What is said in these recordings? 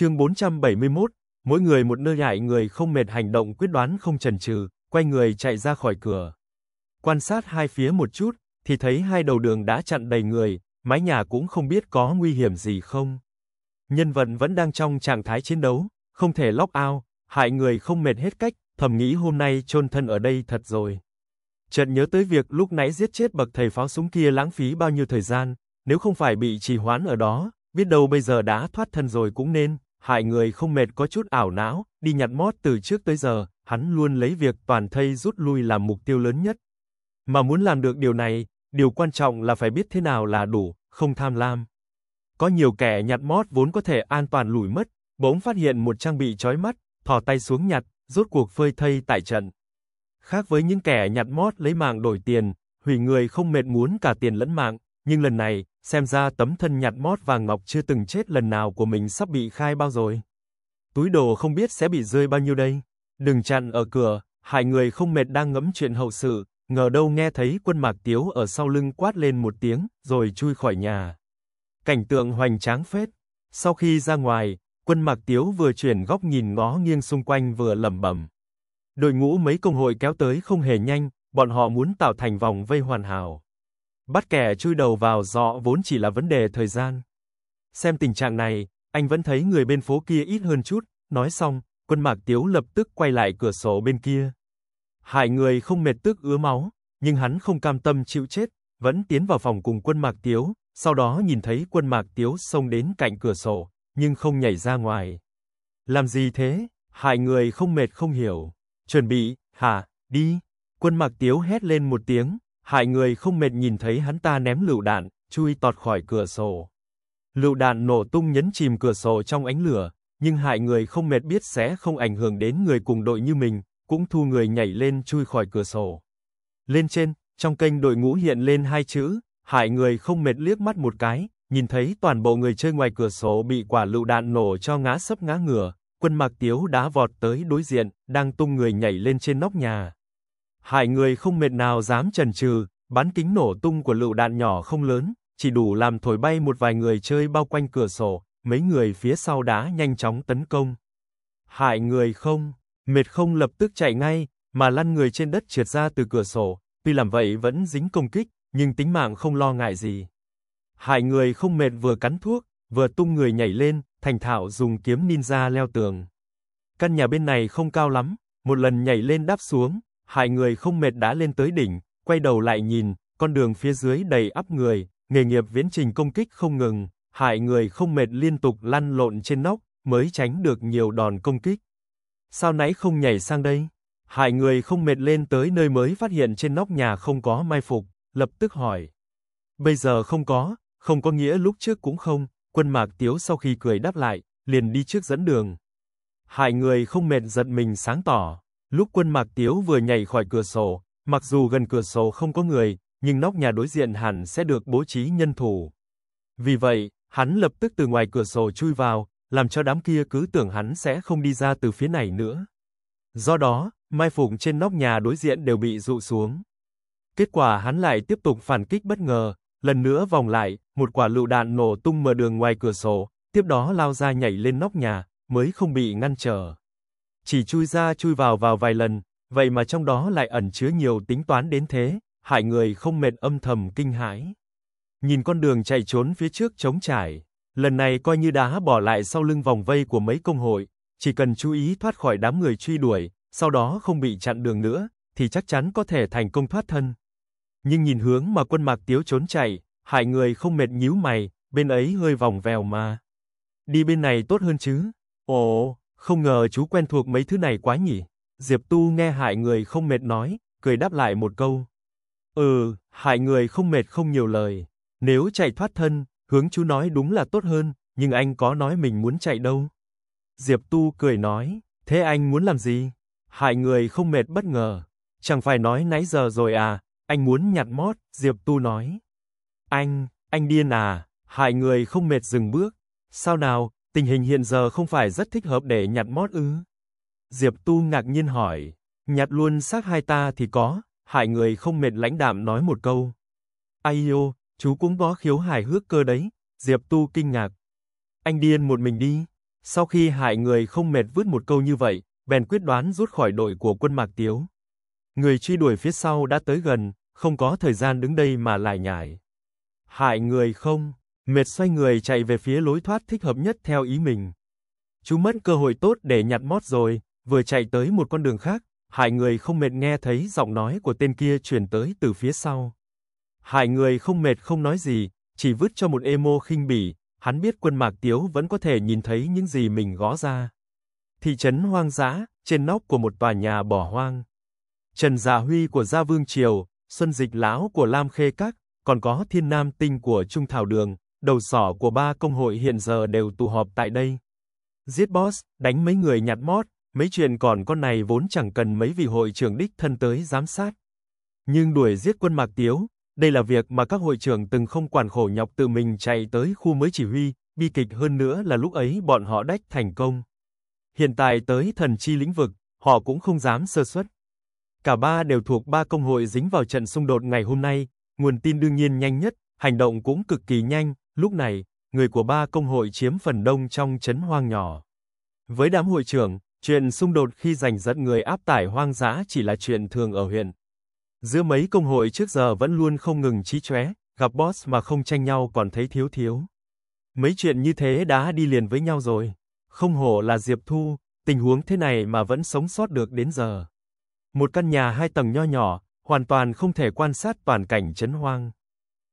Chương 471, mỗi người một nơi hại người không mệt hành động quyết đoán không chần chừ, quay người chạy ra khỏi cửa. Quan sát hai phía một chút, thì thấy hai đầu đường đã chặn đầy người, mái nhà cũng không biết có nguy hiểm gì không. Nhân vật vẫn đang trong trạng thái chiến đấu, không thể lock out hại người không mệt hết cách, thầm nghĩ hôm nay chôn thân ở đây thật rồi. Chợt nhớ tới việc lúc nãy giết chết bậc thầy pháo súng kia lãng phí bao nhiêu thời gian, nếu không phải bị trì hoãn ở đó, biết đâu bây giờ đã thoát thân rồi cũng nên hại người không mệt có chút ảo não, đi nhặt mót từ trước tới giờ, hắn luôn lấy việc toàn thây rút lui làm mục tiêu lớn nhất. Mà muốn làm được điều này, điều quan trọng là phải biết thế nào là đủ, không tham lam. Có nhiều kẻ nhặt mót vốn có thể an toàn lủi mất, bỗng phát hiện một trang bị chói mắt, thò tay xuống nhặt, rốt cuộc phơi thây tại trận. Khác với những kẻ nhặt mót lấy mạng đổi tiền, hủy người không mệt muốn cả tiền lẫn mạng, nhưng lần này, xem ra tấm thân nhạt mót vàng ngọc chưa từng chết lần nào của mình sắp bị khai bao rồi. Túi đồ không biết sẽ bị rơi bao nhiêu đây. Đừng chặn ở cửa, hai người không mệt đang ngẫm chuyện hậu sự, ngờ đâu nghe thấy quân mạc tiếu ở sau lưng quát lên một tiếng, rồi chui khỏi nhà. Cảnh tượng hoành tráng phết. Sau khi ra ngoài, quân mạc tiếu vừa chuyển góc nhìn ngó nghiêng xung quanh vừa lẩm bẩm. Đội ngũ mấy công hội kéo tới không hề nhanh, bọn họ muốn tạo thành vòng vây hoàn hảo. Bắt kẻ chui đầu vào dọ vốn chỉ là vấn đề thời gian. Xem tình trạng này, anh vẫn thấy người bên phố kia ít hơn chút, nói xong, quân Mạc Tiếu lập tức quay lại cửa sổ bên kia. Hại người không mệt tức ứa máu, nhưng hắn không cam tâm chịu chết, vẫn tiến vào phòng cùng quân Mạc Tiếu, sau đó nhìn thấy quân Mạc Tiếu xông đến cạnh cửa sổ, nhưng không nhảy ra ngoài. Làm gì thế? Hại người không mệt không hiểu. Chuẩn bị, hả, đi. Quân Mạc Tiếu hét lên một tiếng, Hai người không mệt nhìn thấy hắn ta ném lựu đạn, chui tọt khỏi cửa sổ. Lựu đạn nổ tung nhấn chìm cửa sổ trong ánh lửa, nhưng hại người không mệt biết sẽ không ảnh hưởng đến người cùng đội như mình, cũng thu người nhảy lên chui khỏi cửa sổ. Lên trên, trong kênh đội ngũ hiện lên hai chữ, hại người không mệt liếc mắt một cái, nhìn thấy toàn bộ người chơi ngoài cửa sổ bị quả lựu đạn nổ cho ngã sấp ngã ngửa, quân mạc tiếu đá vọt tới đối diện, đang tung người nhảy lên trên nóc nhà hai người không mệt nào dám chần chừ, bắn kính nổ tung của lựu đạn nhỏ không lớn, chỉ đủ làm thổi bay một vài người chơi bao quanh cửa sổ, mấy người phía sau đã nhanh chóng tấn công. Hại người không, mệt không lập tức chạy ngay, mà lăn người trên đất trượt ra từ cửa sổ, tuy làm vậy vẫn dính công kích, nhưng tính mạng không lo ngại gì. Hại người không mệt vừa cắn thuốc, vừa tung người nhảy lên, thành thạo dùng kiếm ninja leo tường. Căn nhà bên này không cao lắm, một lần nhảy lên đáp xuống, hai người không mệt đã lên tới đỉnh, quay đầu lại nhìn, con đường phía dưới đầy ắp người, nghề nghiệp viễn trình công kích không ngừng, hai người không mệt liên tục lăn lộn trên nóc, mới tránh được nhiều đòn công kích. Sao nãy không nhảy sang đây? Hai người không mệt lên tới nơi mới phát hiện trên nóc nhà không có mai phục, lập tức hỏi. Bây giờ không có, không có nghĩa lúc trước cũng không, quân mạc tiếu sau khi cười đáp lại, liền đi trước dẫn đường. Hai người không mệt giật mình sáng tỏ, Lúc quân Mạc Tiếu vừa nhảy khỏi cửa sổ, mặc dù gần cửa sổ không có người, nhưng nóc nhà đối diện hẳn sẽ được bố trí nhân thủ. Vì vậy, hắn lập tức từ ngoài cửa sổ chui vào, làm cho đám kia cứ tưởng hắn sẽ không đi ra từ phía này nữa. Do đó, mai phục trên nóc nhà đối diện đều bị dụ xuống. Kết quả hắn lại tiếp tục phản kích bất ngờ, lần nữa vòng lại, một quả lựu đạn nổ tung mở đường ngoài cửa sổ, tiếp đó lao ra nhảy lên nóc nhà, mới không bị ngăn trở chỉ chui ra chui vào vào vài lần, vậy mà trong đó lại ẩn chứa nhiều tính toán đến thế, hại người không mệt âm thầm kinh hãi. Nhìn con đường chạy trốn phía trước trống trải, lần này coi như đá bỏ lại sau lưng vòng vây của mấy công hội, chỉ cần chú ý thoát khỏi đám người truy đuổi, sau đó không bị chặn đường nữa, thì chắc chắn có thể thành công thoát thân. Nhưng nhìn hướng mà quân mạc tiếu trốn chạy, hại người không mệt nhíu mày, bên ấy hơi vòng vèo mà. Đi bên này tốt hơn chứ. Ồ, không ngờ chú quen thuộc mấy thứ này quá nhỉ. Diệp Tu nghe hại người không mệt nói, cười đáp lại một câu. Ừ, hại người không mệt không nhiều lời. Nếu chạy thoát thân, hướng chú nói đúng là tốt hơn, nhưng anh có nói mình muốn chạy đâu. Diệp Tu cười nói, thế anh muốn làm gì? Hại người không mệt bất ngờ. Chẳng phải nói nãy giờ rồi à, anh muốn nhặt mót, Diệp Tu nói. Anh, anh điên à, hại người không mệt dừng bước. Sao nào, Tình hình hiện giờ không phải rất thích hợp để nhặt mót ư? Diệp Tu ngạc nhiên hỏi, nhặt luôn xác hai ta thì có, hại người không mệt lãnh đạm nói một câu. Ai yêu, chú cũng có khiếu hài hước cơ đấy, Diệp Tu kinh ngạc. Anh điên một mình đi. Sau khi hại người không mệt vứt một câu như vậy, bèn quyết đoán rút khỏi đội của quân Mạc Tiếu. Người truy đuổi phía sau đã tới gần, không có thời gian đứng đây mà lại nhảy. Hại người không, mệt xoay người chạy về phía lối thoát thích hợp nhất theo ý mình. Chú mất cơ hội tốt để nhặt mót rồi, vừa chạy tới một con đường khác, Hải người không mệt nghe thấy giọng nói của tên kia truyền tới từ phía sau. Hải người không mệt không nói gì, chỉ vứt cho một emo khinh bỉ, hắn biết quân mạc tiếu vẫn có thể nhìn thấy những gì mình gõ ra. Thị trấn hoang dã, trên nóc của một tòa nhà bỏ hoang. Trần Già Huy của Gia Vương Triều, Xuân Dịch Lão của Lam Khê Các, còn có Thiên Nam Tinh của Trung Thảo Đường, đầu sỏ của ba công hội hiện giờ đều tụ họp tại đây. Giết boss, đánh mấy người nhặt mót, mấy chuyện còn con này vốn chẳng cần mấy vị hội trưởng đích thân tới giám sát. Nhưng đuổi giết quân Mạc Tiếu, đây là việc mà các hội trưởng từng không quản khổ nhọc tự mình chạy tới khu mới chỉ huy, bi kịch hơn nữa là lúc ấy bọn họ đách thành công. Hiện tại tới thần chi lĩnh vực, họ cũng không dám sơ suất. Cả ba đều thuộc ba công hội dính vào trận xung đột ngày hôm nay, nguồn tin đương nhiên nhanh nhất, hành động cũng cực kỳ nhanh, Lúc này, người của ba công hội chiếm phần đông trong trấn hoang nhỏ. Với đám hội trưởng, chuyện xung đột khi giành giật người áp tải hoang dã chỉ là chuyện thường ở huyện. Giữa mấy công hội trước giờ vẫn luôn không ngừng trí chóe, gặp boss mà không tranh nhau còn thấy thiếu thiếu. Mấy chuyện như thế đã đi liền với nhau rồi. Không hổ là Diệp Thu, tình huống thế này mà vẫn sống sót được đến giờ. Một căn nhà hai tầng nho nhỏ, hoàn toàn không thể quan sát toàn cảnh trấn hoang.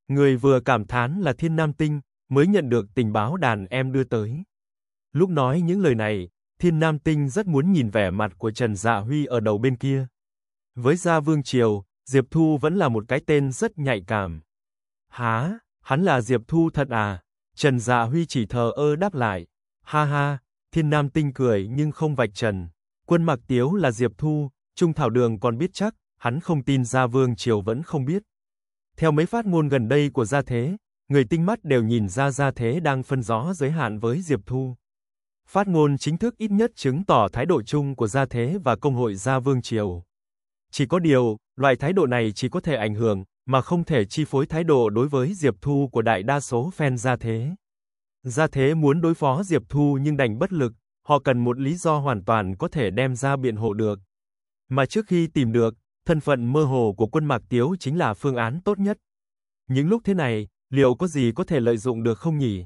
Người vừa cảm thán là Thiên Nam Tinh, mới nhận được tình báo đàn em đưa tới. Lúc nói những lời này, Thiên Nam Tinh rất muốn nhìn vẻ mặt của Trần Dạ Huy ở đầu bên kia. Với Gia Vương Triều, Diệp Thu vẫn là một cái tên rất nhạy cảm. Há, hắn là Diệp Thu thật à? Trần Dạ Huy chỉ thờ ơ đáp lại. Ha ha, Thiên Nam Tinh cười nhưng không vạch trần. Quân Mặc Tiếu là Diệp Thu, Trung Thảo Đường còn biết chắc, hắn không tin Gia Vương Triều vẫn không biết. Theo mấy phát ngôn gần đây của Gia Thế, người tinh mắt đều nhìn ra Gia Thế đang phân rõ giới hạn với Diệp Thu. Phát ngôn chính thức ít nhất chứng tỏ thái độ chung của Gia Thế và Công hội Gia Vương Triều. Chỉ có điều, loại thái độ này chỉ có thể ảnh hưởng, mà không thể chi phối thái độ đối với Diệp Thu của đại đa số fan Gia Thế. Gia Thế muốn đối phó Diệp Thu nhưng đành bất lực, họ cần một lý do hoàn toàn có thể đem ra biện hộ được. Mà trước khi tìm được, thân phận mơ hồ của quân Mạc Tiếu chính là phương án tốt nhất. Những lúc thế này, liệu có gì có thể lợi dụng được không nhỉ?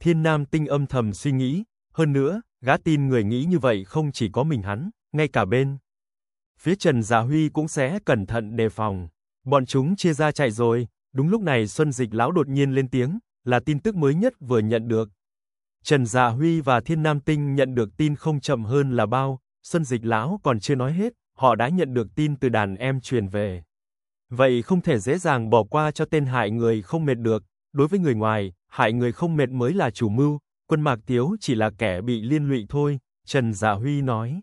Thiên Nam Tinh âm thầm suy nghĩ, hơn nữa, gã tin người nghĩ như vậy không chỉ có mình hắn, ngay cả bên. Phía Trần Gia Huy cũng sẽ cẩn thận đề phòng. Bọn chúng chia ra chạy rồi, đúng lúc này Xuân Dịch lão đột nhiên lên tiếng, là tin tức mới nhất vừa nhận được. Trần Dạ Huy và Thiên Nam Tinh nhận được tin không chậm hơn là bao, Xuân Dịch lão còn chưa nói hết, họ đã nhận được tin từ đàn em truyền về. Vậy không thể dễ dàng bỏ qua cho tên hại người không mệt được, đối với người ngoài, hại người không mệt mới là chủ mưu, quân Mạc Tiếu chỉ là kẻ bị liên lụy thôi, Trần Dạ Huy nói.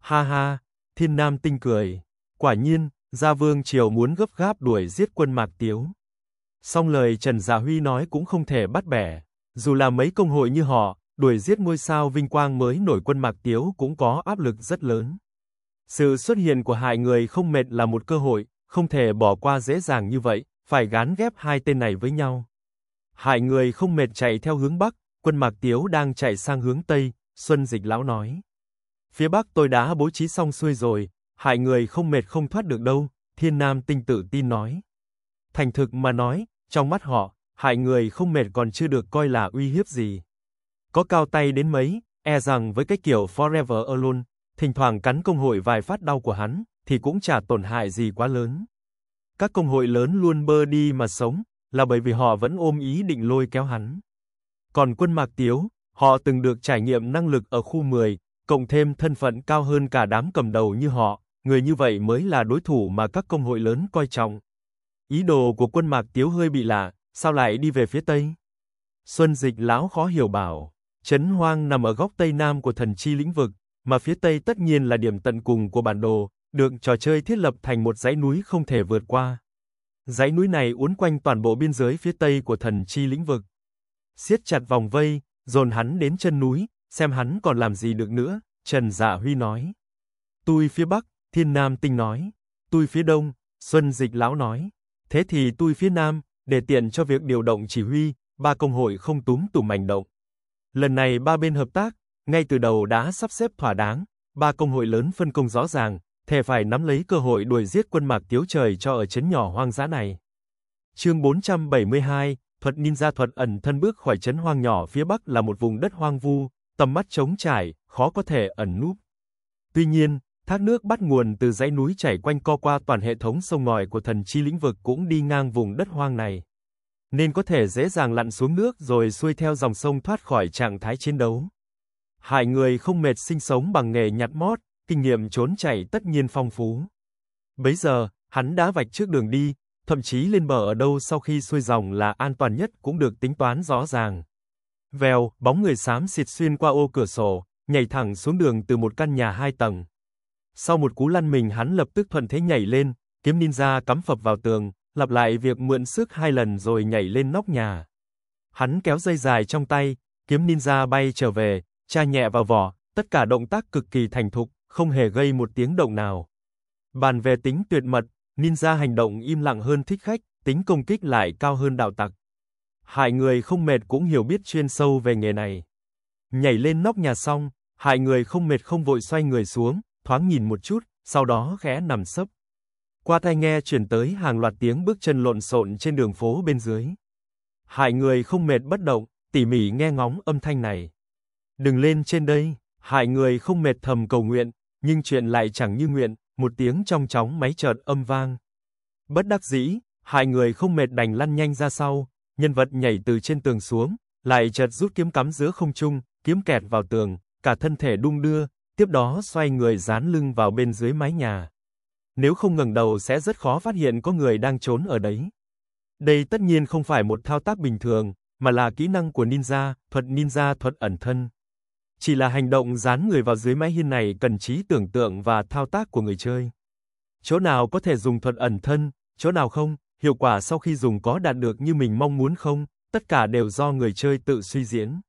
Ha ha, Thiên Nam tinh cười, quả nhiên, Gia Vương Triều muốn gấp gáp đuổi giết quân Mạc Tiếu. Song lời Trần Dạ Huy nói cũng không thể bắt bẻ, dù là mấy công hội như họ, đuổi giết ngôi sao vinh quang mới nổi quân Mạc Tiếu cũng có áp lực rất lớn. Sự xuất hiện của hai người không mệt là một cơ hội, không thể bỏ qua dễ dàng như vậy, phải gán ghép hai tên này với nhau. Hai người không mệt chạy theo hướng Bắc, quân Mạc Tiếu đang chạy sang hướng Tây, Xuân Dịch Lão nói. Phía Bắc tôi đã bố trí xong xuôi rồi, hai người không mệt không thoát được đâu, Thiên Nam Tinh tự tin nói. Thành thực mà nói, trong mắt họ, hai người không mệt còn chưa được coi là uy hiếp gì. Có cao tay đến mấy, e rằng với cái kiểu Forever Alone, thỉnh thoảng cắn công hội vài phát đau của hắn, thì cũng chả tổn hại gì quá lớn. Các công hội lớn luôn bơ đi mà sống, là bởi vì họ vẫn ôm ý định lôi kéo hắn. Còn quân Mạc Tiếu, họ từng được trải nghiệm năng lực ở khu 10, cộng thêm thân phận cao hơn cả đám cầm đầu như họ, người như vậy mới là đối thủ mà các công hội lớn coi trọng. Ý đồ của quân Mạc Tiếu hơi bị lạ, sao lại đi về phía Tây? Xuân Dịch lão khó hiểu bảo, chấn Hoang nằm ở góc Tây Nam của thần chi lĩnh vực, mà phía Tây tất nhiên là điểm tận cùng của bản đồ, được trò chơi thiết lập thành một dãy núi không thể vượt qua. Dãy núi này uốn quanh toàn bộ biên giới phía Tây của thần chi lĩnh vực. Siết chặt vòng vây, dồn hắn đến chân núi, xem hắn còn làm gì được nữa, Trần Dạ Huy nói. Tôi phía Bắc, Thiên Nam Tinh nói. Tôi phía Đông, Xuân Dịch Lão nói. Thế thì tôi phía Nam, để tiện cho việc điều động chỉ huy, ba công hội không túm tủm hành động. Lần này ba bên hợp tác, ngay từ đầu đã sắp xếp thỏa đáng, ba công hội lớn phân công rõ ràng, thề phải nắm lấy cơ hội đuổi giết quân Mạc Tiếu Trời cho ở chấn nhỏ hoang dã này. Chương 472, thuật ninja thuật ẩn thân bước khỏi chấn hoang nhỏ phía bắc là một vùng đất hoang vu, tầm mắt trống trải, khó có thể ẩn núp. Tuy nhiên, thác nước bắt nguồn từ dãy núi chảy quanh co qua toàn hệ thống sông ngòi của thần chi lĩnh vực cũng đi ngang vùng đất hoang này. Nên có thể dễ dàng lặn xuống nước rồi xuôi theo dòng sông thoát khỏi trạng thái chiến đấu. Hai người không mệt sinh sống bằng nghề nhặt mót, kinh nghiệm trốn chạy tất nhiên phong phú. Bấy giờ, hắn đã vạch trước đường đi, thậm chí lên bờ ở đâu sau khi xuôi dòng là an toàn nhất cũng được tính toán rõ ràng. Vèo, bóng người xám xịt xuyên qua ô cửa sổ, nhảy thẳng xuống đường từ một căn nhà hai tầng. Sau một cú lăn mình hắn lập tức thuận thế nhảy lên, kiếm ninja cắm phập vào tường, lặp lại việc mượn sức hai lần rồi nhảy lên nóc nhà. Hắn kéo dây dài trong tay, kiếm ninja bay trở về, tra nhẹ vào vỏ, tất cả động tác cực kỳ thành thục, không hề gây một tiếng động nào. Bàn về tính tuyệt mật, ninja hành động im lặng hơn thích khách, tính công kích lại cao hơn đạo tặc. hại người không mệt cũng hiểu biết chuyên sâu về nghề này. Nhảy lên nóc nhà xong, hại người không mệt không vội xoay người xuống, thoáng nhìn một chút, sau đó khẽ nằm sấp. Qua tai nghe truyền tới hàng loạt tiếng bước chân lộn xộn trên đường phố bên dưới. hại người không mệt bất động, tỉ mỉ nghe ngóng âm thanh này. Đừng lên trên đây, hại người không mệt thầm cầu nguyện, nhưng chuyện lại chẳng như nguyện, một tiếng trong chóng máy chợt âm vang. Bất đắc dĩ, hai người không mệt đành lăn nhanh ra sau, nhân vật nhảy từ trên tường xuống, lại chợt rút kiếm cắm giữa không trung, kiếm kẹt vào tường, cả thân thể đung đưa, tiếp đó xoay người dán lưng vào bên dưới mái nhà. Nếu không ngẩng đầu sẽ rất khó phát hiện có người đang trốn ở đấy. Đây tất nhiên không phải một thao tác bình thường, mà là kỹ năng của ninja, thuật ninja thuật ẩn thân. Chỉ là hành động dán người vào dưới mái hiên này cần trí tưởng tượng và thao tác của người chơi. Chỗ nào có thể dùng thuật ẩn thân, chỗ nào không, hiệu quả sau khi dùng có đạt được như mình mong muốn không, tất cả đều do người chơi tự suy diễn.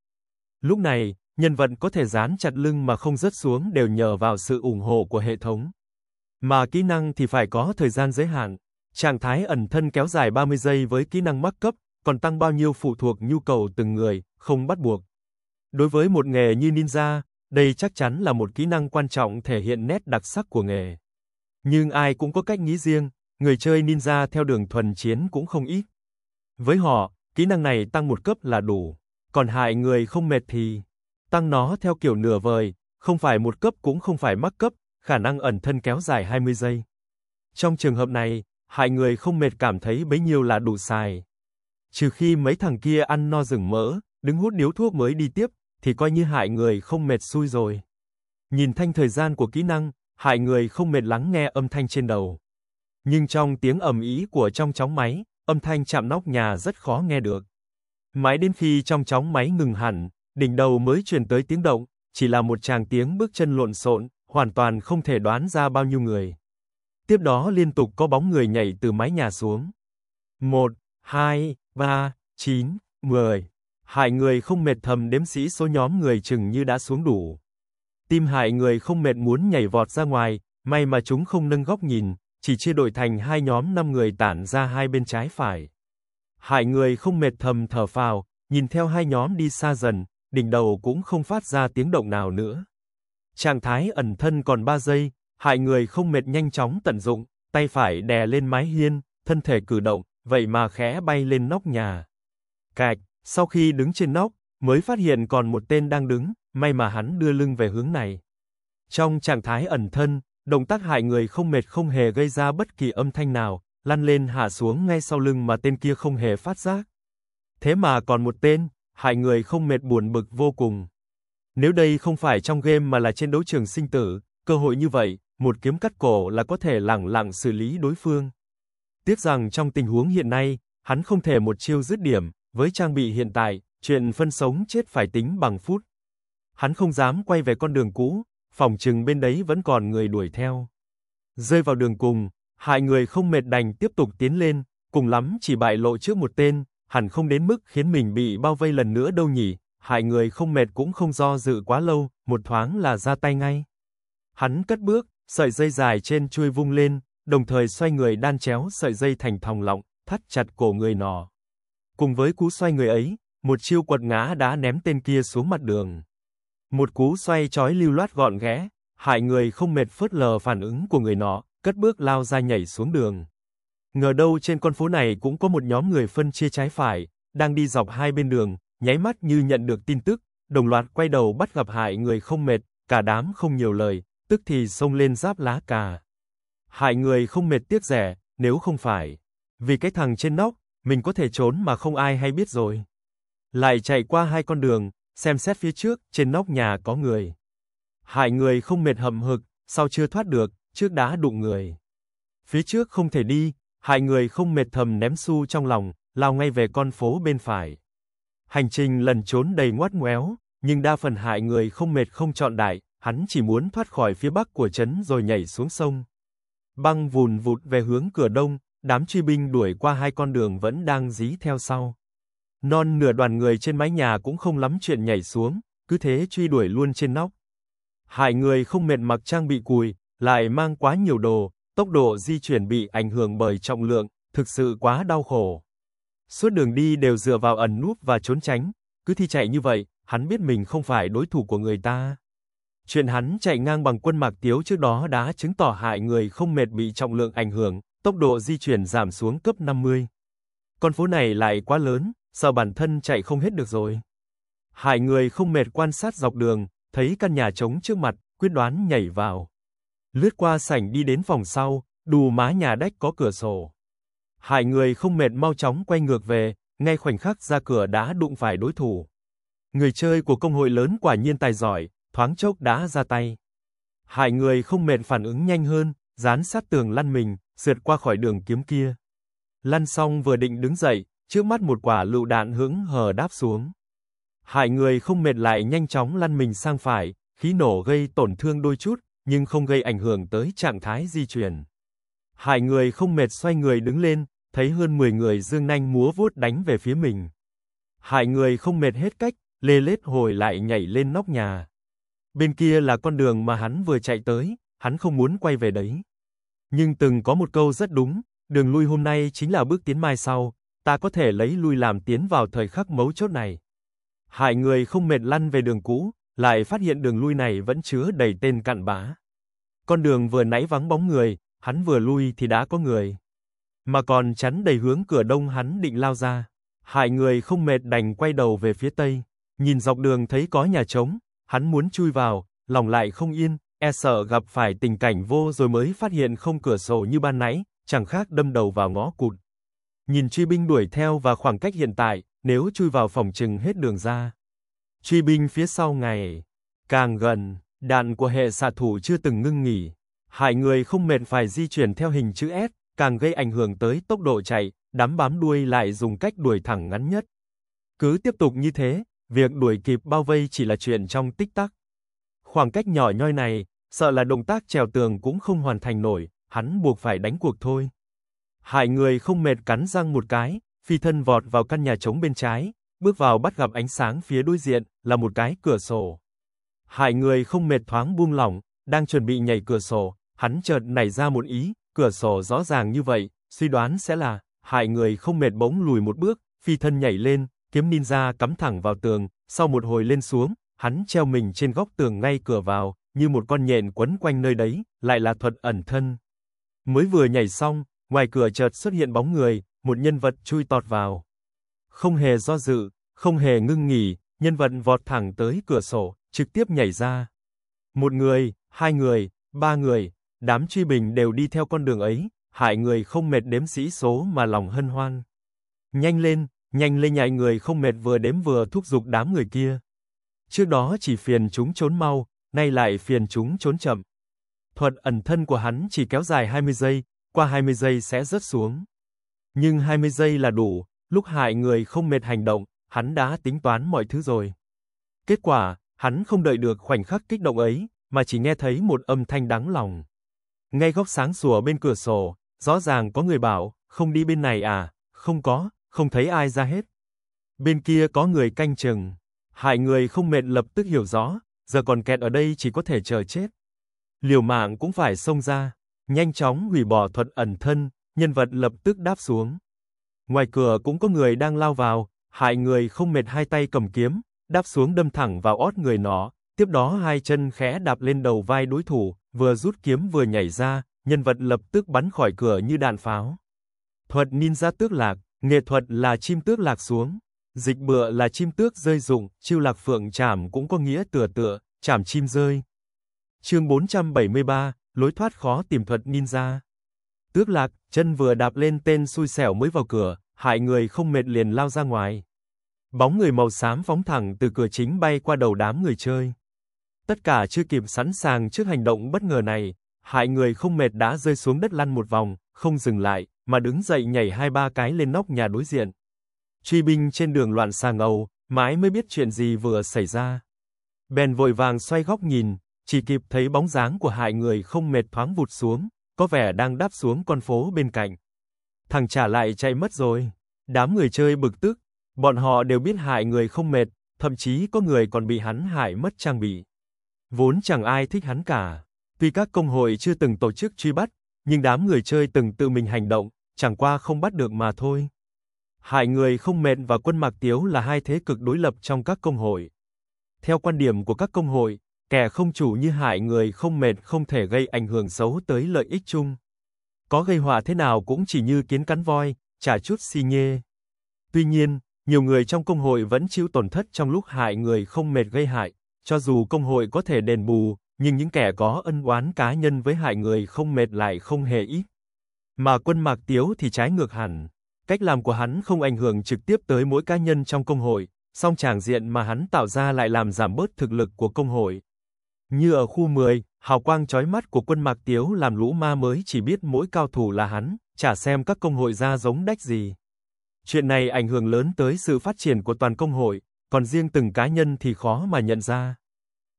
Lúc này, nhân vật có thể dán chặt lưng mà không rớt xuống đều nhờ vào sự ủng hộ của hệ thống. Mà kỹ năng thì phải có thời gian giới hạn. Trạng thái ẩn thân kéo dài 30 giây với kỹ năng mắc cấp, còn tăng bao nhiêu phụ thuộc nhu cầu từng người, không bắt buộc. Đối với một nghề như ninja, đây chắc chắn là một kỹ năng quan trọng thể hiện nét đặc sắc của nghề. Nhưng ai cũng có cách nghĩ riêng, người chơi ninja theo đường thuần chiến cũng không ít. Với họ, kỹ năng này tăng một cấp là đủ, còn hại người không mệt thì tăng nó theo kiểu nửa vời, không phải một cấp cũng không phải mắc cấp, khả năng ẩn thân kéo dài 20 giây. Trong trường hợp này, hại người không mệt cảm thấy bấy nhiêu là đủ xài. Trừ khi mấy thằng kia ăn no rừng mỡ, đứng hút điếu thuốc mới đi tiếp, thì coi như hại người không mệt xui rồi. Nhìn thanh thời gian của kỹ năng, hại người không mệt lắng nghe âm thanh trên đầu. Nhưng trong tiếng ầm ý của trong chóng máy, âm thanh chạm nóc nhà rất khó nghe được. Mãi đến khi trong chóng máy ngừng hẳn, đỉnh đầu mới truyền tới tiếng động, chỉ là một chàng tiếng bước chân lộn xộn, hoàn toàn không thể đoán ra bao nhiêu người. Tiếp đó liên tục có bóng người nhảy từ mái nhà xuống. 1, 2, 3, 9, 10, Hại người không mệt thầm đếm sĩ số nhóm người chừng như đã xuống đủ. Tim hại người không mệt muốn nhảy vọt ra ngoài, may mà chúng không nâng góc nhìn, chỉ chia đội thành hai nhóm năm người tản ra hai bên trái phải. Hại người không mệt thầm thở phào, nhìn theo hai nhóm đi xa dần, đỉnh đầu cũng không phát ra tiếng động nào nữa. Trạng thái ẩn thân còn ba giây, hại người không mệt nhanh chóng tận dụng, tay phải đè lên mái hiên, thân thể cử động, vậy mà khẽ bay lên nóc nhà. Cạch, sau khi đứng trên nóc, mới phát hiện còn một tên đang đứng, may mà hắn đưa lưng về hướng này. Trong trạng thái ẩn thân, động tác hại người không mệt không hề gây ra bất kỳ âm thanh nào, lăn lên hạ xuống ngay sau lưng mà tên kia không hề phát giác. Thế mà còn một tên, hại người không mệt buồn bực vô cùng. Nếu đây không phải trong game mà là trên đấu trường sinh tử, cơ hội như vậy, một kiếm cắt cổ là có thể lẳng lặng xử lý đối phương. Tiếc rằng trong tình huống hiện nay, hắn không thể một chiêu dứt điểm, với trang bị hiện tại, chuyện phân sống chết phải tính bằng phút. Hắn không dám quay về con đường cũ, phòng chừng bên đấy vẫn còn người đuổi theo. Rơi vào đường cùng, hai người không mệt đành tiếp tục tiến lên, cùng lắm chỉ bại lộ trước một tên, hẳn không đến mức khiến mình bị bao vây lần nữa đâu nhỉ. Hai người không mệt cũng không do dự quá lâu, một thoáng là ra tay ngay. Hắn cất bước, sợi dây dài trên chui vung lên, đồng thời xoay người đan chéo sợi dây thành thòng lọng, thắt chặt cổ người nọ. Cùng với cú xoay người ấy, một chiêu quật ngã đá ném tên kia xuống mặt đường. Một cú xoay chói lưu loát gọn ghẽ, hại người không mệt phớt lờ phản ứng của người nọ, cất bước lao ra nhảy xuống đường. Ngờ đâu trên con phố này cũng có một nhóm người phân chia trái phải, đang đi dọc hai bên đường, nháy mắt như nhận được tin tức, đồng loạt quay đầu bắt gặp hại người không mệt, cả đám không nhiều lời, tức thì xông lên giáp lá cà. Hại người không mệt tiếc rẻ, nếu không phải. Vì cái thằng trên nóc, mình có thể trốn mà không ai hay biết rồi. Lại chạy qua hai con đường, xem xét phía trước, trên nóc nhà có người. Hai người không mệt hầm hực, sao chưa thoát được, trước đá đụng người. Phía trước không thể đi, hai người không mệt thầm ném xu trong lòng, lao ngay về con phố bên phải. Hành trình lần trốn đầy ngoắt ngoéo, nhưng đa phần hại người không mệt không chọn đại, hắn chỉ muốn thoát khỏi phía bắc của trấn rồi nhảy xuống sông. Băng vùn vụt về hướng cửa đông, Đám truy binh đuổi qua hai con đường vẫn đang dí theo sau. Non nửa đoàn người trên mái nhà cũng không lắm chuyện nhảy xuống, cứ thế truy đuổi luôn trên nóc. Hai người không mệt mặc trang bị cùi, lại mang quá nhiều đồ, tốc độ di chuyển bị ảnh hưởng bởi trọng lượng, thực sự quá đau khổ. Suốt đường đi đều dựa vào ẩn núp và trốn tránh, cứ thi chạy như vậy, hắn biết mình không phải đối thủ của người ta. Chuyện hắn chạy ngang bằng quân Mạc Tiếu trước đó đã chứng tỏ hại người không mệt bị trọng lượng ảnh hưởng, tốc độ di chuyển giảm xuống cấp 50. Con phố này lại quá lớn, sao bản thân chạy không hết được rồi. Hai người không mệt quan sát dọc đường, thấy căn nhà trống trước mặt, quyết đoán nhảy vào. Lướt qua sảnh đi đến phòng sau, đù má nhà đách có cửa sổ. Hai người không mệt mau chóng quay ngược về, ngay khoảnh khắc ra cửa đã đụng phải đối thủ. Người chơi của công hội lớn quả nhiên tài giỏi, thoáng chốc đã ra tay. Hai người không mệt phản ứng nhanh hơn, dán sát tường lăn mình, sượt qua khỏi đường kiếm kia. Lăn xong vừa định đứng dậy, trước mắt một quả lựu đạn hững hờ đáp xuống. Hải người không mệt lại nhanh chóng lăn mình sang phải, khí nổ gây tổn thương đôi chút, nhưng không gây ảnh hưởng tới trạng thái di chuyển. Hải người không mệt xoay người đứng lên, thấy hơn 10 người dương nanh múa vuốt đánh về phía mình. Hải người không mệt hết cách, lê lết hồi lại nhảy lên nóc nhà. Bên kia là con đường mà hắn vừa chạy tới, hắn không muốn quay về đấy nhưng từng có một câu rất đúng, đường lui hôm nay chính là bước tiến mai sau, ta có thể lấy lui làm tiến vào thời khắc mấu chốt này. Hại người không mệt lăn về đường cũ, lại phát hiện đường lui này vẫn chứa đầy tên cặn bã. Con đường vừa nãy vắng bóng người, hắn vừa lui thì đã có người. Mà còn chắn đầy hướng cửa đông hắn định lao ra, hại người không mệt đành quay đầu về phía tây, nhìn dọc đường thấy có nhà trống, hắn muốn chui vào, lòng lại không yên, e sợ gặp phải tình cảnh vô rồi mới phát hiện không cửa sổ như ban nãy, chẳng khác đâm đầu vào ngõ cụt. Nhìn truy binh đuổi theo và khoảng cách hiện tại, nếu chui vào phòng trừng hết đường ra. Truy binh phía sau ngày, càng gần, đạn của hệ xạ thủ chưa từng ngưng nghỉ. Hai người không mệt phải di chuyển theo hình chữ S, càng gây ảnh hưởng tới tốc độ chạy, đám bám đuôi lại dùng cách đuổi thẳng ngắn nhất. Cứ tiếp tục như thế, việc đuổi kịp bao vây chỉ là chuyện trong tích tắc. Khoảng cách nhỏ nhoi này, sợ là động tác trèo tường cũng không hoàn thành nổi, hắn buộc phải đánh cuộc thôi. Hai người không mệt cắn răng một cái, phi thân vọt vào căn nhà trống bên trái, bước vào bắt gặp ánh sáng phía đối diện là một cái cửa sổ. Hai người không mệt thoáng buông lỏng, đang chuẩn bị nhảy cửa sổ, hắn chợt nảy ra một ý, cửa sổ rõ ràng như vậy, suy đoán sẽ là hai người không mệt bỗng lùi một bước, phi thân nhảy lên, kiếm ninja cắm thẳng vào tường, sau một hồi lên xuống, hắn treo mình trên góc tường ngay cửa vào, như một con nhện quấn quanh nơi đấy, lại là thuật ẩn thân. Mới vừa nhảy xong, ngoài cửa chợt xuất hiện bóng người, một nhân vật chui tọt vào. Không hề do dự, không hề ngưng nghỉ, nhân vật vọt thẳng tới cửa sổ, trực tiếp nhảy ra. Một người, hai người, ba người, đám truy bình đều đi theo con đường ấy, hại người không mệt đếm sĩ số mà lòng hân hoan. Nhanh lên, nhanh lên nhảy người không mệt vừa đếm vừa thúc giục đám người kia. Trước đó chỉ phiền chúng trốn mau, nay lại phiền chúng trốn chậm. Thuật ẩn thân của hắn chỉ kéo dài 20 giây, qua 20 giây sẽ rớt xuống. Nhưng 20 giây là đủ, lúc hại người không mệt hành động, hắn đã tính toán mọi thứ rồi. Kết quả, hắn không đợi được khoảnh khắc kích động ấy, mà chỉ nghe thấy một âm thanh đáng lòng. Ngay góc sáng sủa bên cửa sổ, rõ ràng có người bảo, không đi bên này à, không có, không thấy ai ra hết. Bên kia có người canh chừng. Hai người không mệt lập tức hiểu rõ, giờ còn kẹt ở đây chỉ có thể chờ chết. Liều mạng cũng phải xông ra, nhanh chóng hủy bỏ thuật ẩn thân, nhân vật lập tức đáp xuống. Ngoài cửa cũng có người đang lao vào, hai người không mệt hai tay cầm kiếm, đáp xuống đâm thẳng vào ót người nó, tiếp đó hai chân khẽ đạp lên đầu vai đối thủ, vừa rút kiếm vừa nhảy ra, nhân vật lập tức bắn khỏi cửa như đạn pháo. Thuật ninja tước lạc, nghệ thuật là chim tước lạc xuống. Dịch bựa là chim tước rơi dụng, chiêu lạc phượng chảm cũng có nghĩa tựa tựa, chảm chim rơi. Chương 473, lối thoát khó tìm thuật ninja. Tước lạc, chân vừa đạp lên tên xui xẻo mới vào cửa, hại người không mệt liền lao ra ngoài. Bóng người màu xám phóng thẳng từ cửa chính bay qua đầu đám người chơi. Tất cả chưa kịp sẵn sàng trước hành động bất ngờ này, hại người không mệt đã rơi xuống đất lăn một vòng, không dừng lại, mà đứng dậy nhảy hai ba cái lên nóc nhà đối diện truy binh trên đường loạn xà ngầu, mãi mới biết chuyện gì vừa xảy ra. Bèn vội vàng xoay góc nhìn, chỉ kịp thấy bóng dáng của hại người không mệt thoáng vụt xuống, có vẻ đang đáp xuống con phố bên cạnh. Thằng trả lại chạy mất rồi. Đám người chơi bực tức, bọn họ đều biết hại người không mệt, thậm chí có người còn bị hắn hại mất trang bị. Vốn chẳng ai thích hắn cả. Tuy các công hội chưa từng tổ chức truy bắt, nhưng đám người chơi từng tự mình hành động, chẳng qua không bắt được mà thôi. Hại người không mệt và quân Mạc Tiếu là hai thế cực đối lập trong các công hội. Theo quan điểm của các công hội, kẻ không chủ như hại người không mệt không thể gây ảnh hưởng xấu tới lợi ích chung. Có gây họa thế nào cũng chỉ như kiến cắn voi, chả chút xi nhê. Tuy nhiên, nhiều người trong công hội vẫn chịu tổn thất trong lúc hại người không mệt gây hại, cho dù công hội có thể đền bù, nhưng những kẻ có ân oán cá nhân với hại người không mệt lại không hề ít. Mà quân Mạc Tiếu thì trái ngược hẳn. Cách làm của hắn không ảnh hưởng trực tiếp tới mỗi cá nhân trong công hội, song tràng diện mà hắn tạo ra lại làm giảm bớt thực lực của công hội. Như ở khu 10, hào quang chói mắt của quân Mạc Tiếu làm lũ ma mới chỉ biết mỗi cao thủ là hắn, chả xem các công hội ra giống đách gì. Chuyện này ảnh hưởng lớn tới sự phát triển của toàn công hội, còn riêng từng cá nhân thì khó mà nhận ra.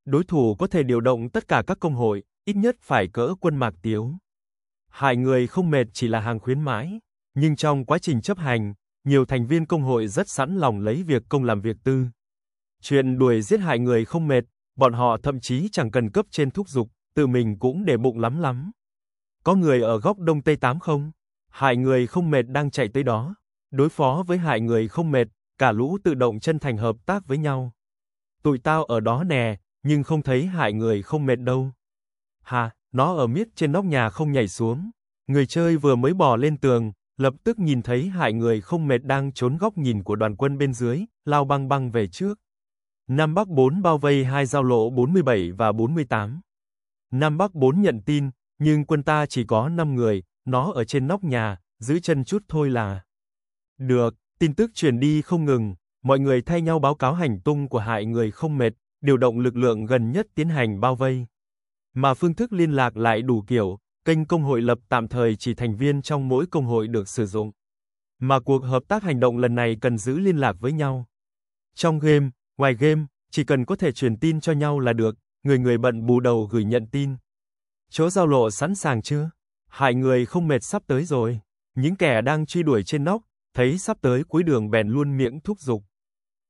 Đối thủ có thể điều động tất cả các công hội, ít nhất phải cỡ quân Mạc Tiếu. Hại người không mệt chỉ là hàng khuyến mãi nhưng trong quá trình chấp hành, nhiều thành viên công hội rất sẵn lòng lấy việc công làm việc tư. Chuyện đuổi giết hại người không mệt, bọn họ thậm chí chẳng cần cấp trên thúc giục, tự mình cũng để bụng lắm lắm. Có người ở góc đông tây 8 không? Hại người không mệt đang chạy tới đó. Đối phó với hại người không mệt, cả lũ tự động chân thành hợp tác với nhau. Tụi tao ở đó nè, nhưng không thấy hại người không mệt đâu. Hà, nó ở miết trên nóc nhà không nhảy xuống. Người chơi vừa mới bò lên tường, lập tức nhìn thấy hại người không mệt đang trốn góc nhìn của đoàn quân bên dưới, lao băng băng về trước. Nam Bắc 4 bao vây hai giao lộ 47 và 48. Nam Bắc 4 nhận tin, nhưng quân ta chỉ có 5 người, nó ở trên nóc nhà, giữ chân chút thôi là. Được, tin tức truyền đi không ngừng, mọi người thay nhau báo cáo hành tung của hại người không mệt, điều động lực lượng gần nhất tiến hành bao vây. Mà phương thức liên lạc lại đủ kiểu, kênh công hội lập tạm thời chỉ thành viên trong mỗi công hội được sử dụng. Mà cuộc hợp tác hành động lần này cần giữ liên lạc với nhau. Trong game, ngoài game, chỉ cần có thể truyền tin cho nhau là được, người người bận bù đầu gửi nhận tin. Chỗ giao lộ sẵn sàng chưa? Hại người không mệt sắp tới rồi. Những kẻ đang truy đuổi trên nóc, thấy sắp tới cuối đường bèn luôn miệng thúc giục.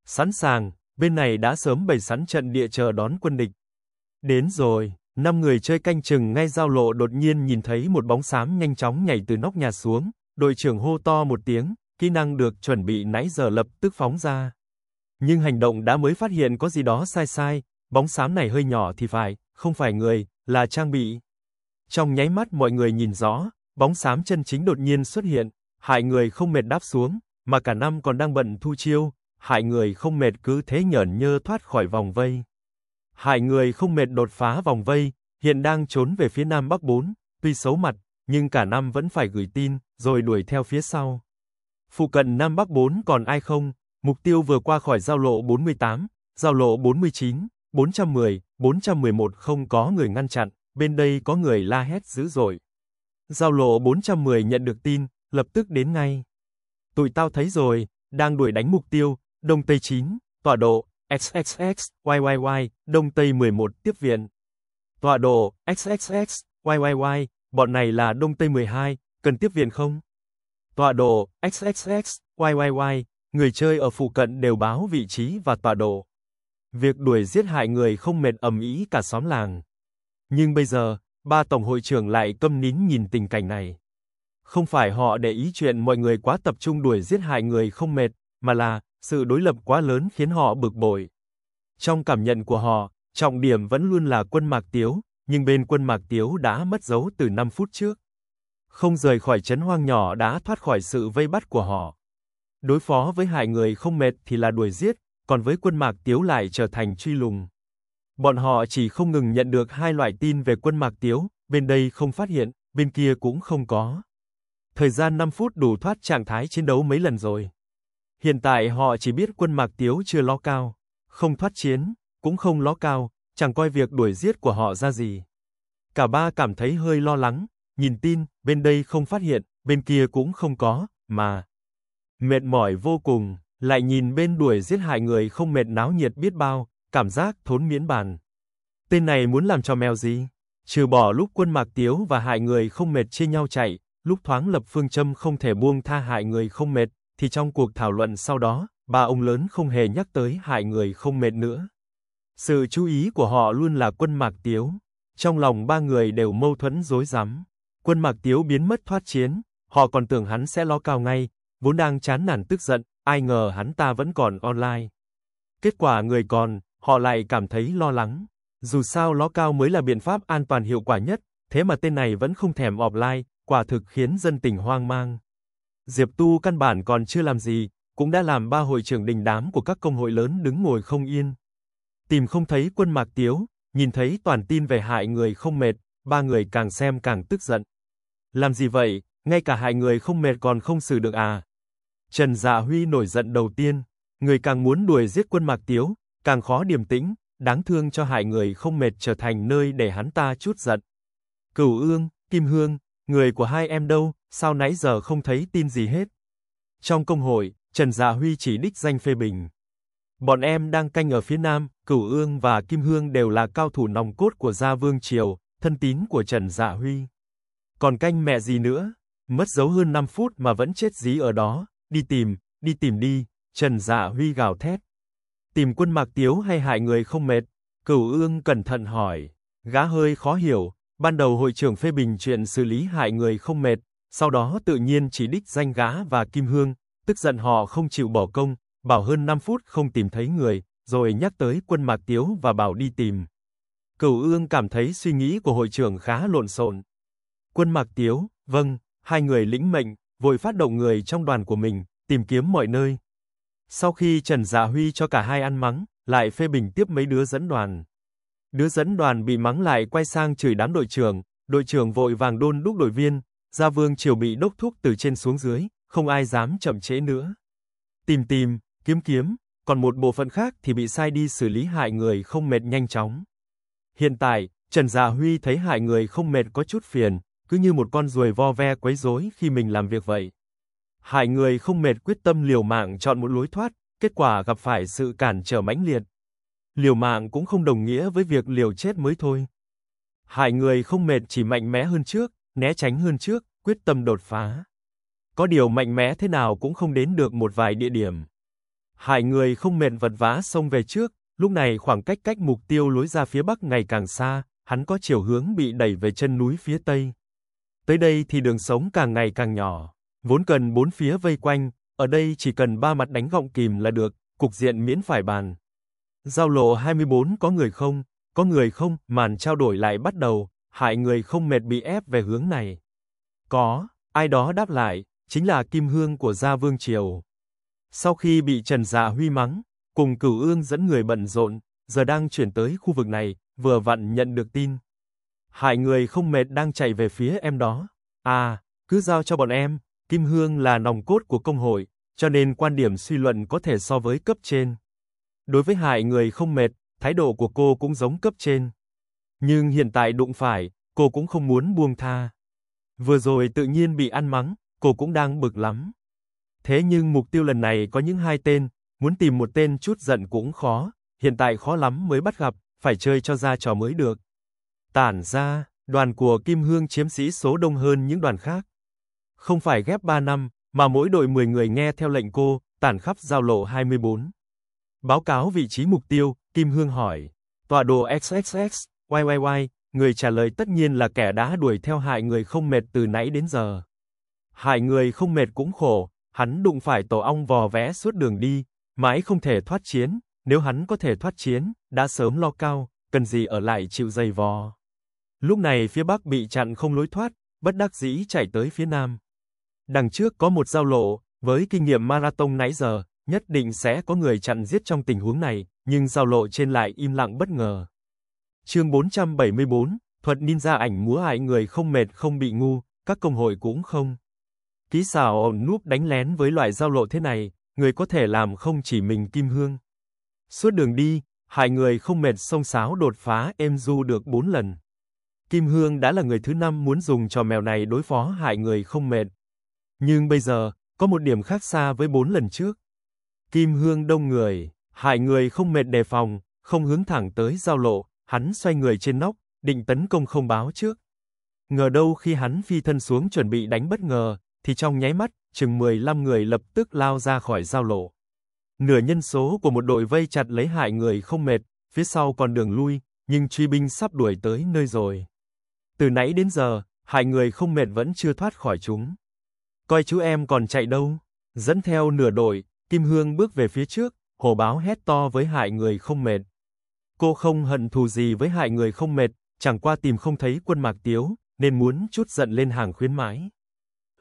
Sẵn sàng, bên này đã sớm bày sẵn trận địa chờ đón quân địch. Đến rồi. Năm người chơi canh chừng ngay giao lộ đột nhiên nhìn thấy một bóng xám nhanh chóng nhảy từ nóc nhà xuống, đội trưởng hô to một tiếng, kỹ năng được chuẩn bị nãy giờ lập tức phóng ra. Nhưng hành động đã mới phát hiện có gì đó sai sai, bóng xám này hơi nhỏ thì phải, không phải người, là trang bị. Trong nháy mắt mọi người nhìn rõ, bóng xám chân chính đột nhiên xuất hiện, hại người không mệt đáp xuống, mà cả năm còn đang bận thu chiêu, hại người không mệt cứ thế nhởn nhơ thoát khỏi vòng vây. Hải người không mệt đột phá vòng vây, hiện đang trốn về phía Nam Bắc 4, tuy xấu mặt, nhưng cả năm vẫn phải gửi tin, rồi đuổi theo phía sau. Phụ cận Nam Bắc 4 còn ai không? Mục tiêu vừa qua khỏi giao lộ 48, giao lộ 49, 410, 411 không có người ngăn chặn, bên đây có người la hét dữ dội. Giao lộ 410 nhận được tin, lập tức đến ngay. Tụi tao thấy rồi, đang đuổi đánh mục tiêu, Đông Tây 9, tọa độ, XXX, YYY, Đông Tây 11 tiếp viện. Tọa độ, XXX, YYY, bọn này là Đông Tây 12, cần tiếp viện không? Tọa độ, XXX, YYY, người chơi ở phụ cận đều báo vị trí và tọa độ. Việc đuổi giết hại người không mệt ầm ý cả xóm làng. Nhưng bây giờ, ba tổng hội trưởng lại câm nín nhìn tình cảnh này. Không phải họ để ý chuyện mọi người quá tập trung đuổi giết hại người không mệt, mà là sự đối lập quá lớn khiến họ bực bội. Trong cảm nhận của họ, trọng điểm vẫn luôn là quân Mạc Tiếu, nhưng bên quân Mạc Tiếu đã mất dấu từ 5 phút trước. Không rời khỏi chấn hoang nhỏ đã thoát khỏi sự vây bắt của họ. Đối phó với hại người không mệt thì là đuổi giết, còn với quân Mạc Tiếu lại trở thành truy lùng. Bọn họ chỉ không ngừng nhận được hai loại tin về quân Mạc Tiếu, bên đây không phát hiện, bên kia cũng không có. Thời gian 5 phút đủ thoát trạng thái chiến đấu mấy lần rồi hiện tại họ chỉ biết quân Mạc Tiếu chưa lo cao, không thoát chiến, cũng không lo cao, chẳng coi việc đuổi giết của họ ra gì. Cả ba cảm thấy hơi lo lắng, nhìn tin, bên đây không phát hiện, bên kia cũng không có, mà. Mệt mỏi vô cùng, lại nhìn bên đuổi giết hại người không mệt náo nhiệt biết bao, cảm giác thốn miễn bàn. Tên này muốn làm cho mèo gì? Trừ bỏ lúc quân Mạc Tiếu và hại người không mệt chia nhau chạy, lúc thoáng lập phương châm không thể buông tha hại người không mệt, thì trong cuộc thảo luận sau đó, ba ông lớn không hề nhắc tới hại người không mệt nữa. Sự chú ý của họ luôn là quân Mạc Tiếu. Trong lòng ba người đều mâu thuẫn dối rắm. Quân Mạc Tiếu biến mất thoát chiến, họ còn tưởng hắn sẽ lo cao ngay, vốn đang chán nản tức giận, ai ngờ hắn ta vẫn còn online. Kết quả người còn, họ lại cảm thấy lo lắng. Dù sao ló cao mới là biện pháp an toàn hiệu quả nhất, thế mà tên này vẫn không thèm offline, quả thực khiến dân tình hoang mang. Diệp Tu căn bản còn chưa làm gì, cũng đã làm ba hội trưởng đình đám của các công hội lớn đứng ngồi không yên. Tìm không thấy quân mạc tiếu, nhìn thấy toàn tin về hại người không mệt, ba người càng xem càng tức giận. Làm gì vậy, ngay cả hại người không mệt còn không xử được à? Trần Dạ Huy nổi giận đầu tiên, người càng muốn đuổi giết quân mạc tiếu, càng khó điềm tĩnh, đáng thương cho hại người không mệt trở thành nơi để hắn ta chút giận. Cửu ương, kim hương, người của hai em đâu, sao nãy giờ không thấy tin gì hết. Trong công hội, Trần Dạ Huy chỉ đích danh phê bình. Bọn em đang canh ở phía Nam, Cửu Ương và Kim Hương đều là cao thủ nòng cốt của gia vương triều, thân tín của Trần Dạ Huy. Còn canh mẹ gì nữa, mất dấu hơn 5 phút mà vẫn chết dí ở đó, đi tìm, đi tìm đi, Trần Dạ Huy gào thét. Tìm quân Mạc Tiếu hay hại người không mệt? Cửu Ương cẩn thận hỏi, gá hơi khó hiểu, Ban đầu hội trưởng phê bình chuyện xử lý hại người không mệt, sau đó tự nhiên chỉ đích danh gã và Kim Hương, tức giận họ không chịu bỏ công, bảo hơn 5 phút không tìm thấy người, rồi nhắc tới quân Mạc Tiếu và bảo đi tìm. Cửu Ương cảm thấy suy nghĩ của hội trưởng khá lộn xộn. Quân Mạc Tiếu, vâng, hai người lĩnh mệnh, vội phát động người trong đoàn của mình, tìm kiếm mọi nơi. Sau khi Trần Dạ Huy cho cả hai ăn mắng, lại phê bình tiếp mấy đứa dẫn đoàn. Đứa dẫn đoàn bị mắng lại quay sang chửi đám đội trưởng, đội trưởng vội vàng đôn đúc đội viên, Gia Vương chiều bị đốc thúc từ trên xuống dưới, không ai dám chậm trễ nữa. Tìm tìm, kiếm kiếm, còn một bộ phận khác thì bị sai đi xử lý hại người không mệt nhanh chóng. Hiện tại, Trần Dạ Huy thấy hại người không mệt có chút phiền, cứ như một con ruồi vo ve quấy rối khi mình làm việc vậy. Hại người không mệt quyết tâm liều mạng chọn một lối thoát, kết quả gặp phải sự cản trở mãnh liệt, liều mạng cũng không đồng nghĩa với việc liều chết mới thôi. Hại người không mệt chỉ mạnh mẽ hơn trước, né tránh hơn trước, quyết tâm đột phá. Có điều mạnh mẽ thế nào cũng không đến được một vài địa điểm. Hại người không mệt vật vã xông về trước, lúc này khoảng cách cách mục tiêu lối ra phía bắc ngày càng xa, hắn có chiều hướng bị đẩy về chân núi phía tây. Tới đây thì đường sống càng ngày càng nhỏ, vốn cần bốn phía vây quanh, ở đây chỉ cần ba mặt đánh gọng kìm là được, cục diện miễn phải bàn. Giao lộ 24 có người không? Có người không? Màn trao đổi lại bắt đầu, hại người không mệt bị ép về hướng này. Có, ai đó đáp lại, chính là Kim Hương của Gia Vương Triều. Sau khi bị Trần Dạ huy mắng, cùng Cửu Ương dẫn người bận rộn, giờ đang chuyển tới khu vực này, vừa vặn nhận được tin. Hại người không mệt đang chạy về phía em đó. À, cứ giao cho bọn em, Kim Hương là nòng cốt của công hội, cho nên quan điểm suy luận có thể so với cấp trên. Đối với hại người không mệt, thái độ của cô cũng giống cấp trên. Nhưng hiện tại đụng phải, cô cũng không muốn buông tha. Vừa rồi tự nhiên bị ăn mắng, cô cũng đang bực lắm. Thế nhưng mục tiêu lần này có những hai tên, muốn tìm một tên chút giận cũng khó, hiện tại khó lắm mới bắt gặp, phải chơi cho ra trò mới được. Tản ra, đoàn của Kim Hương chiếm sĩ số đông hơn những đoàn khác. Không phải ghép 3 năm, mà mỗi đội 10 người nghe theo lệnh cô, tản khắp giao lộ 24. Báo cáo vị trí mục tiêu, Kim Hương hỏi. Tọa độ XXX, YYY, người trả lời tất nhiên là kẻ đã đuổi theo hại người không mệt từ nãy đến giờ. Hại người không mệt cũng khổ, hắn đụng phải tổ ong vò vẽ suốt đường đi, mãi không thể thoát chiến, nếu hắn có thể thoát chiến, đã sớm lo cao, cần gì ở lại chịu dày vò. Lúc này phía bắc bị chặn không lối thoát, bất đắc dĩ chạy tới phía nam. Đằng trước có một giao lộ, với kinh nghiệm marathon nãy giờ, nhất định sẽ có người chặn giết trong tình huống này, nhưng giao lộ trên lại im lặng bất ngờ. Chương 474, thuật ninja ảnh múa hại người không mệt không bị ngu, các công hội cũng không. ký xào ổn núp đánh lén với loại giao lộ thế này, người có thể làm không chỉ mình Kim Hương. Suốt đường đi, hai người không mệt sông sáo đột phá êm du được 4 lần. Kim Hương đã là người thứ năm muốn dùng trò mèo này đối phó hại người không mệt. Nhưng bây giờ, có một điểm khác xa với 4 lần trước. Kim Hương đông người, hại người không mệt đề phòng, không hướng thẳng tới giao lộ, hắn xoay người trên nóc, định tấn công không báo trước. Ngờ đâu khi hắn phi thân xuống chuẩn bị đánh bất ngờ, thì trong nháy mắt, chừng 15 người lập tức lao ra khỏi giao lộ. Nửa nhân số của một đội vây chặt lấy hại người không mệt, phía sau còn đường lui, nhưng truy binh sắp đuổi tới nơi rồi. Từ nãy đến giờ, hại người không mệt vẫn chưa thoát khỏi chúng. Coi chú em còn chạy đâu? Dẫn theo nửa đội, Kim Hương bước về phía trước, hồ báo hét to với hại người không mệt. Cô không hận thù gì với hại người không mệt, chẳng qua tìm không thấy quân mạc tiếu, nên muốn chút giận lên hàng khuyến mãi.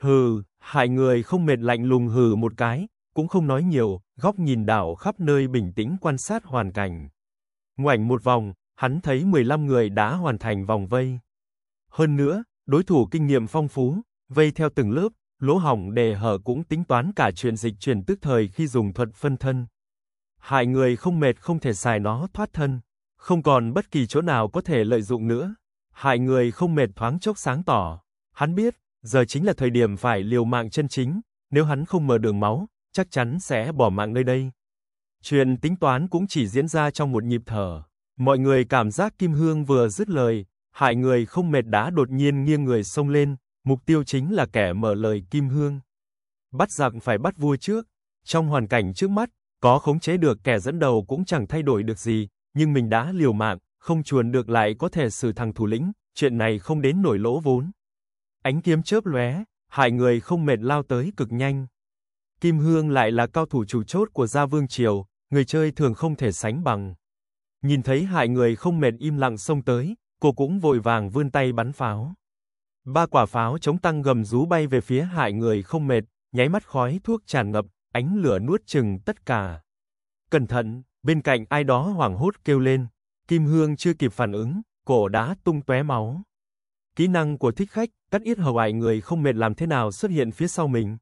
Hừ, hại người không mệt lạnh lùng hừ một cái, cũng không nói nhiều, góc nhìn đảo khắp nơi bình tĩnh quan sát hoàn cảnh. Ngoảnh một vòng, hắn thấy 15 người đã hoàn thành vòng vây. Hơn nữa, đối thủ kinh nghiệm phong phú, vây theo từng lớp, lỗ hỏng để hở cũng tính toán cả chuyện dịch chuyển tức thời khi dùng thuật phân thân. Hại người không mệt không thể xài nó thoát thân, không còn bất kỳ chỗ nào có thể lợi dụng nữa. Hại người không mệt thoáng chốc sáng tỏ, hắn biết, giờ chính là thời điểm phải liều mạng chân chính, nếu hắn không mở đường máu, chắc chắn sẽ bỏ mạng nơi đây. Chuyện tính toán cũng chỉ diễn ra trong một nhịp thở. Mọi người cảm giác Kim Hương vừa dứt lời, hại người không mệt đã đột nhiên nghiêng người sông lên, Mục tiêu chính là kẻ mở lời kim hương. Bắt giặc phải bắt vua trước. Trong hoàn cảnh trước mắt, có khống chế được kẻ dẫn đầu cũng chẳng thay đổi được gì, nhưng mình đã liều mạng, không chuồn được lại có thể xử thằng thủ lĩnh, chuyện này không đến nổi lỗ vốn. Ánh kiếm chớp lóe, hại người không mệt lao tới cực nhanh. Kim Hương lại là cao thủ chủ chốt của Gia Vương Triều, người chơi thường không thể sánh bằng. Nhìn thấy hại người không mệt im lặng xông tới, cô cũng vội vàng vươn tay bắn pháo. Ba quả pháo chống tăng gầm rú bay về phía hại người không mệt, nháy mắt khói thuốc tràn ngập, ánh lửa nuốt chừng tất cả. Cẩn thận, bên cạnh ai đó hoảng hốt kêu lên, Kim Hương chưa kịp phản ứng, cổ đã tung tóe máu. Kỹ năng của thích khách, cắt yết hầu hại người không mệt làm thế nào xuất hiện phía sau mình.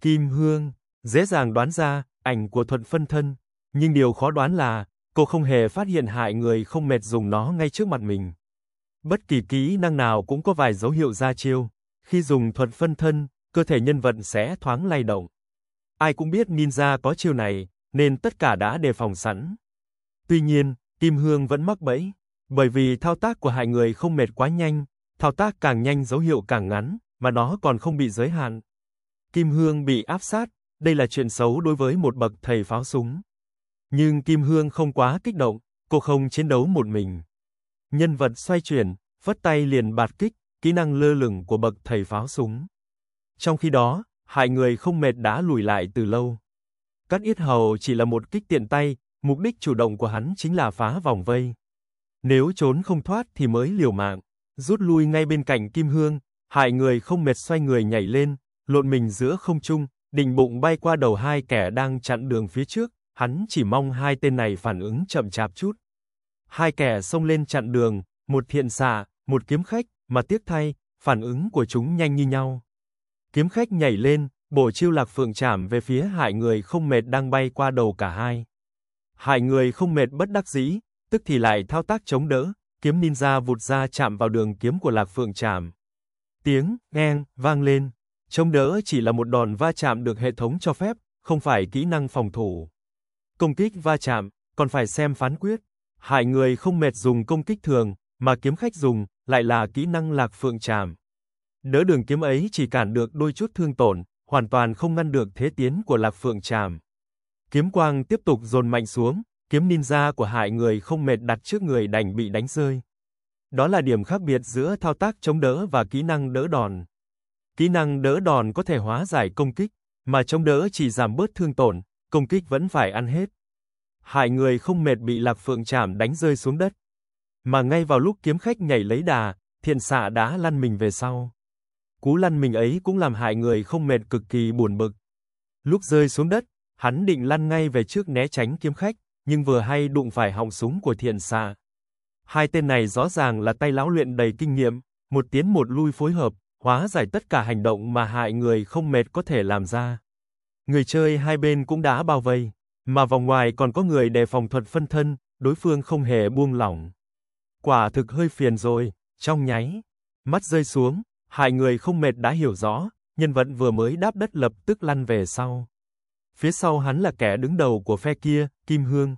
Kim Hương, dễ dàng đoán ra, ảnh của thuận phân thân, nhưng điều khó đoán là, cô không hề phát hiện hại người không mệt dùng nó ngay trước mặt mình. Bất kỳ kỹ năng nào cũng có vài dấu hiệu ra chiêu. Khi dùng thuật phân thân, cơ thể nhân vật sẽ thoáng lay động. Ai cũng biết ninja có chiêu này, nên tất cả đã đề phòng sẵn. Tuy nhiên, Kim Hương vẫn mắc bẫy, bởi vì thao tác của hai người không mệt quá nhanh, thao tác càng nhanh dấu hiệu càng ngắn, mà nó còn không bị giới hạn. Kim Hương bị áp sát, đây là chuyện xấu đối với một bậc thầy pháo súng. Nhưng Kim Hương không quá kích động, cô không chiến đấu một mình nhân vật xoay chuyển, vất tay liền bạt kích, kỹ năng lơ lửng của bậc thầy pháo súng. Trong khi đó, hại người không mệt đã lùi lại từ lâu. Cắt yết hầu chỉ là một kích tiện tay, mục đích chủ động của hắn chính là phá vòng vây. Nếu trốn không thoát thì mới liều mạng, rút lui ngay bên cạnh Kim Hương, hại người không mệt xoay người nhảy lên, lộn mình giữa không trung, định bụng bay qua đầu hai kẻ đang chặn đường phía trước, hắn chỉ mong hai tên này phản ứng chậm chạp chút hai kẻ xông lên chặn đường, một thiện xạ, một kiếm khách, mà tiếc thay, phản ứng của chúng nhanh như nhau. Kiếm khách nhảy lên, bổ chiêu lạc phượng chạm về phía hại người không mệt đang bay qua đầu cả hai. Hại người không mệt bất đắc dĩ, tức thì lại thao tác chống đỡ, kiếm ninja vụt ra chạm vào đường kiếm của lạc phượng chạm. Tiếng, ngang, vang lên. Chống đỡ chỉ là một đòn va chạm được hệ thống cho phép, không phải kỹ năng phòng thủ. Công kích va chạm, còn phải xem phán quyết hại người không mệt dùng công kích thường, mà kiếm khách dùng lại là kỹ năng Lạc Phượng tràm Đỡ đường kiếm ấy chỉ cản được đôi chút thương tổn, hoàn toàn không ngăn được thế tiến của Lạc Phượng tràm Kiếm quang tiếp tục dồn mạnh xuống, kiếm ninja của hại người không mệt đặt trước người đành bị đánh rơi. Đó là điểm khác biệt giữa thao tác chống đỡ và kỹ năng đỡ đòn. Kỹ năng đỡ đòn có thể hóa giải công kích, mà chống đỡ chỉ giảm bớt thương tổn, công kích vẫn phải ăn hết hại người không mệt bị Lạc Phượng chạm đánh rơi xuống đất. Mà ngay vào lúc kiếm khách nhảy lấy đà, thiện xạ đã lăn mình về sau. Cú lăn mình ấy cũng làm hại người không mệt cực kỳ buồn bực. Lúc rơi xuống đất, hắn định lăn ngay về trước né tránh kiếm khách, nhưng vừa hay đụng phải họng súng của thiện xạ. Hai tên này rõ ràng là tay lão luyện đầy kinh nghiệm, một tiến một lui phối hợp, hóa giải tất cả hành động mà hại người không mệt có thể làm ra. Người chơi hai bên cũng đã bao vây. Mà vòng ngoài còn có người đề phòng thuật phân thân, đối phương không hề buông lỏng. Quả thực hơi phiền rồi, trong nháy, mắt rơi xuống, hai người không mệt đã hiểu rõ, nhân vật vừa mới đáp đất lập tức lăn về sau. Phía sau hắn là kẻ đứng đầu của phe kia, Kim Hương.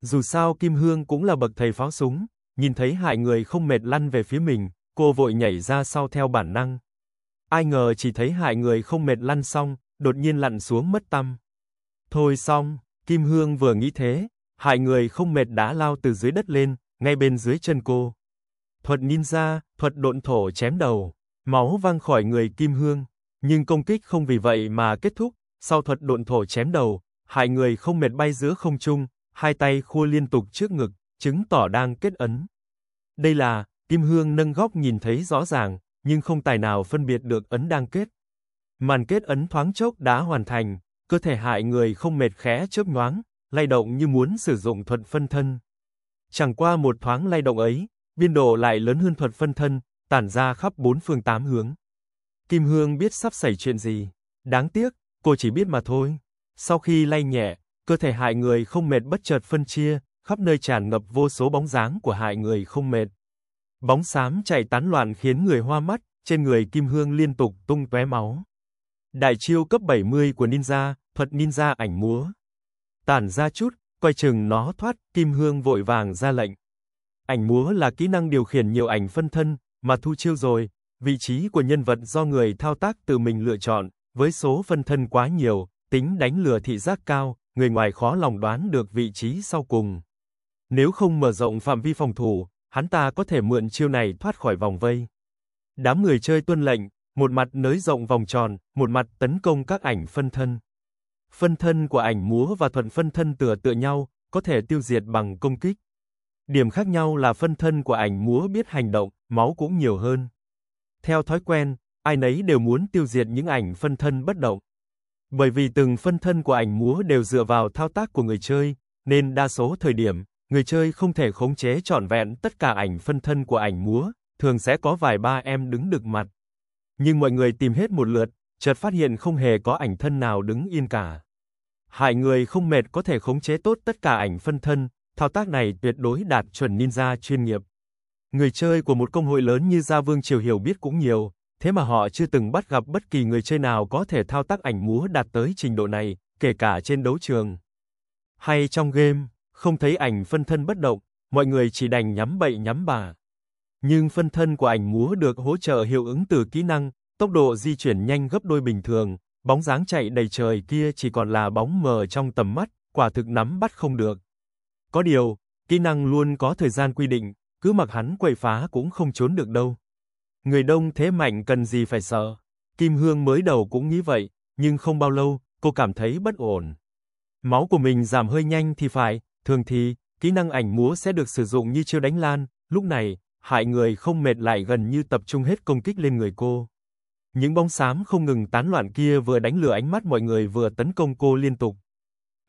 Dù sao Kim Hương cũng là bậc thầy pháo súng, nhìn thấy hai người không mệt lăn về phía mình, cô vội nhảy ra sau theo bản năng. Ai ngờ chỉ thấy hai người không mệt lăn xong, đột nhiên lặn xuống mất tâm. Thôi xong, Kim Hương vừa nghĩ thế, hai người không mệt đá lao từ dưới đất lên, ngay bên dưới chân cô. Thuật ninja, thuật độn thổ chém đầu, máu văng khỏi người Kim Hương, nhưng công kích không vì vậy mà kết thúc, sau thuật độn thổ chém đầu, hai người không mệt bay giữa không trung, hai tay khua liên tục trước ngực, chứng tỏ đang kết ấn. Đây là, Kim Hương nâng góc nhìn thấy rõ ràng, nhưng không tài nào phân biệt được ấn đang kết. Màn kết ấn thoáng chốc đã hoàn thành, cơ thể hại người không mệt khẽ chớp nhoáng, lay động như muốn sử dụng thuật phân thân. Chẳng qua một thoáng lay động ấy, biên độ lại lớn hơn thuật phân thân, tản ra khắp bốn phương tám hướng. Kim Hương biết sắp xảy chuyện gì, đáng tiếc, cô chỉ biết mà thôi. Sau khi lay nhẹ, cơ thể hại người không mệt bất chợt phân chia, khắp nơi tràn ngập vô số bóng dáng của hại người không mệt. Bóng xám chạy tán loạn khiến người hoa mắt, trên người Kim Hương liên tục tung tóe máu. Đại chiêu cấp 70 của ninja, thuật ninja ảnh múa. Tản ra chút, coi chừng nó thoát, Kim Hương vội vàng ra lệnh. Ảnh múa là kỹ năng điều khiển nhiều ảnh phân thân, mà thu chiêu rồi, vị trí của nhân vật do người thao tác tự mình lựa chọn, với số phân thân quá nhiều, tính đánh lừa thị giác cao, người ngoài khó lòng đoán được vị trí sau cùng. Nếu không mở rộng phạm vi phòng thủ, hắn ta có thể mượn chiêu này thoát khỏi vòng vây. Đám người chơi tuân lệnh, một mặt nới rộng vòng tròn, một mặt tấn công các ảnh phân thân. Phân thân của ảnh múa và thuận phân thân tựa tựa nhau, có thể tiêu diệt bằng công kích. Điểm khác nhau là phân thân của ảnh múa biết hành động, máu cũng nhiều hơn. Theo thói quen, ai nấy đều muốn tiêu diệt những ảnh phân thân bất động. Bởi vì từng phân thân của ảnh múa đều dựa vào thao tác của người chơi, nên đa số thời điểm, người chơi không thể khống chế trọn vẹn tất cả ảnh phân thân của ảnh múa, thường sẽ có vài ba em đứng được mặt nhưng mọi người tìm hết một lượt, chợt phát hiện không hề có ảnh thân nào đứng yên cả. Hại người không mệt có thể khống chế tốt tất cả ảnh phân thân, thao tác này tuyệt đối đạt chuẩn ninja chuyên nghiệp. Người chơi của một công hội lớn như Gia Vương Triều hiểu biết cũng nhiều, thế mà họ chưa từng bắt gặp bất kỳ người chơi nào có thể thao tác ảnh múa đạt tới trình độ này, kể cả trên đấu trường. Hay trong game, không thấy ảnh phân thân bất động, mọi người chỉ đành nhắm bậy nhắm bà nhưng phân thân của ảnh múa được hỗ trợ hiệu ứng từ kỹ năng, tốc độ di chuyển nhanh gấp đôi bình thường, bóng dáng chạy đầy trời kia chỉ còn là bóng mờ trong tầm mắt, quả thực nắm bắt không được. Có điều, kỹ năng luôn có thời gian quy định, cứ mặc hắn quậy phá cũng không trốn được đâu. Người đông thế mạnh cần gì phải sợ. Kim Hương mới đầu cũng nghĩ vậy, nhưng không bao lâu, cô cảm thấy bất ổn. Máu của mình giảm hơi nhanh thì phải, thường thì, kỹ năng ảnh múa sẽ được sử dụng như chiêu đánh lan, lúc này, hại người không mệt lại gần như tập trung hết công kích lên người cô. Những bóng xám không ngừng tán loạn kia vừa đánh lừa ánh mắt mọi người vừa tấn công cô liên tục.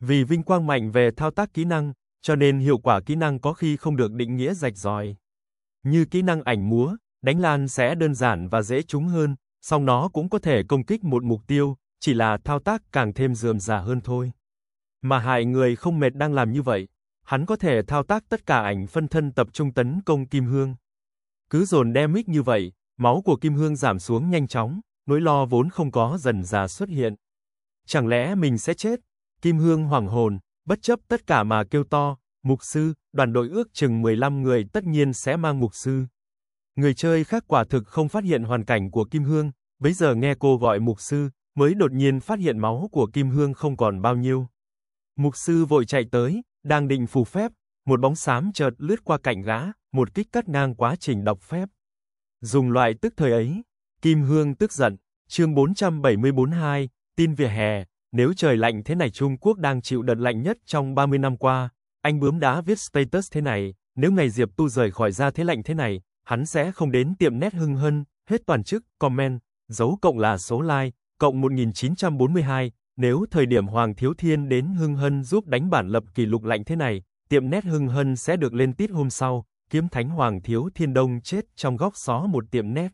Vì Vinh Quang mạnh về thao tác kỹ năng, cho nên hiệu quả kỹ năng có khi không được định nghĩa rạch ròi. Như kỹ năng ảnh múa, đánh lan sẽ đơn giản và dễ trúng hơn, song nó cũng có thể công kích một mục tiêu, chỉ là thao tác càng thêm dườm rà hơn thôi. Mà hại người không mệt đang làm như vậy, hắn có thể thao tác tất cả ảnh phân thân tập trung tấn công Kim Hương. Cứ dồn đem mic như vậy, máu của Kim Hương giảm xuống nhanh chóng, nỗi lo vốn không có dần dà xuất hiện. Chẳng lẽ mình sẽ chết? Kim Hương hoảng hồn, bất chấp tất cả mà kêu to, mục sư, đoàn đội ước chừng 15 người tất nhiên sẽ mang mục sư. Người chơi khác quả thực không phát hiện hoàn cảnh của Kim Hương, bấy giờ nghe cô gọi mục sư, mới đột nhiên phát hiện máu của Kim Hương không còn bao nhiêu. Mục sư vội chạy tới, đang định phù phép, một bóng xám chợt lướt qua cạnh gã, một kích cắt ngang quá trình đọc phép. Dùng loại tức thời ấy, Kim Hương tức giận, chương 474-2, tin về hè, nếu trời lạnh thế này Trung Quốc đang chịu đợt lạnh nhất trong 30 năm qua, anh bướm đá viết status thế này, nếu ngày Diệp Tu rời khỏi ra thế lạnh thế này, hắn sẽ không đến tiệm nét hưng hân, hết toàn chức, comment, dấu cộng là số like, cộng 1942, nếu thời điểm Hoàng Thiếu Thiên đến hưng hân giúp đánh bản lập kỷ lục lạnh thế này, tiệm nét hưng hân sẽ được lên tít hôm sau, kiếm thánh hoàng thiếu thiên đông chết trong góc xó một tiệm nét.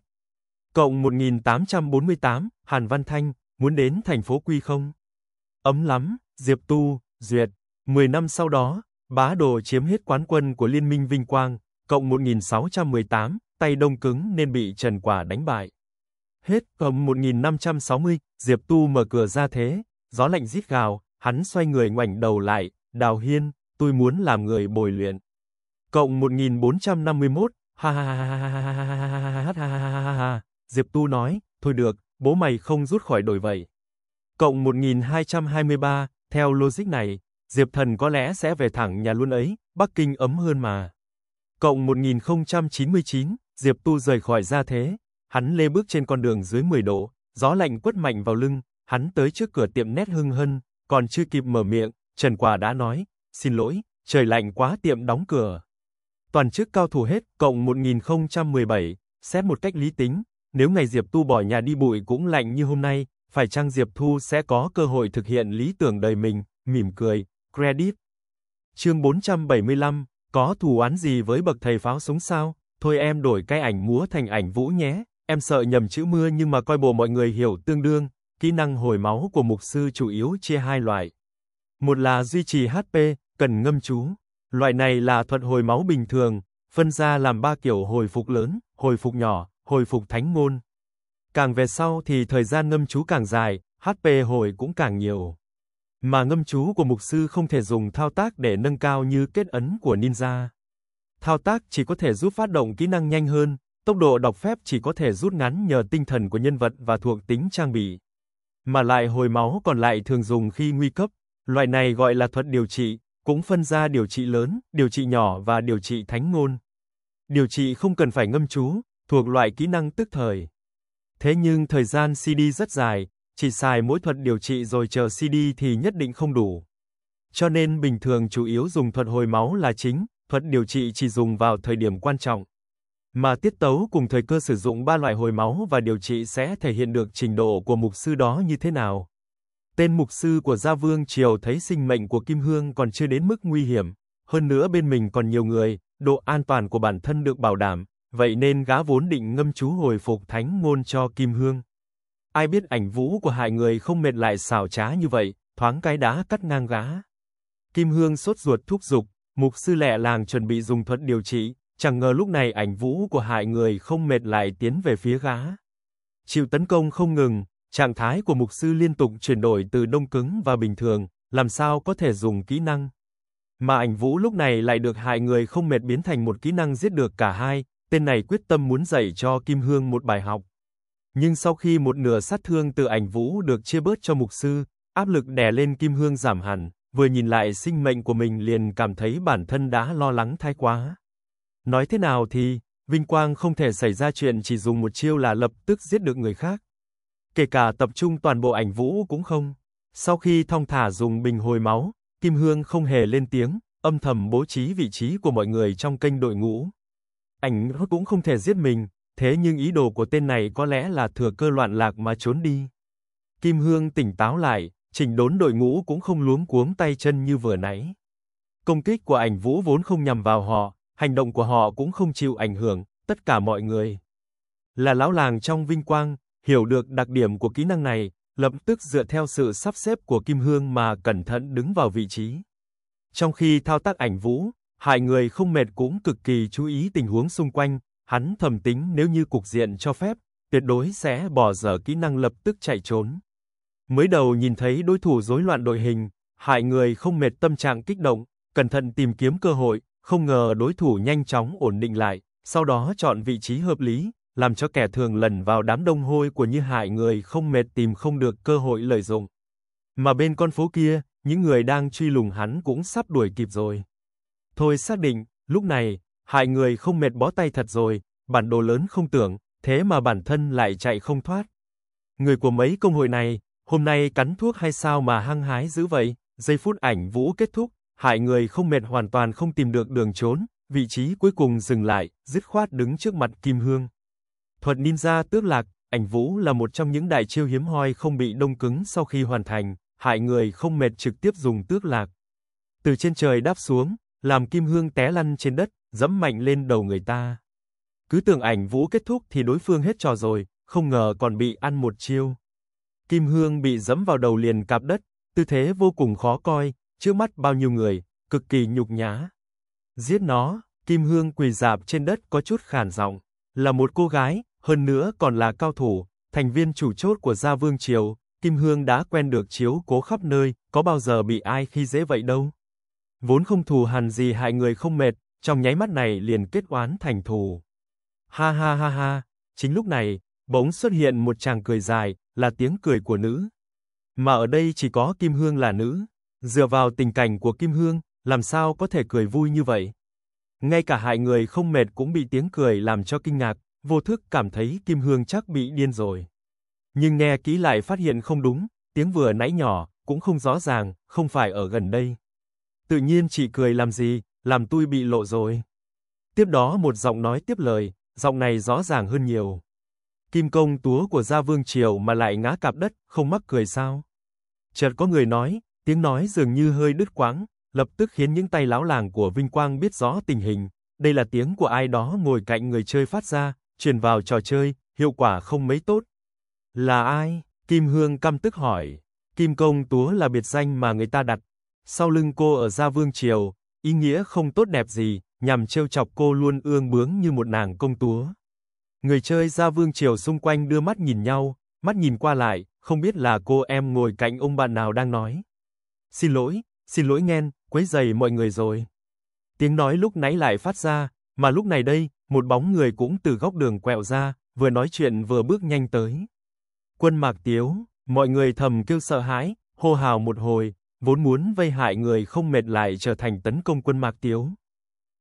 Cộng 1848, Hàn Văn Thanh, muốn đến thành phố Quy không? Ấm lắm, Diệp Tu, Duyệt. Mười năm sau đó, bá đồ chiếm hết quán quân của Liên minh Vinh Quang, cộng 1618, tay đông cứng nên bị Trần Quả đánh bại. Hết cộng 1560, Diệp Tu mở cửa ra thế, gió lạnh rít gào, hắn xoay người ngoảnh đầu lại, Đào Hiên, tôi muốn làm người bồi luyện. Cộng 1451, ha ha ha ha ha ha ha ha ha, ha Diệp Tu nói, thôi được, bố mày không rút khỏi đổi vậy. Cộng 1223, theo logic này, Diệp Thần có lẽ sẽ về thẳng nhà luôn ấy, Bắc Kinh ấm hơn mà. Cộng 1099, Diệp Tu rời khỏi gia thế, hắn lê bước trên con đường dưới 10 độ, gió lạnh quất mạnh vào lưng, hắn tới trước cửa tiệm nét hưng hân, còn chưa kịp mở miệng, Trần Quả đã nói, Xin lỗi, trời lạnh quá tiệm đóng cửa. Toàn chức cao thủ hết, cộng 1017, xét một cách lý tính, nếu ngày Diệp tu bỏ nhà đi bụi cũng lạnh như hôm nay, phải chăng Diệp Thu sẽ có cơ hội thực hiện lý tưởng đời mình, mỉm cười, credit. Chương 475, có thù án gì với bậc thầy pháo súng sao? Thôi em đổi cái ảnh múa thành ảnh vũ nhé. Em sợ nhầm chữ mưa nhưng mà coi bộ mọi người hiểu tương đương, kỹ năng hồi máu của mục sư chủ yếu chia hai loại. Một là duy trì HP, cần ngâm chú. Loại này là thuật hồi máu bình thường, phân ra làm ba kiểu hồi phục lớn, hồi phục nhỏ, hồi phục thánh ngôn. Càng về sau thì thời gian ngâm chú càng dài, HP hồi cũng càng nhiều. Mà ngâm chú của mục sư không thể dùng thao tác để nâng cao như kết ấn của ninja. Thao tác chỉ có thể giúp phát động kỹ năng nhanh hơn, tốc độ đọc phép chỉ có thể rút ngắn nhờ tinh thần của nhân vật và thuộc tính trang bị. Mà lại hồi máu còn lại thường dùng khi nguy cấp, loại này gọi là thuật điều trị, cũng phân ra điều trị lớn, điều trị nhỏ và điều trị thánh ngôn. Điều trị không cần phải ngâm chú, thuộc loại kỹ năng tức thời. Thế nhưng thời gian CD rất dài, chỉ xài mỗi thuật điều trị rồi chờ CD thì nhất định không đủ. Cho nên bình thường chủ yếu dùng thuật hồi máu là chính, thuật điều trị chỉ dùng vào thời điểm quan trọng. Mà tiết tấu cùng thời cơ sử dụng ba loại hồi máu và điều trị sẽ thể hiện được trình độ của mục sư đó như thế nào tên mục sư của Gia Vương Triều thấy sinh mệnh của Kim Hương còn chưa đến mức nguy hiểm, hơn nữa bên mình còn nhiều người, độ an toàn của bản thân được bảo đảm, vậy nên gã vốn định ngâm chú hồi phục thánh ngôn cho Kim Hương. Ai biết ảnh vũ của hại người không mệt lại xảo trá như vậy, thoáng cái đá cắt ngang gã. Kim Hương sốt ruột thúc giục, mục sư lẹ làng chuẩn bị dùng thuật điều trị, chẳng ngờ lúc này ảnh vũ của hại người không mệt lại tiến về phía gã. Chịu tấn công không ngừng, Trạng thái của mục sư liên tục chuyển đổi từ đông cứng và bình thường, làm sao có thể dùng kỹ năng. Mà ảnh vũ lúc này lại được hại người không mệt biến thành một kỹ năng giết được cả hai, tên này quyết tâm muốn dạy cho Kim Hương một bài học. Nhưng sau khi một nửa sát thương từ ảnh vũ được chia bớt cho mục sư, áp lực đè lên Kim Hương giảm hẳn, vừa nhìn lại sinh mệnh của mình liền cảm thấy bản thân đã lo lắng thái quá. Nói thế nào thì, vinh quang không thể xảy ra chuyện chỉ dùng một chiêu là lập tức giết được người khác kể cả tập trung toàn bộ ảnh vũ cũng không. Sau khi thong thả dùng bình hồi máu, Kim Hương không hề lên tiếng, âm thầm bố trí vị trí của mọi người trong kênh đội ngũ. Ảnh vũ cũng không thể giết mình, thế nhưng ý đồ của tên này có lẽ là thừa cơ loạn lạc mà trốn đi. Kim Hương tỉnh táo lại, chỉnh đốn đội ngũ cũng không luống cuống tay chân như vừa nãy. Công kích của ảnh vũ vốn không nhằm vào họ, hành động của họ cũng không chịu ảnh hưởng, tất cả mọi người. Là lão làng trong vinh quang, Hiểu được đặc điểm của kỹ năng này, lập tức dựa theo sự sắp xếp của kim hương mà cẩn thận đứng vào vị trí. Trong khi thao tác ảnh vũ, hai người không mệt cũng cực kỳ chú ý tình huống xung quanh, hắn thầm tính nếu như cục diện cho phép, tuyệt đối sẽ bỏ dở kỹ năng lập tức chạy trốn. Mới đầu nhìn thấy đối thủ rối loạn đội hình, hai người không mệt tâm trạng kích động, cẩn thận tìm kiếm cơ hội, không ngờ đối thủ nhanh chóng ổn định lại, sau đó chọn vị trí hợp lý, làm cho kẻ thường lẩn vào đám đông hôi của như hại người không mệt tìm không được cơ hội lợi dụng. Mà bên con phố kia, những người đang truy lùng hắn cũng sắp đuổi kịp rồi. Thôi xác định, lúc này, hại người không mệt bó tay thật rồi, bản đồ lớn không tưởng, thế mà bản thân lại chạy không thoát. Người của mấy công hội này, hôm nay cắn thuốc hay sao mà hăng hái dữ vậy? Giây phút ảnh vũ kết thúc, hại người không mệt hoàn toàn không tìm được đường trốn, vị trí cuối cùng dừng lại, dứt khoát đứng trước mặt Kim Hương. Thuật ninja tước lạc, ảnh vũ là một trong những đại chiêu hiếm hoi không bị đông cứng sau khi hoàn thành, hại người không mệt trực tiếp dùng tước lạc. Từ trên trời đáp xuống, làm Kim Hương té lăn trên đất, dẫm mạnh lên đầu người ta. Cứ tưởng ảnh vũ kết thúc thì đối phương hết trò rồi, không ngờ còn bị ăn một chiêu. Kim Hương bị dẫm vào đầu liền cạp đất, tư thế vô cùng khó coi, trước mắt bao nhiêu người, cực kỳ nhục nhã. Giết nó, Kim Hương quỳ dạp trên đất có chút khản giọng, là một cô gái, hơn nữa còn là cao thủ, thành viên chủ chốt của gia vương triều, Kim Hương đã quen được chiếu cố khắp nơi, có bao giờ bị ai khi dễ vậy đâu. Vốn không thù hằn gì hại người không mệt, trong nháy mắt này liền kết oán thành thù. Ha ha ha ha, chính lúc này, bỗng xuất hiện một chàng cười dài, là tiếng cười của nữ. Mà ở đây chỉ có Kim Hương là nữ, dựa vào tình cảnh của Kim Hương, làm sao có thể cười vui như vậy. Ngay cả hại người không mệt cũng bị tiếng cười làm cho kinh ngạc, vô thức cảm thấy Kim Hương chắc bị điên rồi. Nhưng nghe kỹ lại phát hiện không đúng, tiếng vừa nãy nhỏ, cũng không rõ ràng, không phải ở gần đây. Tự nhiên chị cười làm gì, làm tôi bị lộ rồi. Tiếp đó một giọng nói tiếp lời, giọng này rõ ràng hơn nhiều. Kim công túa của gia vương triều mà lại ngã cạp đất, không mắc cười sao? Chợt có người nói, tiếng nói dường như hơi đứt quãng, lập tức khiến những tay láo làng của Vinh Quang biết rõ tình hình, đây là tiếng của ai đó ngồi cạnh người chơi phát ra, truyền vào trò chơi, hiệu quả không mấy tốt. Là ai? Kim Hương căm tức hỏi. Kim Công Túa là biệt danh mà người ta đặt. Sau lưng cô ở Gia Vương Triều, ý nghĩa không tốt đẹp gì, nhằm trêu chọc cô luôn ương bướng như một nàng công túa. Người chơi Gia Vương Triều xung quanh đưa mắt nhìn nhau, mắt nhìn qua lại, không biết là cô em ngồi cạnh ông bạn nào đang nói. Xin lỗi, xin lỗi nghen, quấy dày mọi người rồi. Tiếng nói lúc nãy lại phát ra, mà lúc này đây, một bóng người cũng từ góc đường quẹo ra, vừa nói chuyện vừa bước nhanh tới. Quân Mạc Tiếu, mọi người thầm kêu sợ hãi, hô hào một hồi, vốn muốn vây hại người không mệt lại trở thành tấn công quân Mạc Tiếu.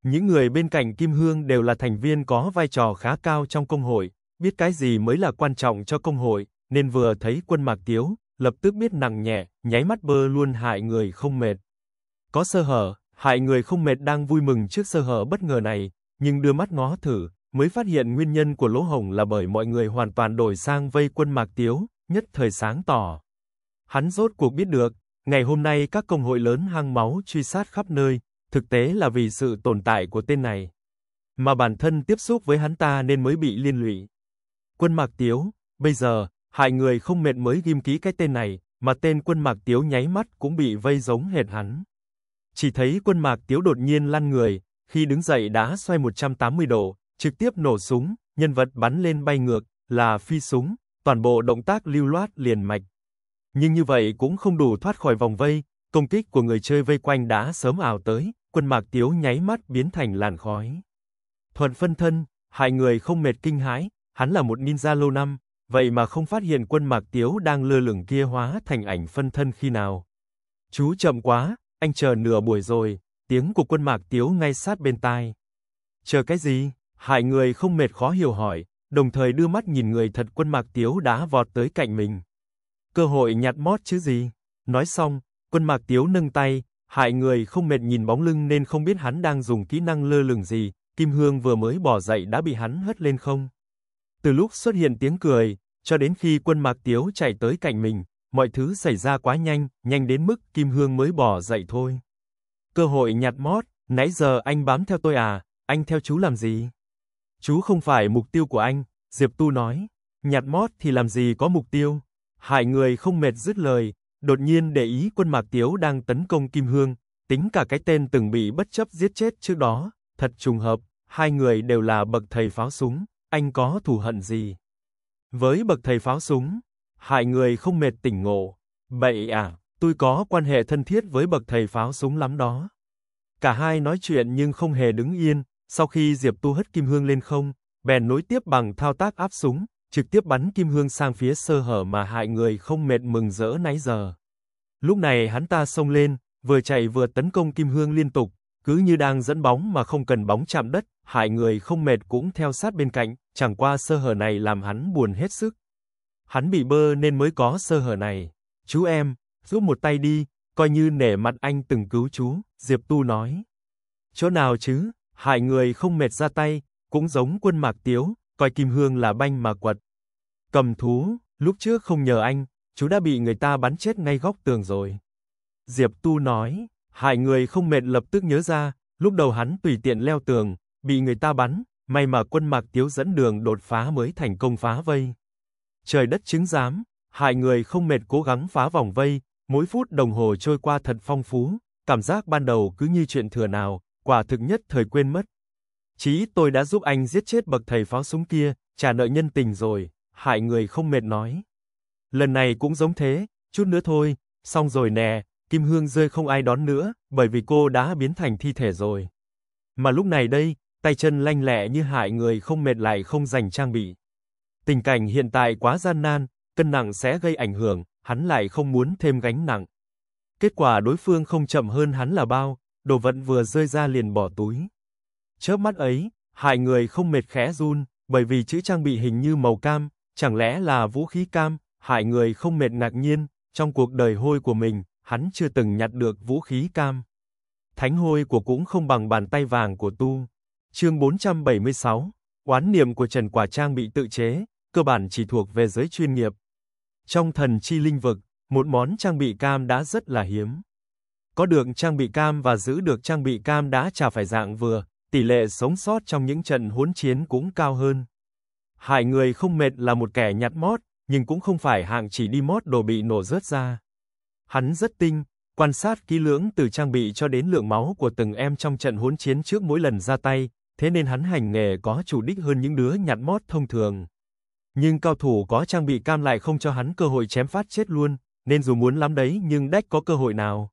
Những người bên cạnh Kim Hương đều là thành viên có vai trò khá cao trong công hội, biết cái gì mới là quan trọng cho công hội, nên vừa thấy quân Mạc Tiếu, lập tức biết nặng nhẹ, nháy mắt bơ luôn hại người không mệt. Có sơ hở, hại người không mệt đang vui mừng trước sơ hở bất ngờ này, nhưng đưa mắt ngó thử, mới phát hiện nguyên nhân của lỗ hổng là bởi mọi người hoàn toàn đổi sang vây quân Mạc Tiếu, nhất thời sáng tỏ. Hắn rốt cuộc biết được, ngày hôm nay các công hội lớn hang máu truy sát khắp nơi, thực tế là vì sự tồn tại của tên này. Mà bản thân tiếp xúc với hắn ta nên mới bị liên lụy. Quân Mạc Tiếu, bây giờ, hại người không mệt mới ghim ký cái tên này, mà tên quân Mạc Tiếu nháy mắt cũng bị vây giống hệt hắn. Chỉ thấy quân Mạc Tiếu đột nhiên lăn người, khi đứng dậy đã xoay 180 độ, trực tiếp nổ súng, nhân vật bắn lên bay ngược, là phi súng, toàn bộ động tác lưu loát liền mạch. Nhưng như vậy cũng không đủ thoát khỏi vòng vây, công kích của người chơi vây quanh đã sớm ảo tới, quân Mạc Tiếu nháy mắt biến thành làn khói. Thuận phân thân, hai người không mệt kinh hãi, hắn là một ninja lâu năm, vậy mà không phát hiện quân Mạc Tiếu đang lơ lửng kia hóa thành ảnh phân thân khi nào. Chú chậm quá, anh chờ nửa buổi rồi, tiếng của quân mạc tiếu ngay sát bên tai. Chờ cái gì? Hại người không mệt khó hiểu hỏi, đồng thời đưa mắt nhìn người thật quân mạc tiếu đã vọt tới cạnh mình. Cơ hội nhặt mót chứ gì? Nói xong, quân mạc tiếu nâng tay, hại người không mệt nhìn bóng lưng nên không biết hắn đang dùng kỹ năng lơ lửng gì, Kim Hương vừa mới bỏ dậy đã bị hắn hất lên không. Từ lúc xuất hiện tiếng cười, cho đến khi quân mạc tiếu chạy tới cạnh mình, mọi thứ xảy ra quá nhanh, nhanh đến mức Kim Hương mới bỏ dậy thôi. Cơ hội nhặt mót, nãy giờ anh bám theo tôi à, anh theo chú làm gì? Chú không phải mục tiêu của anh, Diệp Tu nói. Nhặt mót thì làm gì có mục tiêu. Hải người không mệt dứt lời, đột nhiên để ý quân Mạc Tiếu đang tấn công Kim Hương, tính cả cái tên từng bị bất chấp giết chết trước đó, thật trùng hợp, hai người đều là bậc thầy pháo súng, anh có thù hận gì? Với bậc thầy pháo súng, hại người không mệt tỉnh ngộ, bậy à? Tôi có quan hệ thân thiết với bậc thầy pháo súng lắm đó. Cả hai nói chuyện nhưng không hề đứng yên, sau khi Diệp Tu hất kim hương lên không, bèn nối tiếp bằng thao tác áp súng, trực tiếp bắn kim hương sang phía sơ hở mà hại người không mệt mừng rỡ nãy giờ. Lúc này hắn ta xông lên, vừa chạy vừa tấn công kim hương liên tục, cứ như đang dẫn bóng mà không cần bóng chạm đất, hại người không mệt cũng theo sát bên cạnh, chẳng qua sơ hở này làm hắn buồn hết sức. Hắn bị bơ nên mới có sơ hở này. Chú em, giúp một tay đi, coi như nể mặt anh từng cứu chú, Diệp Tu nói. Chỗ nào chứ, hại người không mệt ra tay, cũng giống quân mạc tiếu, coi kim hương là banh mà quật. Cầm thú, lúc trước không nhờ anh, chú đã bị người ta bắn chết ngay góc tường rồi. Diệp Tu nói, hại người không mệt lập tức nhớ ra, lúc đầu hắn tùy tiện leo tường, bị người ta bắn, may mà quân mạc tiếu dẫn đường đột phá mới thành công phá vây. Trời đất chứng giám, hại người không mệt cố gắng phá vòng vây, Mỗi phút đồng hồ trôi qua thật phong phú, cảm giác ban đầu cứ như chuyện thừa nào, quả thực nhất thời quên mất. Chí tôi đã giúp anh giết chết bậc thầy pháo súng kia, trả nợ nhân tình rồi, hại người không mệt nói. Lần này cũng giống thế, chút nữa thôi, xong rồi nè, Kim Hương rơi không ai đón nữa, bởi vì cô đã biến thành thi thể rồi. Mà lúc này đây, tay chân lanh lẹ như hại người không mệt lại không dành trang bị. Tình cảnh hiện tại quá gian nan, cân nặng sẽ gây ảnh hưởng, hắn lại không muốn thêm gánh nặng. Kết quả đối phương không chậm hơn hắn là bao, đồ vật vừa rơi ra liền bỏ túi. Chớp mắt ấy, hại người không mệt khẽ run, bởi vì chữ trang bị hình như màu cam, chẳng lẽ là vũ khí cam, hại người không mệt ngạc nhiên, trong cuộc đời hôi của mình, hắn chưa từng nhặt được vũ khí cam. Thánh hôi của cũng không bằng bàn tay vàng của tu. Chương 476, oán niệm của Trần Quả Trang bị tự chế, cơ bản chỉ thuộc về giới chuyên nghiệp, trong thần chi linh vực, một món trang bị cam đã rất là hiếm. Có được trang bị cam và giữ được trang bị cam đã chả phải dạng vừa, tỷ lệ sống sót trong những trận huấn chiến cũng cao hơn. Hại người không mệt là một kẻ nhặt mót, nhưng cũng không phải hạng chỉ đi mót đồ bị nổ rớt ra. Hắn rất tinh, quan sát kỹ lưỡng từ trang bị cho đến lượng máu của từng em trong trận huấn chiến trước mỗi lần ra tay, thế nên hắn hành nghề có chủ đích hơn những đứa nhặt mót thông thường nhưng cao thủ có trang bị cam lại không cho hắn cơ hội chém phát chết luôn, nên dù muốn lắm đấy nhưng đách có cơ hội nào.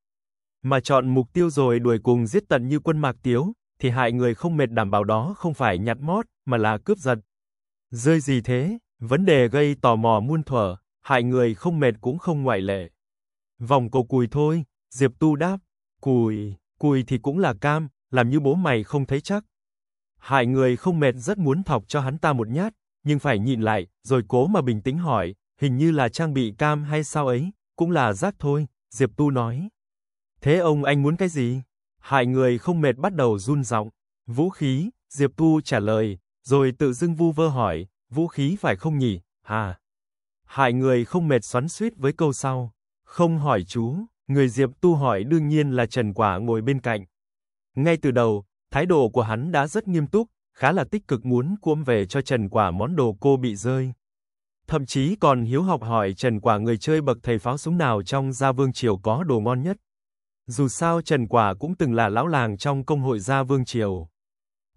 Mà chọn mục tiêu rồi đuổi cùng giết tận như quân mạc tiếu, thì hại người không mệt đảm bảo đó không phải nhặt mót, mà là cướp giật. Rơi gì thế, vấn đề gây tò mò muôn thuở, hại người không mệt cũng không ngoại lệ. Vòng cầu cùi thôi, Diệp Tu đáp, cùi, cùi thì cũng là cam, làm như bố mày không thấy chắc. Hại người không mệt rất muốn thọc cho hắn ta một nhát, nhưng phải nhịn lại, rồi cố mà bình tĩnh hỏi, hình như là trang bị cam hay sao ấy, cũng là rác thôi, Diệp Tu nói. Thế ông anh muốn cái gì? Hại người không mệt bắt đầu run giọng. Vũ khí, Diệp Tu trả lời, rồi tự dưng vu vơ hỏi, vũ khí phải không nhỉ? Hà. Hại người không mệt xoắn suýt với câu sau. Không hỏi chú, người Diệp Tu hỏi đương nhiên là Trần Quả ngồi bên cạnh. Ngay từ đầu, thái độ của hắn đã rất nghiêm túc, khá là tích cực muốn cuôm về cho Trần Quả món đồ cô bị rơi. Thậm chí còn hiếu học hỏi Trần Quả người chơi bậc thầy pháo súng nào trong Gia Vương Triều có đồ ngon nhất. Dù sao Trần Quả cũng từng là lão làng trong công hội Gia Vương Triều.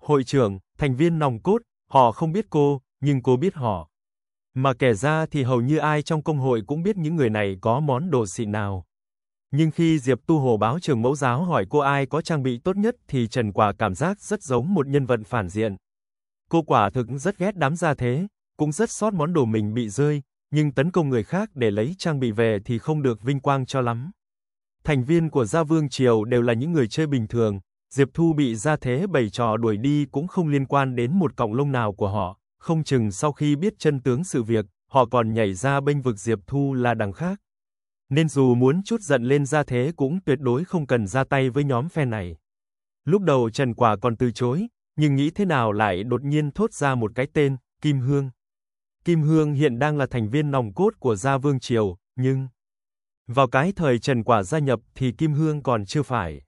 Hội trưởng, thành viên nòng cốt, họ không biết cô, nhưng cô biết họ. Mà kể ra thì hầu như ai trong công hội cũng biết những người này có món đồ xịn nào. Nhưng khi Diệp Tu Hồ báo trường mẫu giáo hỏi cô ai có trang bị tốt nhất thì Trần Quả cảm giác rất giống một nhân vật phản diện. Cô quả thực rất ghét đám gia thế, cũng rất sót món đồ mình bị rơi, nhưng tấn công người khác để lấy trang bị về thì không được vinh quang cho lắm. Thành viên của Gia Vương Triều đều là những người chơi bình thường, Diệp Thu bị gia thế bày trò đuổi đi cũng không liên quan đến một cọng lông nào của họ, không chừng sau khi biết chân tướng sự việc, họ còn nhảy ra bênh vực Diệp Thu là đằng khác. Nên dù muốn chút giận lên ra thế cũng tuyệt đối không cần ra tay với nhóm phe này. Lúc đầu Trần Quả còn từ chối, nhưng nghĩ thế nào lại đột nhiên thốt ra một cái tên, Kim Hương. Kim Hương hiện đang là thành viên nòng cốt của Gia Vương Triều, nhưng... Vào cái thời Trần Quả gia nhập thì Kim Hương còn chưa phải.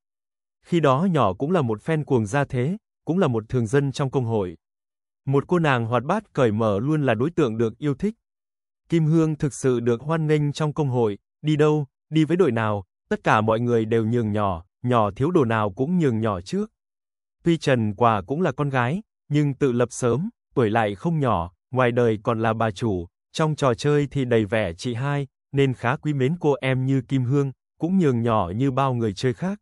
Khi đó nhỏ cũng là một fan cuồng gia thế, cũng là một thường dân trong công hội. Một cô nàng hoạt bát cởi mở luôn là đối tượng được yêu thích. Kim Hương thực sự được hoan nghênh trong công hội, đi đâu, đi với đội nào, tất cả mọi người đều nhường nhỏ, nhỏ thiếu đồ nào cũng nhường nhỏ trước. Tuy Trần Quả cũng là con gái, nhưng tự lập sớm, tuổi lại không nhỏ, ngoài đời còn là bà chủ, trong trò chơi thì đầy vẻ chị hai, nên khá quý mến cô em như Kim Hương, cũng nhường nhỏ như bao người chơi khác.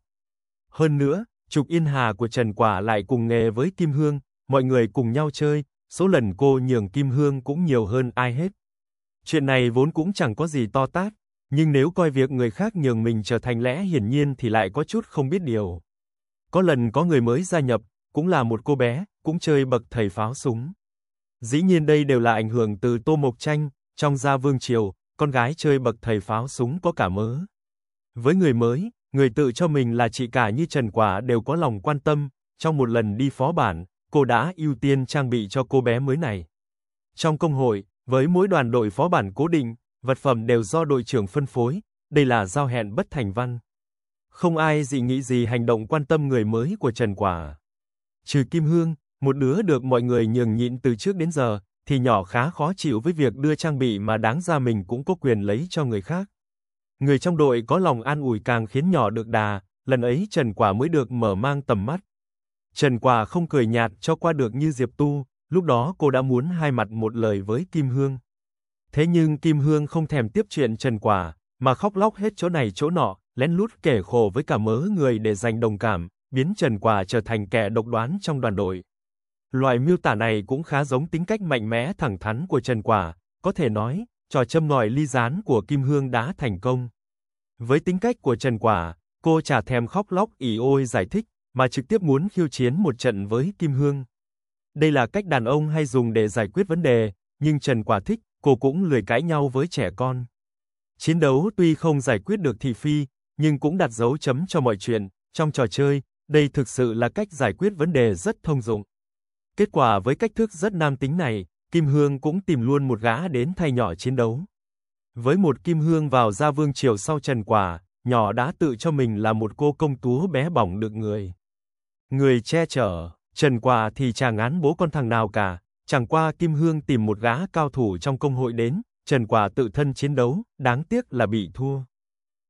Hơn nữa, Trục Yên Hà của Trần Quả lại cùng nghề với Kim Hương, mọi người cùng nhau chơi, số lần cô nhường Kim Hương cũng nhiều hơn ai hết. Chuyện này vốn cũng chẳng có gì to tát, nhưng nếu coi việc người khác nhường mình trở thành lẽ hiển nhiên thì lại có chút không biết điều. Có lần có người mới gia nhập, cũng là một cô bé, cũng chơi bậc thầy pháo súng. Dĩ nhiên đây đều là ảnh hưởng từ Tô Mộc Tranh, trong gia vương triều, con gái chơi bậc thầy pháo súng có cả mớ. Với người mới, người tự cho mình là chị cả như Trần Quả đều có lòng quan tâm, trong một lần đi phó bản, cô đã ưu tiên trang bị cho cô bé mới này. Trong công hội, với mỗi đoàn đội phó bản cố định, vật phẩm đều do đội trưởng phân phối, đây là giao hẹn bất thành văn. Không ai dị nghĩ gì hành động quan tâm người mới của Trần Quả. Trừ Kim Hương, một đứa được mọi người nhường nhịn từ trước đến giờ, thì nhỏ khá khó chịu với việc đưa trang bị mà đáng ra mình cũng có quyền lấy cho người khác. Người trong đội có lòng an ủi càng khiến nhỏ được đà, lần ấy Trần Quả mới được mở mang tầm mắt. Trần Quả không cười nhạt cho qua được như Diệp Tu, lúc đó cô đã muốn hai mặt một lời với Kim Hương. Thế nhưng Kim Hương không thèm tiếp chuyện Trần Quả, mà khóc lóc hết chỗ này chỗ nọ, lén lút kể khổ với cả mớ người để giành đồng cảm, biến Trần Quả trở thành kẻ độc đoán trong đoàn đội. Loại miêu tả này cũng khá giống tính cách mạnh mẽ thẳng thắn của Trần Quả, có thể nói, trò châm ngòi ly gián của Kim Hương đã thành công. Với tính cách của Trần Quả, cô chả thèm khóc lóc ỉ ôi giải thích, mà trực tiếp muốn khiêu chiến một trận với Kim Hương. Đây là cách đàn ông hay dùng để giải quyết vấn đề, nhưng Trần Quả thích, cô cũng lười cãi nhau với trẻ con. Chiến đấu tuy không giải quyết được thị phi, nhưng cũng đặt dấu chấm cho mọi chuyện, trong trò chơi, đây thực sự là cách giải quyết vấn đề rất thông dụng. Kết quả với cách thức rất nam tính này, Kim Hương cũng tìm luôn một gã đến thay nhỏ chiến đấu. Với một Kim Hương vào gia vương triều sau Trần Quả, nhỏ đã tự cho mình là một cô công tú bé bỏng được người. Người che chở, Trần Quả thì chả án bố con thằng nào cả, Chẳng qua Kim Hương tìm một gã cao thủ trong công hội đến, Trần Quả tự thân chiến đấu, đáng tiếc là bị thua.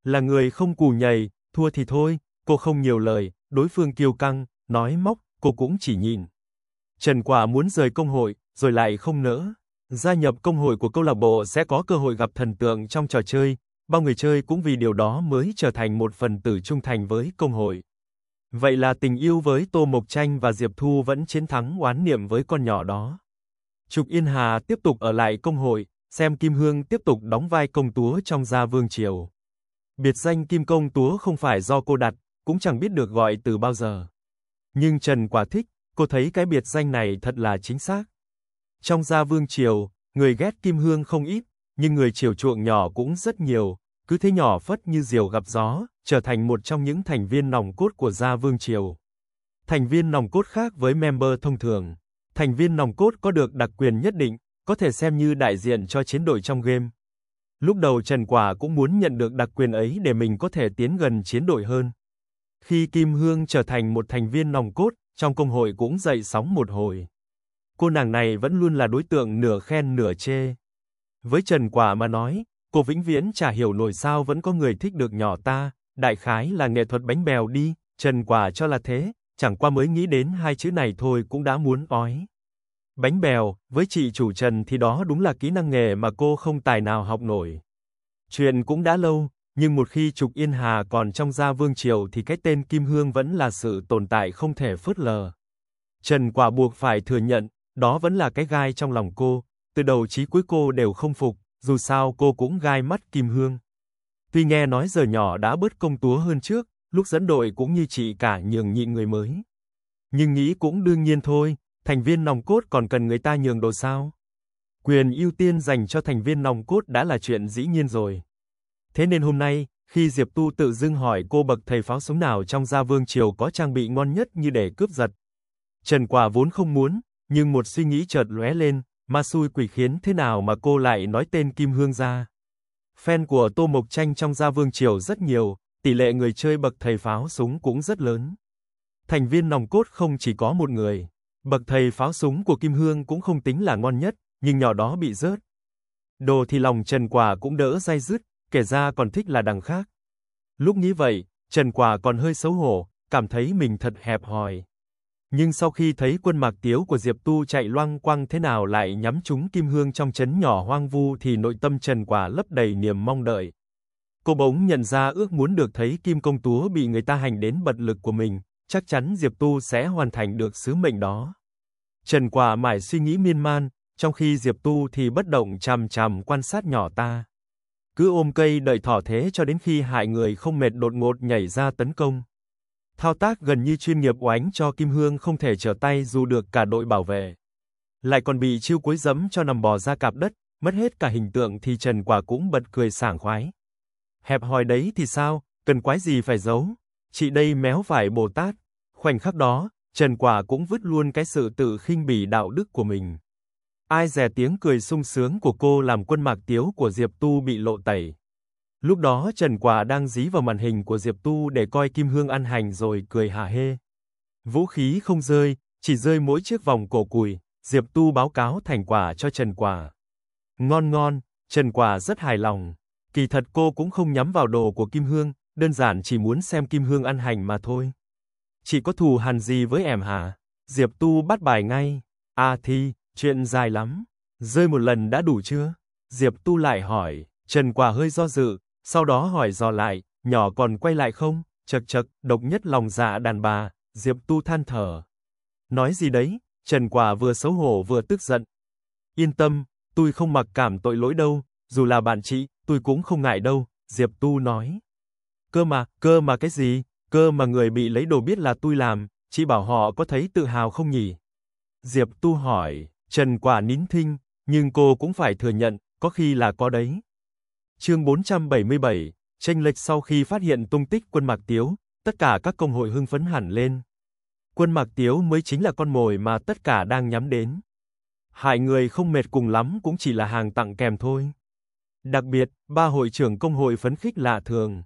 Là người không cù nhầy, thua thì thôi, cô không nhiều lời, đối phương kiêu căng, nói móc, cô cũng chỉ nhìn. Trần Quả muốn rời công hội, rồi lại không nỡ. Gia nhập công hội của câu lạc bộ sẽ có cơ hội gặp thần tượng trong trò chơi, bao người chơi cũng vì điều đó mới trở thành một phần tử trung thành với công hội. Vậy là tình yêu với Tô Mộc Tranh và Diệp Thu vẫn chiến thắng oán niệm với con nhỏ đó. Trục Yên Hà tiếp tục ở lại công hội, xem Kim Hương tiếp tục đóng vai công túa trong gia vương triều. Biệt danh Kim công túa không phải do cô đặt, cũng chẳng biết được gọi từ bao giờ. Nhưng Trần quả thích, cô thấy cái biệt danh này thật là chính xác. Trong gia vương triều, người ghét Kim Hương không ít, nhưng người chiều chuộng nhỏ cũng rất nhiều, cứ thế nhỏ phất như diều gặp gió, trở thành một trong những thành viên nòng cốt của gia vương triều. Thành viên nòng cốt khác với member thông thường thành viên nòng cốt có được đặc quyền nhất định, có thể xem như đại diện cho chiến đội trong game. Lúc đầu Trần Quả cũng muốn nhận được đặc quyền ấy để mình có thể tiến gần chiến đội hơn. Khi Kim Hương trở thành một thành viên nòng cốt, trong công hội cũng dậy sóng một hồi. Cô nàng này vẫn luôn là đối tượng nửa khen nửa chê. Với Trần Quả mà nói, cô vĩnh viễn chả hiểu nổi sao vẫn có người thích được nhỏ ta, đại khái là nghệ thuật bánh bèo đi, Trần Quả cho là thế, chẳng qua mới nghĩ đến hai chữ này thôi cũng đã muốn ói. Bánh bèo, với chị chủ Trần thì đó đúng là kỹ năng nghề mà cô không tài nào học nổi. Chuyện cũng đã lâu, nhưng một khi Trục Yên Hà còn trong gia vương triều thì cái tên Kim Hương vẫn là sự tồn tại không thể phớt lờ. Trần quả buộc phải thừa nhận, đó vẫn là cái gai trong lòng cô, từ đầu chí cuối cô đều không phục, dù sao cô cũng gai mắt Kim Hương. Tuy nghe nói giờ nhỏ đã bớt công túa hơn trước, lúc dẫn đội cũng như chị cả nhường nhịn người mới. Nhưng nghĩ cũng đương nhiên thôi, thành viên nòng cốt còn cần người ta nhường đồ sao? Quyền ưu tiên dành cho thành viên nòng cốt đã là chuyện dĩ nhiên rồi. Thế nên hôm nay, khi Diệp Tu tự dưng hỏi cô bậc thầy pháo súng nào trong gia vương triều có trang bị ngon nhất như để cướp giật. Trần Quả vốn không muốn, nhưng một suy nghĩ chợt lóe lên, ma xui quỷ khiến thế nào mà cô lại nói tên Kim Hương ra. Fan của Tô Mộc Tranh trong gia vương triều rất nhiều, tỷ lệ người chơi bậc thầy pháo súng cũng rất lớn. Thành viên nòng cốt không chỉ có một người, bậc thầy pháo súng của Kim Hương cũng không tính là ngon nhất, nhưng nhỏ đó bị rớt. Đồ thì lòng Trần Quả cũng đỡ dai dứt, kể ra còn thích là đằng khác. Lúc nghĩ vậy, Trần Quả còn hơi xấu hổ, cảm thấy mình thật hẹp hòi. Nhưng sau khi thấy quân mạc tiếu của Diệp Tu chạy loang quang thế nào lại nhắm trúng Kim Hương trong chấn nhỏ hoang vu thì nội tâm Trần Quả lấp đầy niềm mong đợi. Cô bỗng nhận ra ước muốn được thấy Kim công túa bị người ta hành đến bật lực của mình, chắc chắn Diệp Tu sẽ hoàn thành được sứ mệnh đó. Trần Quả mãi suy nghĩ miên man, trong khi Diệp Tu thì bất động chằm chằm quan sát nhỏ ta. Cứ ôm cây đợi thỏ thế cho đến khi hại người không mệt đột ngột nhảy ra tấn công. Thao tác gần như chuyên nghiệp oánh cho Kim Hương không thể trở tay dù được cả đội bảo vệ. Lại còn bị chiêu cuối dẫm cho nằm bò ra cạp đất, mất hết cả hình tượng thì Trần Quả cũng bật cười sảng khoái hẹp hòi đấy thì sao, cần quái gì phải giấu. Chị đây méo phải Bồ Tát. Khoảnh khắc đó, Trần Quả cũng vứt luôn cái sự tự khinh bỉ đạo đức của mình. Ai dè tiếng cười sung sướng của cô làm quân mạc tiếu của Diệp Tu bị lộ tẩy. Lúc đó Trần Quả đang dí vào màn hình của Diệp Tu để coi Kim Hương ăn hành rồi cười hà hê. Vũ khí không rơi, chỉ rơi mỗi chiếc vòng cổ cùi, Diệp Tu báo cáo thành quả cho Trần Quả. Ngon ngon, Trần Quả rất hài lòng kỳ thật cô cũng không nhắm vào đồ của Kim Hương, đơn giản chỉ muốn xem Kim Hương ăn hành mà thôi. Chị có thù hằn gì với em hả? Diệp Tu bắt bài ngay. à thì chuyện dài lắm. Rơi một lần đã đủ chưa? Diệp Tu lại hỏi, Trần Quả hơi do dự, sau đó hỏi dò lại, nhỏ còn quay lại không? Chậc chậc, độc nhất lòng dạ đàn bà, Diệp Tu than thở. Nói gì đấy? Trần Quả vừa xấu hổ vừa tức giận. Yên tâm, tôi không mặc cảm tội lỗi đâu, dù là bạn chị, tôi cũng không ngại đâu, Diệp Tu nói. Cơ mà, cơ mà cái gì, cơ mà người bị lấy đồ biết là tôi làm, chị bảo họ có thấy tự hào không nhỉ? Diệp Tu hỏi, Trần Quả nín thinh, nhưng cô cũng phải thừa nhận, có khi là có đấy. Chương 477, tranh lệch sau khi phát hiện tung tích quân Mạc Tiếu, tất cả các công hội hưng phấn hẳn lên. Quân Mạc Tiếu mới chính là con mồi mà tất cả đang nhắm đến. Hại người không mệt cùng lắm cũng chỉ là hàng tặng kèm thôi. Đặc biệt, ba hội trưởng công hội phấn khích lạ thường.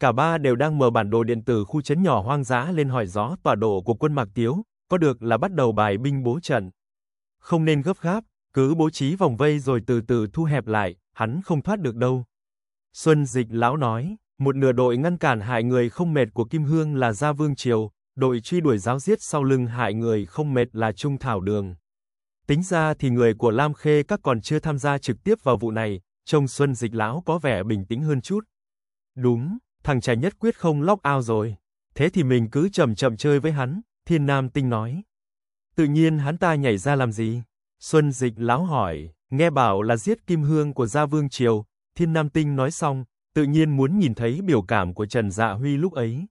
Cả ba đều đang mở bản đồ điện tử khu chấn nhỏ hoang dã lên hỏi gió tọa độ của quân Mạc Tiếu, có được là bắt đầu bài binh bố trận. Không nên gấp gáp, cứ bố trí vòng vây rồi từ từ thu hẹp lại, hắn không thoát được đâu. Xuân Dịch lão nói, một nửa đội ngăn cản hại người không mệt của Kim Hương là Gia Vương Triều, đội truy đuổi giáo giết sau lưng hại người không mệt là Trung Thảo Đường. Tính ra thì người của Lam Khê các còn chưa tham gia trực tiếp vào vụ này, trông Xuân Dịch lão có vẻ bình tĩnh hơn chút. Đúng, thằng trẻ nhất quyết không lock out rồi. Thế thì mình cứ chậm chậm chơi với hắn, Thiên Nam Tinh nói. Tự nhiên hắn ta nhảy ra làm gì? Xuân Dịch lão hỏi, nghe bảo là giết kim hương của Gia Vương Triều, Thiên Nam Tinh nói xong, tự nhiên muốn nhìn thấy biểu cảm của Trần Dạ Huy lúc ấy.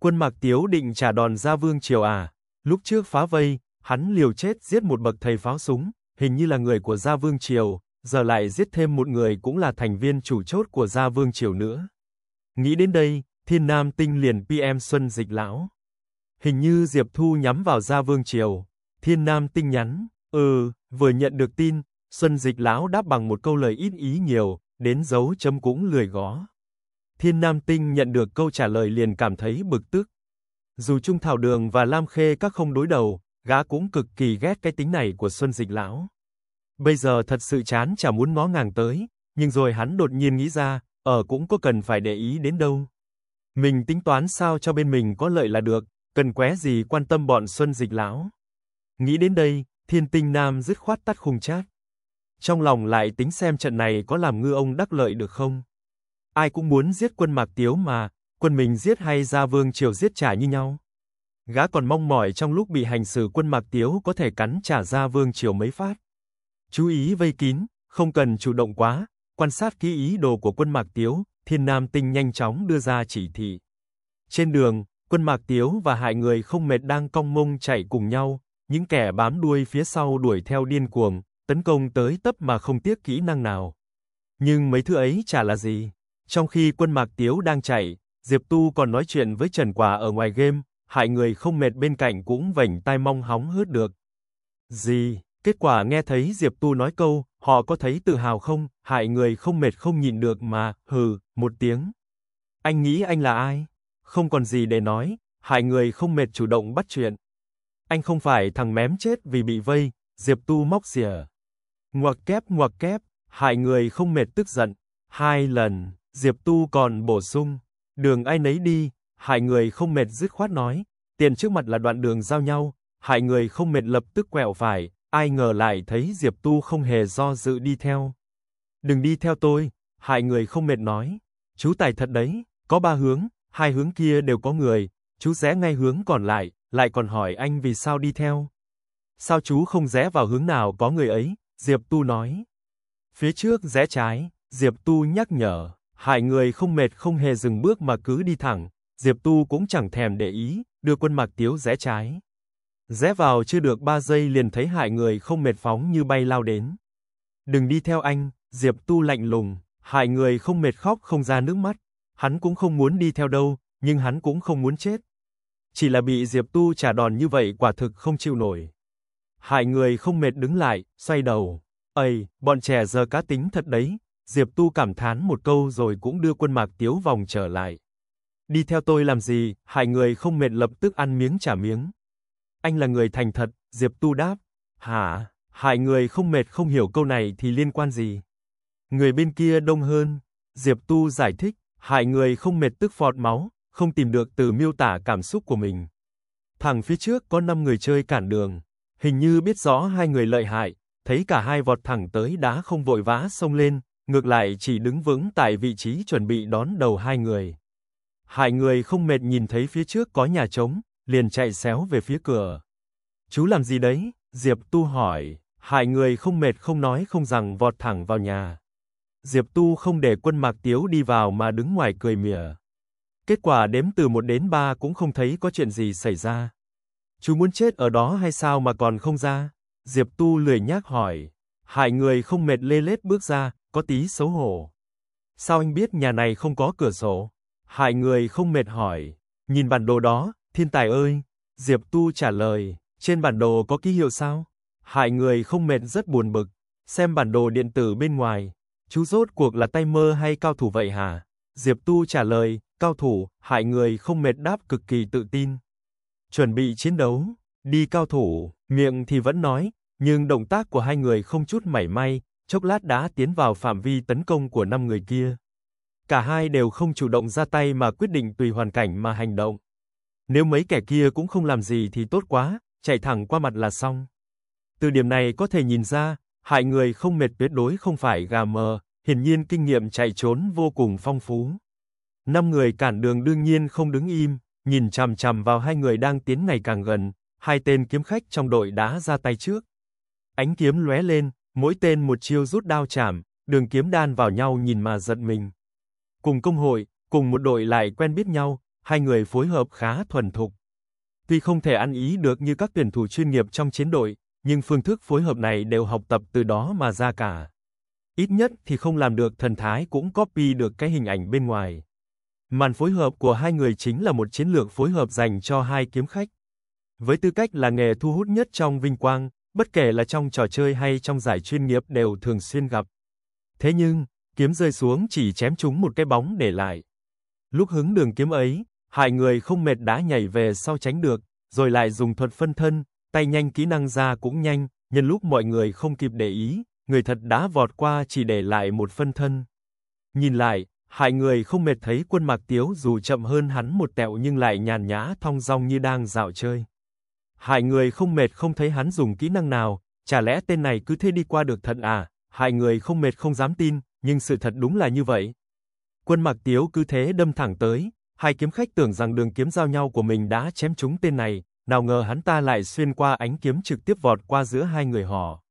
Quân Mạc Tiếu định trả đòn Gia Vương Triều à? Lúc trước phá vây, hắn liều chết giết một bậc thầy pháo súng, hình như là người của Gia Vương Triều, giờ lại giết thêm một người cũng là thành viên chủ chốt của gia vương triều nữa. Nghĩ đến đây, Thiên Nam Tinh liền PM Xuân Dịch lão. Hình như Diệp Thu nhắm vào gia vương triều. Thiên Nam Tinh nhắn, "Ừ, vừa nhận được tin." Xuân Dịch lão đáp bằng một câu lời ít ý nhiều, đến dấu chấm cũng lười gó. Thiên Nam Tinh nhận được câu trả lời liền cảm thấy bực tức. Dù Trung Thảo Đường và Lam Khê các không đối đầu, gã cũng cực kỳ ghét cái tính này của Xuân Dịch lão. Bây giờ thật sự chán chả muốn ngó ngàng tới, nhưng rồi hắn đột nhiên nghĩ ra, ở ờ, cũng có cần phải để ý đến đâu. Mình tính toán sao cho bên mình có lợi là được, cần qué gì quan tâm bọn Xuân Dịch lão. Nghĩ đến đây, Thiên Tinh Nam dứt khoát tắt khung chat. Trong lòng lại tính xem trận này có làm ngư ông đắc lợi được không. Ai cũng muốn giết quân Mạc Tiếu mà, quân mình giết hay gia vương triều giết trả như nhau. Gã còn mong mỏi trong lúc bị hành xử quân Mạc Tiếu có thể cắn trả gia vương triều mấy phát chú ý vây kín, không cần chủ động quá, quan sát kỹ ý đồ của quân Mạc Tiếu, Thiên Nam Tinh nhanh chóng đưa ra chỉ thị. Trên đường, quân Mạc Tiếu và hại người không mệt đang cong mông chạy cùng nhau, những kẻ bám đuôi phía sau đuổi theo điên cuồng, tấn công tới tấp mà không tiếc kỹ năng nào. Nhưng mấy thứ ấy chả là gì. Trong khi quân Mạc Tiếu đang chạy, Diệp Tu còn nói chuyện với Trần Quả ở ngoài game, hại người không mệt bên cạnh cũng vảnh tai mong hóng hớt được. Gì? Kết quả nghe thấy Diệp Tu nói câu, họ có thấy tự hào không, hại người không mệt không nhịn được mà, hừ, một tiếng. Anh nghĩ anh là ai? Không còn gì để nói, hại người không mệt chủ động bắt chuyện. Anh không phải thằng mém chết vì bị vây, Diệp Tu móc xìa. Ngoặc kép ngoặc kép, hại người không mệt tức giận. Hai lần, Diệp Tu còn bổ sung, đường ai nấy đi, hại người không mệt dứt khoát nói, tiền trước mặt là đoạn đường giao nhau, hại người không mệt lập tức quẹo phải, ai ngờ lại thấy Diệp Tu không hề do dự đi theo. "Đừng đi theo tôi." Hai người không mệt nói, "Chú tài thật đấy, có ba hướng, hai hướng kia đều có người, chú rẽ ngay hướng còn lại, lại còn hỏi anh vì sao đi theo?" "Sao chú không rẽ vào hướng nào có người ấy?" Diệp Tu nói. "Phía trước rẽ trái." Diệp Tu nhắc nhở, hai người không mệt không hề dừng bước mà cứ đi thẳng, Diệp Tu cũng chẳng thèm để ý, đưa quân Mạc Tiếu rẽ trái. Rẽ vào chưa được 3 giây liền thấy hại người không mệt phóng như bay lao đến. Đừng đi theo anh, Diệp Tu lạnh lùng, hại người không mệt khóc không ra nước mắt. Hắn cũng không muốn đi theo đâu, nhưng hắn cũng không muốn chết. Chỉ là bị Diệp Tu trả đòn như vậy quả thực không chịu nổi. Hại người không mệt đứng lại, xoay đầu. Ây, bọn trẻ giờ cá tính thật đấy. Diệp Tu cảm thán một câu rồi cũng đưa quân mạc tiếu vòng trở lại. Đi theo tôi làm gì, hại người không mệt lập tức ăn miếng trả miếng anh là người thành thật, Diệp Tu đáp. Hả, hại người không mệt không hiểu câu này thì liên quan gì? Người bên kia đông hơn, Diệp Tu giải thích, hại người không mệt tức phọt máu, không tìm được từ miêu tả cảm xúc của mình. Thằng phía trước có 5 người chơi cản đường, hình như biết rõ hai người lợi hại, thấy cả hai vọt thẳng tới đá không vội vã xông lên, ngược lại chỉ đứng vững tại vị trí chuẩn bị đón đầu hai người. Hai người không mệt nhìn thấy phía trước có nhà trống, liền chạy xéo về phía cửa. Chú làm gì đấy? Diệp Tu hỏi, hai người không mệt không nói không rằng vọt thẳng vào nhà. Diệp Tu không để quân Mạc Tiếu đi vào mà đứng ngoài cười mỉa. Kết quả đếm từ 1 đến 3 cũng không thấy có chuyện gì xảy ra. Chú muốn chết ở đó hay sao mà còn không ra? Diệp Tu lười nhác hỏi. Hai người không mệt lê lết bước ra, có tí xấu hổ. Sao anh biết nhà này không có cửa sổ? Hai người không mệt hỏi. Nhìn bản đồ đó, Thiên tài ơi, Diệp Tu trả lời, trên bản đồ có ký hiệu sao? Hại người không mệt rất buồn bực, xem bản đồ điện tử bên ngoài, chú rốt cuộc là tay mơ hay cao thủ vậy hả? Diệp Tu trả lời, cao thủ, hại người không mệt đáp cực kỳ tự tin. Chuẩn bị chiến đấu, đi cao thủ, miệng thì vẫn nói, nhưng động tác của hai người không chút mảy may, chốc lát đã tiến vào phạm vi tấn công của năm người kia. Cả hai đều không chủ động ra tay mà quyết định tùy hoàn cảnh mà hành động. Nếu mấy kẻ kia cũng không làm gì thì tốt quá, chạy thẳng qua mặt là xong. Từ điểm này có thể nhìn ra, hại người không mệt tuyệt đối không phải gà mờ, hiển nhiên kinh nghiệm chạy trốn vô cùng phong phú. Năm người cản đường đương nhiên không đứng im, nhìn chằm chằm vào hai người đang tiến ngày càng gần, hai tên kiếm khách trong đội đã ra tay trước. Ánh kiếm lóe lên, mỗi tên một chiêu rút đao chạm, đường kiếm đan vào nhau nhìn mà giật mình. Cùng công hội, cùng một đội lại quen biết nhau, hai người phối hợp khá thuần thục. Tuy không thể ăn ý được như các tuyển thủ chuyên nghiệp trong chiến đội, nhưng phương thức phối hợp này đều học tập từ đó mà ra cả. Ít nhất thì không làm được thần thái cũng copy được cái hình ảnh bên ngoài. Màn phối hợp của hai người chính là một chiến lược phối hợp dành cho hai kiếm khách. Với tư cách là nghề thu hút nhất trong Vinh Quang, bất kể là trong trò chơi hay trong giải chuyên nghiệp đều thường xuyên gặp. Thế nhưng, kiếm rơi xuống chỉ chém chúng một cái bóng để lại. Lúc hứng đường kiếm ấy, Hai người không mệt đã nhảy về sau tránh được, rồi lại dùng thuật phân thân, tay nhanh kỹ năng ra cũng nhanh, nhân lúc mọi người không kịp để ý, người thật đã vọt qua chỉ để lại một phân thân. Nhìn lại, hai người không mệt thấy quân Mạc Tiếu dù chậm hơn hắn một tẹo nhưng lại nhàn nhã thong dong như đang dạo chơi. Hai người không mệt không thấy hắn dùng kỹ năng nào, chả lẽ tên này cứ thế đi qua được thật à? Hai người không mệt không dám tin, nhưng sự thật đúng là như vậy. Quân Mạc Tiếu cứ thế đâm thẳng tới, Hai kiếm khách tưởng rằng đường kiếm giao nhau của mình đã chém trúng tên này, nào ngờ hắn ta lại xuyên qua ánh kiếm trực tiếp vọt qua giữa hai người họ.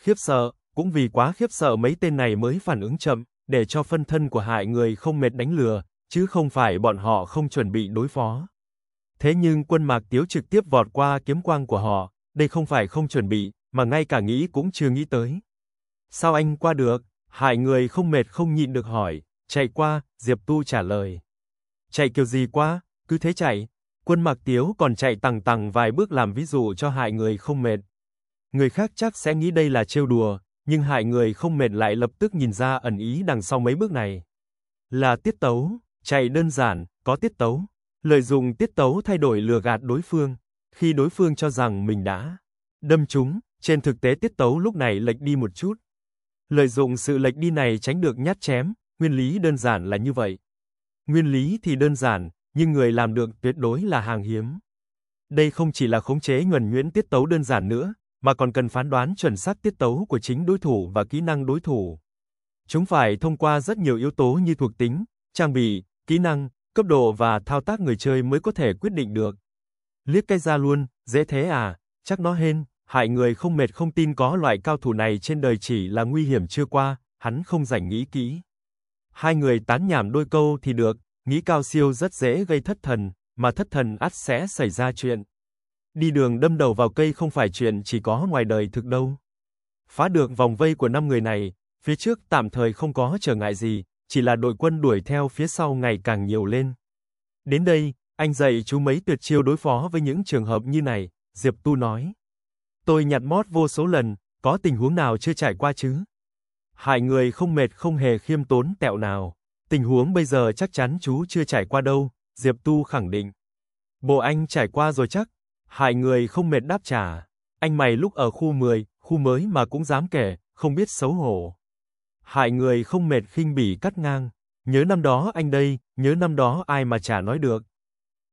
Khiếp sợ, cũng vì quá khiếp sợ mấy tên này mới phản ứng chậm, để cho phân thân của hại người không mệt đánh lừa, chứ không phải bọn họ không chuẩn bị đối phó. Thế nhưng quân mạc tiếu trực tiếp vọt qua kiếm quang của họ, đây không phải không chuẩn bị, mà ngay cả nghĩ cũng chưa nghĩ tới. Sao anh qua được? Hại người không mệt không nhịn được hỏi, chạy qua, Diệp Tu trả lời. Chạy kiểu gì quá, cứ thế chạy. Quân Mạc Tiếu còn chạy tằng tằng vài bước làm ví dụ cho hại người không mệt. Người khác chắc sẽ nghĩ đây là trêu đùa, nhưng hại người không mệt lại lập tức nhìn ra ẩn ý đằng sau mấy bước này. Là tiết tấu, chạy đơn giản, có tiết tấu. Lợi dụng tiết tấu thay đổi lừa gạt đối phương, khi đối phương cho rằng mình đã đâm chúng trên thực tế tiết tấu lúc này lệch đi một chút. Lợi dụng sự lệch đi này tránh được nhát chém, nguyên lý đơn giản là như vậy. Nguyên lý thì đơn giản, nhưng người làm được tuyệt đối là hàng hiếm. Đây không chỉ là khống chế nhuần nhuyễn tiết tấu đơn giản nữa, mà còn cần phán đoán chuẩn xác tiết tấu của chính đối thủ và kỹ năng đối thủ. Chúng phải thông qua rất nhiều yếu tố như thuộc tính, trang bị, kỹ năng, cấp độ và thao tác người chơi mới có thể quyết định được. Liếc cái ra luôn, dễ thế à, chắc nó hên, hại người không mệt không tin có loại cao thủ này trên đời chỉ là nguy hiểm chưa qua, hắn không rảnh nghĩ kỹ hai người tán nhảm đôi câu thì được, nghĩ cao siêu rất dễ gây thất thần, mà thất thần ắt sẽ xảy ra chuyện. Đi đường đâm đầu vào cây không phải chuyện chỉ có ngoài đời thực đâu. Phá được vòng vây của năm người này, phía trước tạm thời không có trở ngại gì, chỉ là đội quân đuổi theo phía sau ngày càng nhiều lên. Đến đây, anh dạy chú mấy tuyệt chiêu đối phó với những trường hợp như này, Diệp Tu nói. Tôi nhặt mót vô số lần, có tình huống nào chưa trải qua chứ? hai người không mệt không hề khiêm tốn tẹo nào. Tình huống bây giờ chắc chắn chú chưa trải qua đâu, Diệp Tu khẳng định. Bộ anh trải qua rồi chắc? Hai người không mệt đáp trả. Anh mày lúc ở khu 10, khu mới mà cũng dám kể, không biết xấu hổ. Hai người không mệt khinh bỉ cắt ngang. Nhớ năm đó anh đây, nhớ năm đó ai mà chả nói được.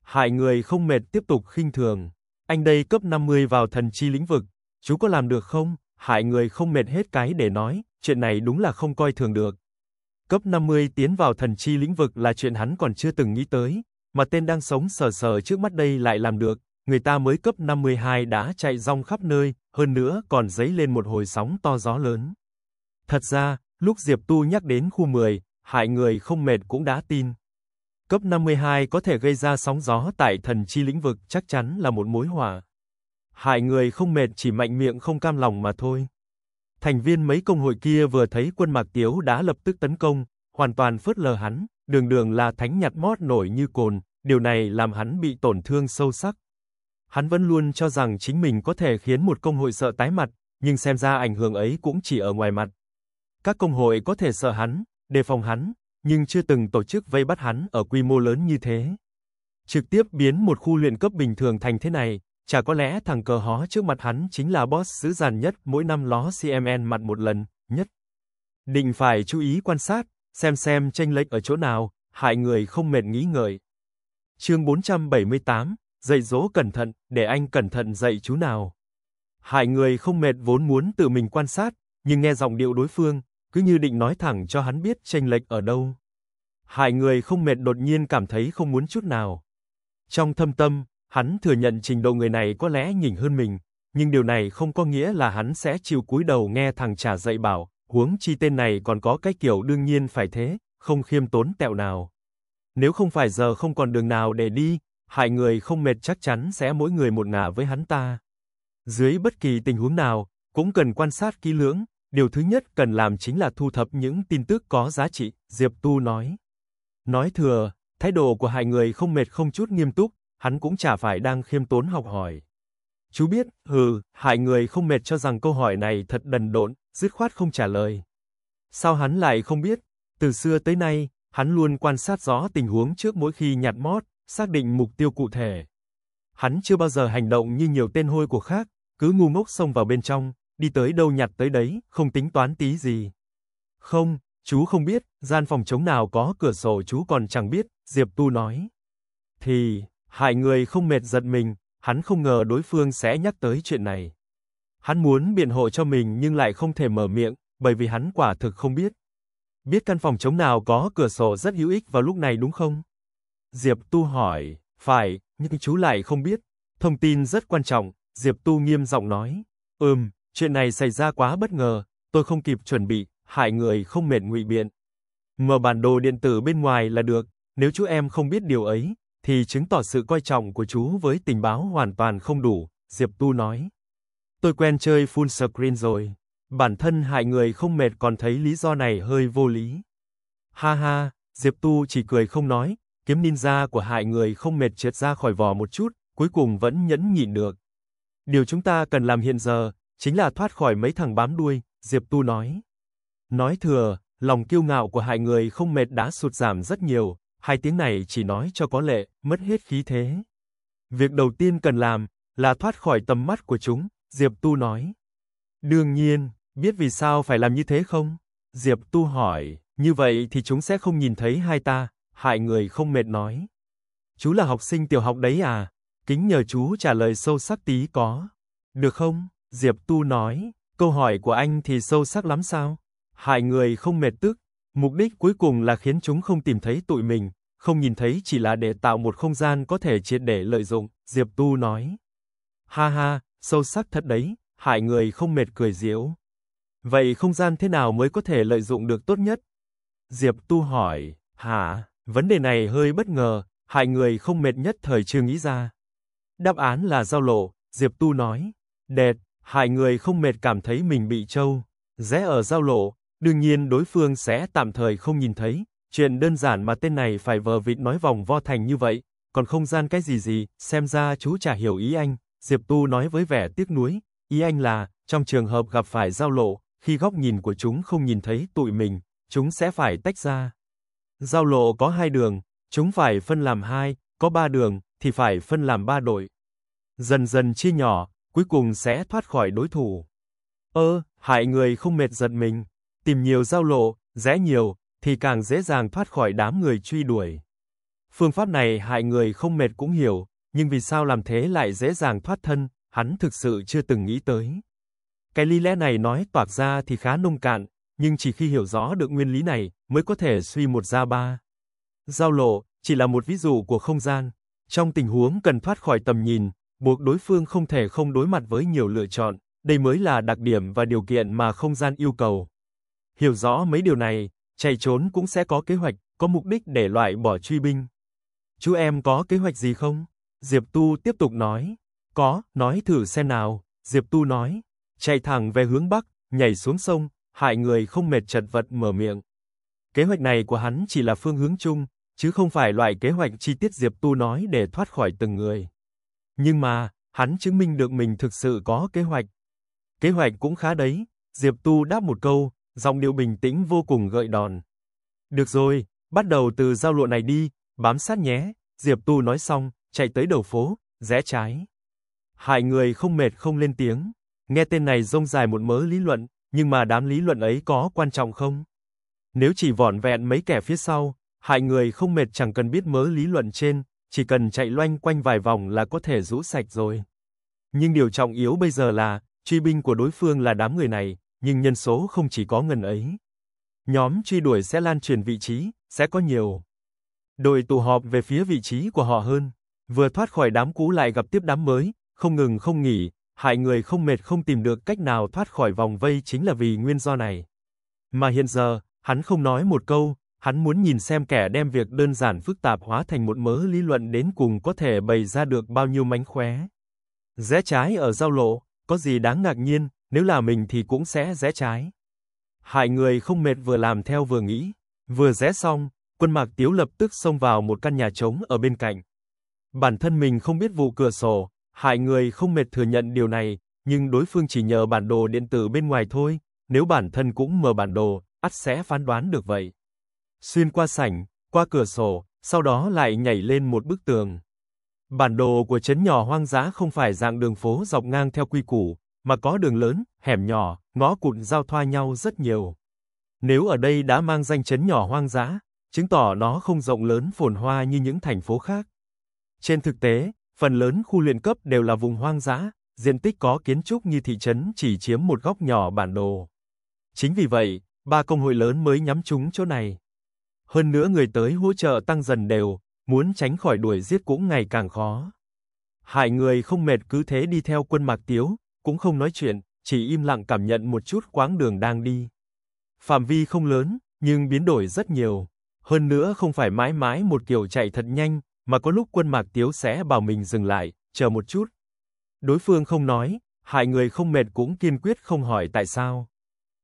Hai người không mệt tiếp tục khinh thường. Anh đây cấp 50 vào thần chi lĩnh vực, chú có làm được không? hai người không mệt hết cái để nói, chuyện này đúng là không coi thường được. Cấp 50 tiến vào thần chi lĩnh vực là chuyện hắn còn chưa từng nghĩ tới, mà tên đang sống sờ sờ trước mắt đây lại làm được, người ta mới cấp 52 đã chạy rong khắp nơi, hơn nữa còn dấy lên một hồi sóng to gió lớn. Thật ra, lúc Diệp Tu nhắc đến khu 10, hại người không mệt cũng đã tin. Cấp 52 có thể gây ra sóng gió tại thần chi lĩnh vực chắc chắn là một mối hỏa Hại người không mệt chỉ mạnh miệng không cam lòng mà thôi. Thành viên mấy công hội kia vừa thấy quân Mạc Tiếu đã lập tức tấn công, hoàn toàn phớt lờ hắn, đường đường là thánh nhặt mót nổi như cồn, điều này làm hắn bị tổn thương sâu sắc. Hắn vẫn luôn cho rằng chính mình có thể khiến một công hội sợ tái mặt, nhưng xem ra ảnh hưởng ấy cũng chỉ ở ngoài mặt. Các công hội có thể sợ hắn, đề phòng hắn, nhưng chưa từng tổ chức vây bắt hắn ở quy mô lớn như thế. Trực tiếp biến một khu luyện cấp bình thường thành thế này, Chả có lẽ thằng cờ hó trước mặt hắn chính là boss dữ dằn nhất mỗi năm ló CMN mặt một lần, nhất. Định phải chú ý quan sát, xem xem tranh lệch ở chỗ nào, hại người không mệt nghĩ ngợi. chương 478, dạy dỗ cẩn thận, để anh cẩn thận dạy chú nào. Hại người không mệt vốn muốn tự mình quan sát, nhưng nghe giọng điệu đối phương, cứ như định nói thẳng cho hắn biết tranh lệch ở đâu. Hại người không mệt đột nhiên cảm thấy không muốn chút nào. Trong thâm tâm, Hắn thừa nhận trình độ người này có lẽ nhỉnh hơn mình, nhưng điều này không có nghĩa là hắn sẽ chịu cúi đầu nghe thằng trả dạy bảo, huống chi tên này còn có cái kiểu đương nhiên phải thế, không khiêm tốn tẹo nào. Nếu không phải giờ không còn đường nào để đi, hại người không mệt chắc chắn sẽ mỗi người một ngả với hắn ta. Dưới bất kỳ tình huống nào, cũng cần quan sát kỹ lưỡng, điều thứ nhất cần làm chính là thu thập những tin tức có giá trị, Diệp Tu nói. Nói thừa, thái độ của hại người không mệt không chút nghiêm túc, hắn cũng chả phải đang khiêm tốn học hỏi. Chú biết, hừ, hại người không mệt cho rằng câu hỏi này thật đần độn, dứt khoát không trả lời. Sao hắn lại không biết? Từ xưa tới nay, hắn luôn quan sát rõ tình huống trước mỗi khi nhặt mót, xác định mục tiêu cụ thể. Hắn chưa bao giờ hành động như nhiều tên hôi của khác, cứ ngu ngốc xông vào bên trong, đi tới đâu nhặt tới đấy, không tính toán tí gì. Không, chú không biết, gian phòng trống nào có cửa sổ chú còn chẳng biết, Diệp Tu nói. Thì, Hải người không mệt giật mình, hắn không ngờ đối phương sẽ nhắc tới chuyện này. Hắn muốn biện hộ cho mình nhưng lại không thể mở miệng, bởi vì hắn quả thực không biết. Biết căn phòng chống nào có cửa sổ rất hữu ích vào lúc này đúng không? Diệp Tu hỏi, phải, nhưng chú lại không biết. Thông tin rất quan trọng, Diệp Tu nghiêm giọng nói. Ừm, chuyện này xảy ra quá bất ngờ, tôi không kịp chuẩn bị, hại người không mệt ngụy biện. Mở bản đồ điện tử bên ngoài là được, nếu chú em không biết điều ấy, thì chứng tỏ sự coi trọng của chú với tình báo hoàn toàn không đủ, Diệp Tu nói. Tôi quen chơi full screen rồi, bản thân hại người không mệt còn thấy lý do này hơi vô lý. Ha ha, Diệp Tu chỉ cười không nói, kiếm ninja của hại người không mệt triệt ra khỏi vỏ một chút, cuối cùng vẫn nhẫn nhịn được. Điều chúng ta cần làm hiện giờ, chính là thoát khỏi mấy thằng bám đuôi, Diệp Tu nói. Nói thừa, lòng kiêu ngạo của hại người không mệt đã sụt giảm rất nhiều, hai tiếng này chỉ nói cho có lệ, mất hết khí thế. Việc đầu tiên cần làm là thoát khỏi tầm mắt của chúng, Diệp Tu nói. Đương nhiên, biết vì sao phải làm như thế không? Diệp Tu hỏi, như vậy thì chúng sẽ không nhìn thấy hai ta, hại người không mệt nói. Chú là học sinh tiểu học đấy à? Kính nhờ chú trả lời sâu sắc tí có. Được không? Diệp Tu nói, câu hỏi của anh thì sâu sắc lắm sao? Hại người không mệt tức, Mục đích cuối cùng là khiến chúng không tìm thấy tụi mình, không nhìn thấy chỉ là để tạo một không gian có thể triệt để lợi dụng, Diệp Tu nói. Ha ha, sâu sắc thật đấy, hại người không mệt cười diễu. Vậy không gian thế nào mới có thể lợi dụng được tốt nhất? Diệp Tu hỏi, hả, vấn đề này hơi bất ngờ, hại người không mệt nhất thời chưa nghĩ ra. Đáp án là giao lộ, Diệp Tu nói, đệt, hại người không mệt cảm thấy mình bị trâu, rẽ ở giao lộ, Đương nhiên đối phương sẽ tạm thời không nhìn thấy, chuyện đơn giản mà tên này phải vờ vịt nói vòng vo thành như vậy, còn không gian cái gì gì, xem ra chú chả hiểu ý anh, Diệp Tu nói với vẻ tiếc nuối, ý anh là, trong trường hợp gặp phải giao lộ, khi góc nhìn của chúng không nhìn thấy tụi mình, chúng sẽ phải tách ra. Giao lộ có hai đường, chúng phải phân làm hai, có ba đường, thì phải phân làm ba đội. Dần dần chia nhỏ, cuối cùng sẽ thoát khỏi đối thủ. Ơ, hại người không mệt giật mình tìm nhiều giao lộ, rẽ nhiều, thì càng dễ dàng thoát khỏi đám người truy đuổi. Phương pháp này hại người không mệt cũng hiểu, nhưng vì sao làm thế lại dễ dàng thoát thân, hắn thực sự chưa từng nghĩ tới. Cái lý lẽ này nói toạc ra thì khá nông cạn, nhưng chỉ khi hiểu rõ được nguyên lý này mới có thể suy một ra ba. Giao lộ chỉ là một ví dụ của không gian, trong tình huống cần thoát khỏi tầm nhìn, buộc đối phương không thể không đối mặt với nhiều lựa chọn, đây mới là đặc điểm và điều kiện mà không gian yêu cầu. Hiểu rõ mấy điều này, chạy trốn cũng sẽ có kế hoạch, có mục đích để loại bỏ truy binh. Chú em có kế hoạch gì không? Diệp Tu tiếp tục nói. Có, nói thử xem nào. Diệp Tu nói. Chạy thẳng về hướng Bắc, nhảy xuống sông, hại người không mệt chật vật mở miệng. Kế hoạch này của hắn chỉ là phương hướng chung, chứ không phải loại kế hoạch chi tiết Diệp Tu nói để thoát khỏi từng người. Nhưng mà, hắn chứng minh được mình thực sự có kế hoạch. Kế hoạch cũng khá đấy, Diệp Tu đáp một câu, dòng điệu bình tĩnh vô cùng gợi đòn. Được rồi, bắt đầu từ giao lộ này đi, bám sát nhé, Diệp Tu nói xong, chạy tới đầu phố, rẽ trái. Hai người không mệt không lên tiếng, nghe tên này rông dài một mớ lý luận, nhưng mà đám lý luận ấy có quan trọng không? Nếu chỉ vỏn vẹn mấy kẻ phía sau, hai người không mệt chẳng cần biết mớ lý luận trên, chỉ cần chạy loanh quanh vài vòng là có thể rũ sạch rồi. Nhưng điều trọng yếu bây giờ là, truy binh của đối phương là đám người này, nhưng nhân số không chỉ có ngần ấy. Nhóm truy đuổi sẽ lan truyền vị trí, sẽ có nhiều. Đội tụ họp về phía vị trí của họ hơn, vừa thoát khỏi đám cũ lại gặp tiếp đám mới, không ngừng không nghỉ, hại người không mệt không tìm được cách nào thoát khỏi vòng vây chính là vì nguyên do này. Mà hiện giờ, hắn không nói một câu, hắn muốn nhìn xem kẻ đem việc đơn giản phức tạp hóa thành một mớ lý luận đến cùng có thể bày ra được bao nhiêu mánh khóe. Rẽ trái ở giao lộ, có gì đáng ngạc nhiên, nếu là mình thì cũng sẽ rẽ trái. Hai người không mệt vừa làm theo vừa nghĩ, vừa rẽ xong, quân mạc tiếu lập tức xông vào một căn nhà trống ở bên cạnh. Bản thân mình không biết vụ cửa sổ, hai người không mệt thừa nhận điều này, nhưng đối phương chỉ nhờ bản đồ điện tử bên ngoài thôi, nếu bản thân cũng mở bản đồ, ắt sẽ phán đoán được vậy. Xuyên qua sảnh, qua cửa sổ, sau đó lại nhảy lên một bức tường. Bản đồ của chấn nhỏ hoang dã không phải dạng đường phố dọc ngang theo quy củ, mà có đường lớn, hẻm nhỏ, ngõ cụt giao thoa nhau rất nhiều. Nếu ở đây đã mang danh chấn nhỏ hoang dã, chứng tỏ nó không rộng lớn phồn hoa như những thành phố khác. Trên thực tế, phần lớn khu luyện cấp đều là vùng hoang dã, diện tích có kiến trúc như thị trấn chỉ chiếm một góc nhỏ bản đồ. Chính vì vậy, ba công hội lớn mới nhắm chúng chỗ này. Hơn nữa người tới hỗ trợ tăng dần đều, muốn tránh khỏi đuổi giết cũng ngày càng khó. Hại người không mệt cứ thế đi theo quân Mạc Tiếu, cũng không nói chuyện, chỉ im lặng cảm nhận một chút quãng đường đang đi. Phạm vi không lớn, nhưng biến đổi rất nhiều. Hơn nữa không phải mãi mãi một kiểu chạy thật nhanh, mà có lúc quân mạc tiếu sẽ bảo mình dừng lại, chờ một chút. Đối phương không nói, hai người không mệt cũng kiên quyết không hỏi tại sao.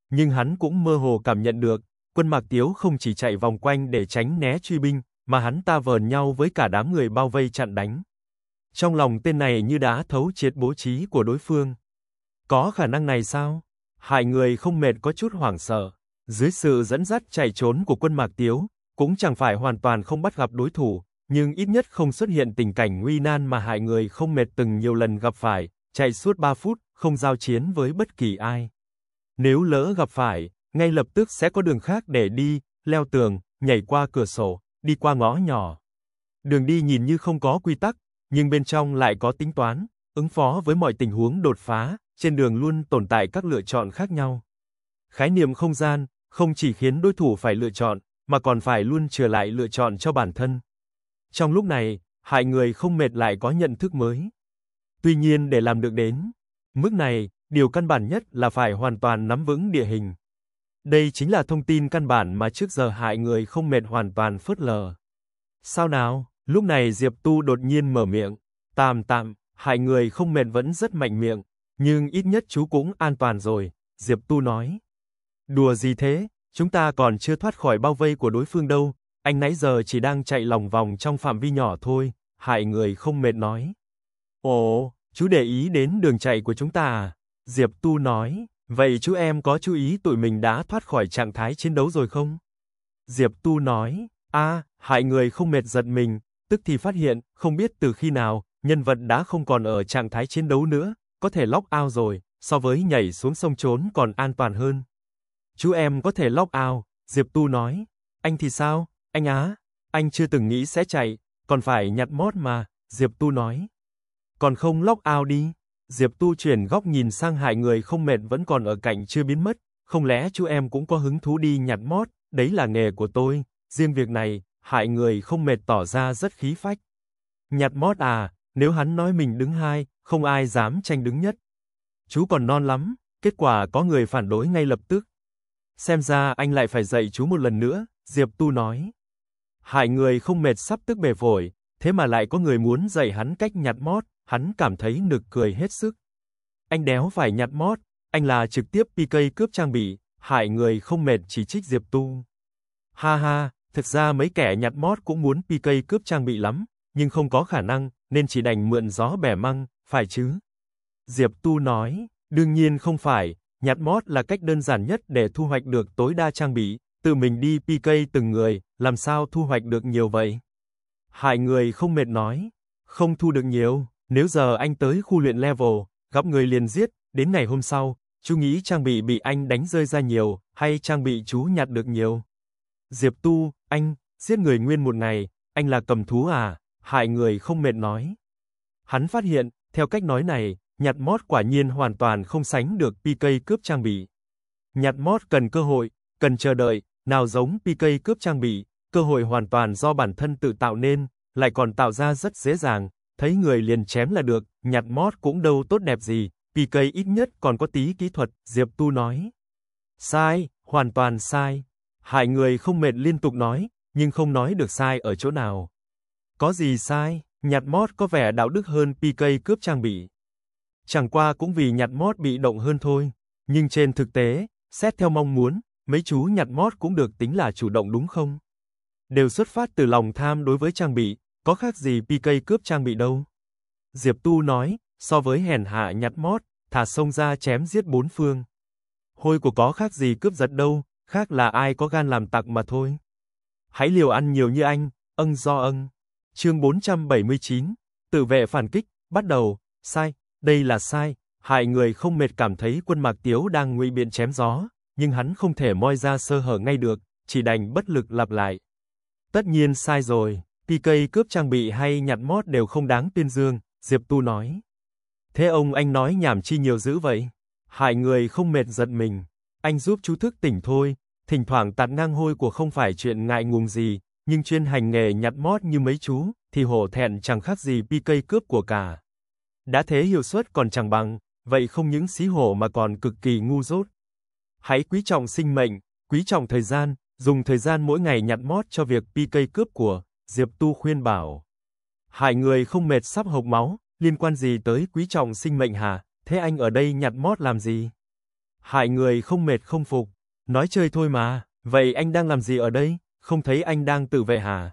Nhưng hắn cũng mơ hồ cảm nhận được, quân mạc tiếu không chỉ chạy vòng quanh để tránh né truy binh, mà hắn ta vờn nhau với cả đám người bao vây chặn đánh. Trong lòng tên này như đã thấu triệt bố trí của đối phương, có khả năng này sao? Hai người không mệt có chút hoảng sợ. Dưới sự dẫn dắt chạy trốn của quân Mạc Tiếu, cũng chẳng phải hoàn toàn không bắt gặp đối thủ, nhưng ít nhất không xuất hiện tình cảnh nguy nan mà hai người không mệt từng nhiều lần gặp phải, chạy suốt 3 phút, không giao chiến với bất kỳ ai. Nếu lỡ gặp phải, ngay lập tức sẽ có đường khác để đi, leo tường, nhảy qua cửa sổ, đi qua ngõ nhỏ. Đường đi nhìn như không có quy tắc, nhưng bên trong lại có tính toán, ứng phó với mọi tình huống đột phá, trên đường luôn tồn tại các lựa chọn khác nhau. Khái niệm không gian không chỉ khiến đối thủ phải lựa chọn, mà còn phải luôn trở lại lựa chọn cho bản thân. Trong lúc này, hại người không mệt lại có nhận thức mới. Tuy nhiên để làm được đến mức này, điều căn bản nhất là phải hoàn toàn nắm vững địa hình. Đây chính là thông tin căn bản mà trước giờ hại người không mệt hoàn toàn phớt lờ. Sao nào? Lúc này Diệp Tu đột nhiên mở miệng, "Tạm tạm, hại người không mệt vẫn rất mạnh miệng, nhưng ít nhất chú cũng an toàn rồi, Diệp Tu nói. Đùa gì thế, chúng ta còn chưa thoát khỏi bao vây của đối phương đâu, anh nãy giờ chỉ đang chạy lòng vòng trong phạm vi nhỏ thôi, hại người không mệt nói. Ồ, chú để ý đến đường chạy của chúng ta à? Diệp Tu nói, vậy chú em có chú ý tụi mình đã thoát khỏi trạng thái chiến đấu rồi không? Diệp Tu nói, a, à, hại người không mệt giật mình, tức thì phát hiện, không biết từ khi nào, nhân vật đã không còn ở trạng thái chiến đấu nữa, có thể lock out rồi, so với nhảy xuống sông trốn còn an toàn hơn. Chú em có thể lock out, Diệp Tu nói. Anh thì sao? Anh á, anh chưa từng nghĩ sẽ chạy, còn phải nhặt mót mà, Diệp Tu nói. Còn không lock out đi. Diệp Tu chuyển góc nhìn sang hại người không mệt vẫn còn ở cạnh chưa biến mất, không lẽ chú em cũng có hứng thú đi nhặt mót, đấy là nghề của tôi, riêng việc này, hại người không mệt tỏ ra rất khí phách. Nhặt mót à, nếu hắn nói mình đứng hai, không ai dám tranh đứng nhất. Chú còn non lắm, kết quả có người phản đối ngay lập tức. Xem ra anh lại phải dạy chú một lần nữa, Diệp Tu nói. Hại người không mệt sắp tức bể phổi, thế mà lại có người muốn dạy hắn cách nhặt mót, hắn cảm thấy nực cười hết sức. Anh đéo phải nhặt mót, anh là trực tiếp PK cướp trang bị, hại người không mệt chỉ trích Diệp Tu. Ha ha, thật ra mấy kẻ nhặt mót cũng muốn PK cướp trang bị lắm, nhưng không có khả năng, nên chỉ đành mượn gió bẻ măng, phải chứ? Diệp Tu nói, đương nhiên không phải, nhặt mót là cách đơn giản nhất để thu hoạch được tối đa trang bị, tự mình đi PK từng người, làm sao thu hoạch được nhiều vậy? hại người không mệt nói, không thu được nhiều, nếu giờ anh tới khu luyện level, gặp người liền giết, đến ngày hôm sau, chú nghĩ trang bị bị anh đánh rơi ra nhiều, hay trang bị chú nhặt được nhiều? Diệp Tu, anh, giết người nguyên một ngày, anh là cầm thú à? Hại người không mệt nói. Hắn phát hiện, theo cách nói này, nhặt mót quả nhiên hoàn toàn không sánh được PK cướp trang bị. Nhặt mót cần cơ hội, cần chờ đợi, nào giống PK cướp trang bị, cơ hội hoàn toàn do bản thân tự tạo nên, lại còn tạo ra rất dễ dàng, thấy người liền chém là được, nhặt mót cũng đâu tốt đẹp gì, PK ít nhất còn có tí kỹ thuật, Diệp Tu nói. Sai, hoàn toàn sai. Hại người không mệt liên tục nói, nhưng không nói được sai ở chỗ nào. Có gì sai? Nhặt Mót có vẻ đạo đức hơn PK cướp trang bị. Chẳng qua cũng vì nhặt Mót bị động hơn thôi, nhưng trên thực tế, xét theo mong muốn, mấy chú nhặt Mót cũng được tính là chủ động đúng không? Đều xuất phát từ lòng tham đối với trang bị, có khác gì PK cướp trang bị đâu. Diệp Tu nói, so với hèn hạ nhặt Mót, thả sông ra chém giết bốn phương. Hôi của có khác gì cướp giật đâu, khác là ai có gan làm tặc mà thôi. Hãy liều ăn nhiều như anh, ân do ân. Chương 479, tự vệ phản kích, bắt đầu, sai, đây là sai, hại người không mệt cảm thấy quân Mạc Tiếu đang ngụy biện chém gió, nhưng hắn không thể moi ra sơ hở ngay được, chỉ đành bất lực lặp lại. Tất nhiên sai rồi, PK cướp trang bị hay nhặt mót đều không đáng tuyên dương, Diệp Tu nói. Thế ông anh nói nhảm chi nhiều dữ vậy? Hại người không mệt giật mình, anh giúp chú thức tỉnh thôi, thỉnh thoảng tạt ngang hôi của không phải chuyện ngại ngùng gì, nhưng chuyên hành nghề nhặt mót như mấy chú, thì hổ thẹn chẳng khác gì pi cây cướp của cả. Đã thế hiệu suất còn chẳng bằng, vậy không những xí hổ mà còn cực kỳ ngu dốt. Hãy quý trọng sinh mệnh, quý trọng thời gian, dùng thời gian mỗi ngày nhặt mót cho việc pi cây cướp của, Diệp Tu khuyên bảo. Hại người không mệt sắp hộc máu, liên quan gì tới quý trọng sinh mệnh hả, thế anh ở đây nhặt mót làm gì? Hại người không mệt không phục, nói chơi thôi mà, vậy anh đang làm gì ở đây? không thấy anh đang tự vệ hả?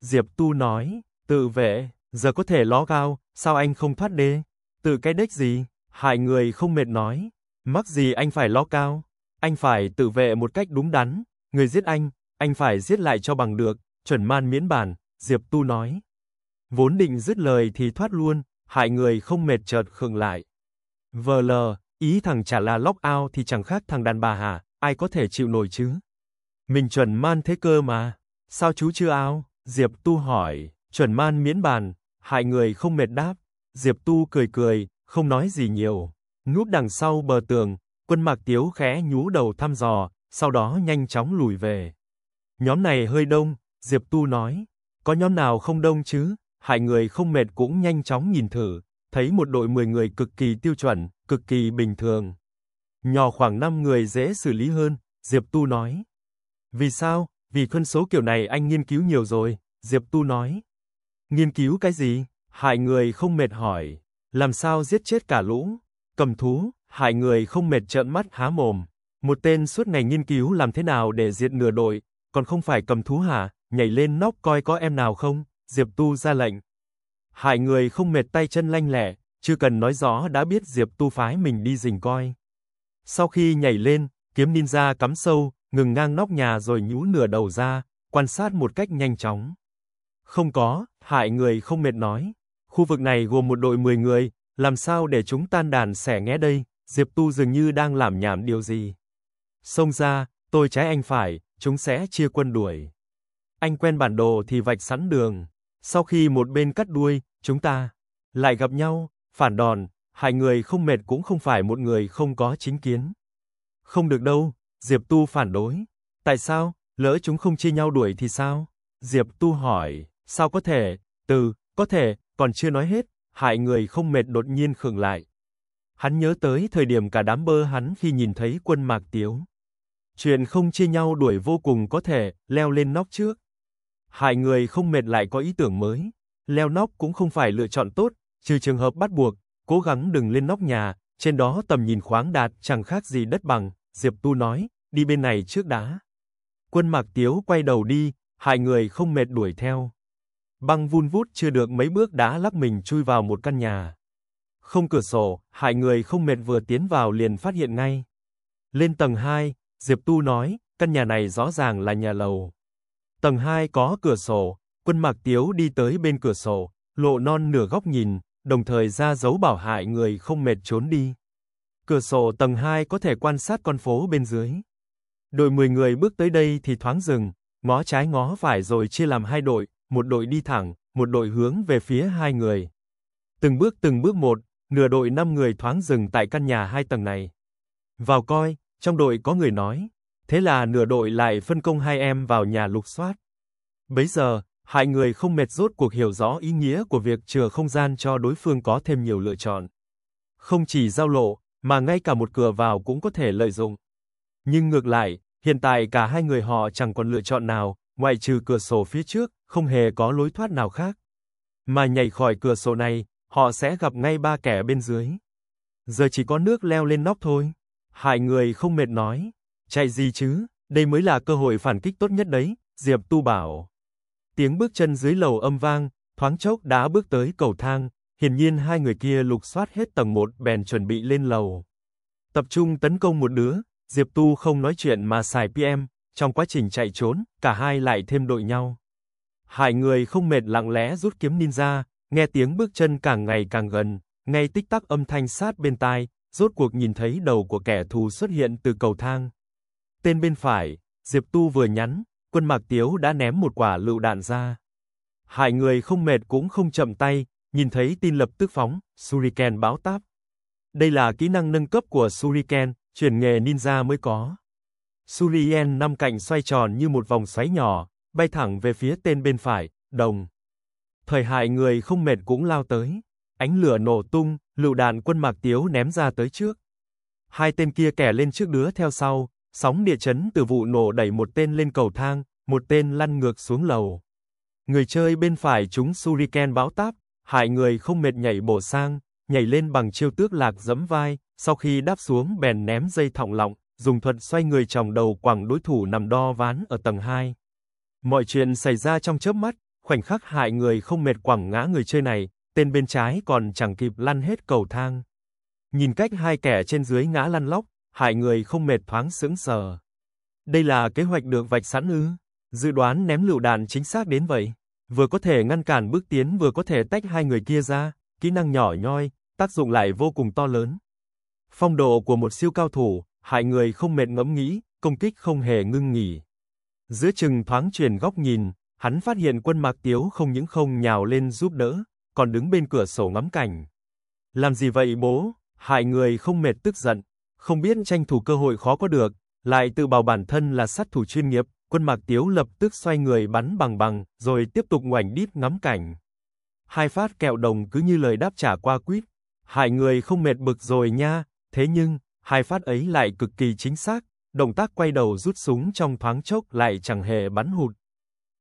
Diệp Tu nói, tự vệ, giờ có thể ló cao, sao anh không thoát đê? Tự cái đếch gì? Hại người không mệt nói, mắc gì anh phải ló cao? Anh phải tự vệ một cách đúng đắn, người giết anh, anh phải giết lại cho bằng được, chuẩn man miễn bản, Diệp Tu nói. Vốn định dứt lời thì thoát luôn, hại người không mệt chợt khựng lại. Vờ lờ, ý thằng chả là lock out thì chẳng khác thằng đàn bà hả, ai có thể chịu nổi chứ? Mình chuẩn man thế cơ mà. Sao chú chưa áo Diệp Tu hỏi, chuẩn man miễn bàn, hại người không mệt đáp. Diệp Tu cười cười, không nói gì nhiều. Núp đằng sau bờ tường, quân mạc tiếu khẽ nhú đầu thăm dò, sau đó nhanh chóng lùi về. Nhóm này hơi đông, Diệp Tu nói. Có nhóm nào không đông chứ? Hại người không mệt cũng nhanh chóng nhìn thử, thấy một đội 10 người cực kỳ tiêu chuẩn, cực kỳ bình thường. Nhỏ khoảng 5 người dễ xử lý hơn, Diệp Tu nói. Vì sao? Vì phân số kiểu này anh nghiên cứu nhiều rồi, Diệp Tu nói. Nghiên cứu cái gì? Hại người không mệt hỏi. Làm sao giết chết cả lũ? Cầm thú, hại người không mệt trợn mắt há mồm. Một tên suốt ngày nghiên cứu làm thế nào để diệt nửa đội, còn không phải cầm thú hả? Nhảy lên nóc coi có em nào không? Diệp Tu ra lệnh. Hại người không mệt tay chân lanh lẹ, chưa cần nói rõ đã biết Diệp Tu phái mình đi rình coi. Sau khi nhảy lên, kiếm ninja cắm sâu, ngừng ngang nóc nhà rồi nhú nửa đầu ra, quan sát một cách nhanh chóng. Không có, hại người không mệt nói. Khu vực này gồm một đội 10 người, làm sao để chúng tan đàn sẻ nghe đây, Diệp Tu dường như đang làm nhảm điều gì. Xông ra, tôi trái anh phải, chúng sẽ chia quân đuổi. Anh quen bản đồ thì vạch sẵn đường. Sau khi một bên cắt đuôi, chúng ta lại gặp nhau, phản đòn, hại người không mệt cũng không phải một người không có chính kiến. Không được đâu, Diệp Tu phản đối. Tại sao? Lỡ chúng không chia nhau đuổi thì sao? Diệp Tu hỏi. Sao có thể? Từ, có thể, còn chưa nói hết. Hại người không mệt đột nhiên khựng lại. Hắn nhớ tới thời điểm cả đám bơ hắn khi nhìn thấy quân mạc tiếu. Chuyện không chia nhau đuổi vô cùng có thể, leo lên nóc trước. Hại người không mệt lại có ý tưởng mới. Leo nóc cũng không phải lựa chọn tốt, trừ trường hợp bắt buộc, cố gắng đừng lên nóc nhà, trên đó tầm nhìn khoáng đạt chẳng khác gì đất bằng, Diệp Tu nói, đi bên này trước đã. Quân Mạc Tiếu quay đầu đi, hai người không mệt đuổi theo. Băng vun vút chưa được mấy bước đã lắc mình chui vào một căn nhà. Không cửa sổ, hai người không mệt vừa tiến vào liền phát hiện ngay. Lên tầng 2, Diệp Tu nói, căn nhà này rõ ràng là nhà lầu. Tầng 2 có cửa sổ, quân Mạc Tiếu đi tới bên cửa sổ, lộ non nửa góc nhìn, đồng thời ra dấu bảo hại người không mệt trốn đi. Cửa sổ tầng 2 có thể quan sát con phố bên dưới. Đội 10 người bước tới đây thì thoáng dừng, ngó trái ngó phải rồi chia làm hai đội, một đội đi thẳng, một đội hướng về phía hai người. Từng bước từng bước một, nửa đội 5 người thoáng dừng tại căn nhà hai tầng này. Vào coi, trong đội có người nói, thế là nửa đội lại phân công hai em vào nhà lục soát. Bấy giờ, hai người không mệt rốt cuộc hiểu rõ ý nghĩa của việc chừa không gian cho đối phương có thêm nhiều lựa chọn. Không chỉ giao lộ, mà ngay cả một cửa vào cũng có thể lợi dụng. Nhưng ngược lại, hiện tại cả hai người họ chẳng còn lựa chọn nào, ngoại trừ cửa sổ phía trước, không hề có lối thoát nào khác. Mà nhảy khỏi cửa sổ này, họ sẽ gặp ngay ba kẻ bên dưới. Giờ chỉ có nước leo lên nóc thôi. Hai người không mệt nói. Chạy gì chứ, đây mới là cơ hội phản kích tốt nhất đấy, Diệp Tu bảo. Tiếng bước chân dưới lầu âm vang, thoáng chốc đã bước tới cầu thang, hiển nhiên hai người kia lục soát hết tầng 1 bèn chuẩn bị lên lầu. Tập trung tấn công một đứa, Diệp Tu không nói chuyện mà xài PM, trong quá trình chạy trốn, cả hai lại thêm đội nhau. Hai người không mệt lặng lẽ rút kiếm ninja, nghe tiếng bước chân càng ngày càng gần, ngay tích tắc âm thanh sát bên tai, rốt cuộc nhìn thấy đầu của kẻ thù xuất hiện từ cầu thang. Tên bên phải, Diệp Tu vừa nhắn, quân Mạc Tiếu đã ném một quả lựu đạn ra. Hai người không mệt cũng không chậm tay, nhìn thấy tin lập tức phóng, Suriken báo táp. Đây là kỹ năng nâng cấp của Suriken, chuyển nghề ninja mới có. Surien năm cạnh xoay tròn như một vòng xoáy nhỏ, bay thẳng về phía tên bên phải, đồng. Thời hại người không mệt cũng lao tới. Ánh lửa nổ tung, lựu đạn quân mạc tiếu ném ra tới trước. Hai tên kia kẻ lên trước đứa theo sau, sóng địa chấn từ vụ nổ đẩy một tên lên cầu thang, một tên lăn ngược xuống lầu. Người chơi bên phải chúng Suriken bão táp, hại người không mệt nhảy bổ sang, nhảy lên bằng chiêu tước lạc dẫm vai, sau khi đáp xuống bèn ném dây thòng lọng, dùng thuật xoay người tròng đầu quẳng đối thủ nằm đo ván ở tầng 2. Mọi chuyện xảy ra trong chớp mắt, khoảnh khắc hại người không mệt quẳng ngã người chơi này, tên bên trái còn chẳng kịp lăn hết cầu thang. Nhìn cách hai kẻ trên dưới ngã lăn lóc, hại người không mệt thoáng sững sờ. Đây là kế hoạch được vạch sẵn ư? Dự đoán ném lựu đạn chính xác đến vậy, vừa có thể ngăn cản bước tiến vừa có thể tách hai người kia ra, kỹ năng nhỏ nhoi, tác dụng lại vô cùng to lớn. Phong độ của một siêu cao thủ, hại người không mệt ngẫm nghĩ, công kích không hề ngưng nghỉ. Giữa chừng thoáng chuyển góc nhìn, hắn phát hiện quân Mạc Tiếu không những không nhào lên giúp đỡ, còn đứng bên cửa sổ ngắm cảnh. Làm gì vậy bố? Hại người không mệt tức giận, không biết tranh thủ cơ hội khó có được, lại tự bảo bản thân là sát thủ chuyên nghiệp, quân Mạc Tiếu lập tức xoay người bắn bằng bằng, rồi tiếp tục ngoảnh đít ngắm cảnh. Hai phát kẹo đồng cứ như lời đáp trả qua quýt, hại người không mệt bực rồi nha, Thế nhưng, hai phát ấy lại cực kỳ chính xác, động tác quay đầu rút súng trong thoáng chốc lại chẳng hề bắn hụt.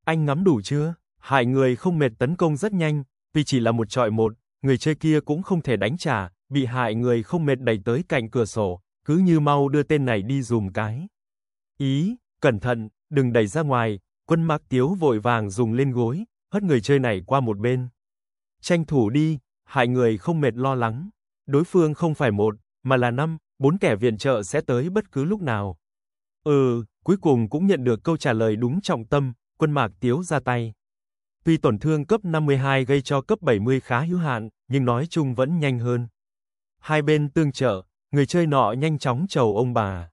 Anh ngắm đủ chưa? hại người không mệt tấn công rất nhanh, vì chỉ là một trọi một, người chơi kia cũng không thể đánh trả, bị hại người không mệt đẩy tới cạnh cửa sổ, cứ như mau đưa tên này đi dùm cái. Ý, cẩn thận, đừng đẩy ra ngoài, quân mạc tiếu vội vàng dùng lên gối, hất người chơi này qua một bên. Tranh thủ đi, hại người không mệt lo lắng. Đối phương không phải một, mà là năm, bốn kẻ viện trợ sẽ tới bất cứ lúc nào. Ừ, cuối cùng cũng nhận được câu trả lời đúng trọng tâm, quân Mạc Tiếu ra tay. Tuy tổn thương cấp 52 gây cho cấp 70 khá hữu hạn, nhưng nói chung vẫn nhanh hơn. Hai bên tương trợ, người chơi nọ nhanh chóng chầu ông bà.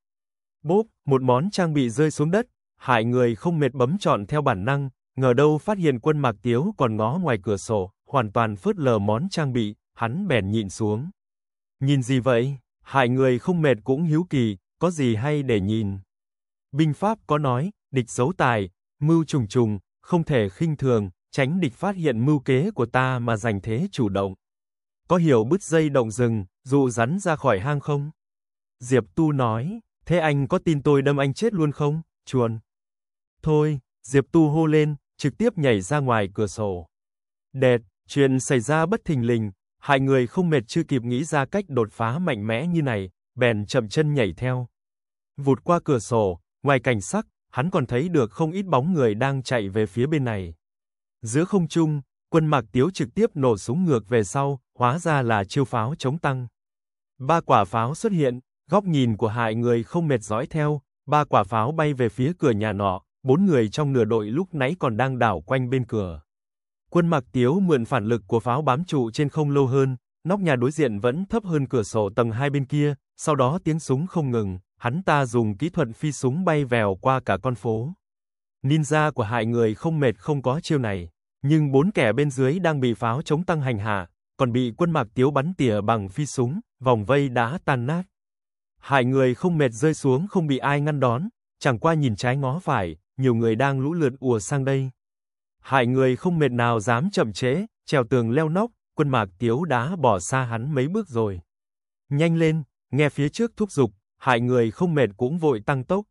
Bốp, một món trang bị rơi xuống đất, hại người không mệt bấm chọn theo bản năng, ngờ đâu phát hiện quân Mạc Tiếu còn ngó ngoài cửa sổ, hoàn toàn phớt lờ món trang bị, hắn bèn nhịn xuống. Nhìn gì vậy? Hại người không mệt cũng hiếu kỳ, có gì hay để nhìn? Binh pháp có nói, địch xấu tài, mưu trùng trùng, không thể khinh thường, tránh địch phát hiện mưu kế của ta mà giành thế chủ động. Có hiểu bứt dây động rừng, dụ rắn ra khỏi hang không? Diệp Tu nói, thế anh có tin tôi đâm anh chết luôn không? Chuồn. Thôi, Diệp Tu hô lên, trực tiếp nhảy ra ngoài cửa sổ. Đệt, chuyện xảy ra bất thình lình, Hai người không mệt chưa kịp nghĩ ra cách đột phá mạnh mẽ như này, bèn chậm chân nhảy theo. Vụt qua cửa sổ, ngoài cảnh sắc, hắn còn thấy được không ít bóng người đang chạy về phía bên này. Giữa không trung, quân Mạc Tiếu trực tiếp nổ súng ngược về sau, hóa ra là chiêu pháo chống tăng. Ba quả pháo xuất hiện, góc nhìn của hai người không mệt dõi theo, ba quả pháo bay về phía cửa nhà nọ, bốn người trong nửa đội lúc nãy còn đang đảo quanh bên cửa. Quân Mạc Tiếu mượn phản lực của pháo bám trụ trên không lâu hơn, nóc nhà đối diện vẫn thấp hơn cửa sổ tầng hai bên kia, sau đó tiếng súng không ngừng, hắn ta dùng kỹ thuật phi súng bay vèo qua cả con phố. Ninja của hại người không mệt không có chiêu này, nhưng bốn kẻ bên dưới đang bị pháo chống tăng hành hạ, còn bị quân Mạc Tiếu bắn tỉa bằng phi súng, vòng vây đã tan nát. Hại người không mệt rơi xuống không bị ai ngăn đón, chẳng qua nhìn trái ngó phải, nhiều người đang lũ lượt ùa sang đây. Hai người không mệt nào dám chậm chế, trèo tường leo nóc, quân mạc tiếu đã bỏ xa hắn mấy bước rồi. Nhanh lên, nghe phía trước thúc giục, hai người không mệt cũng vội tăng tốc.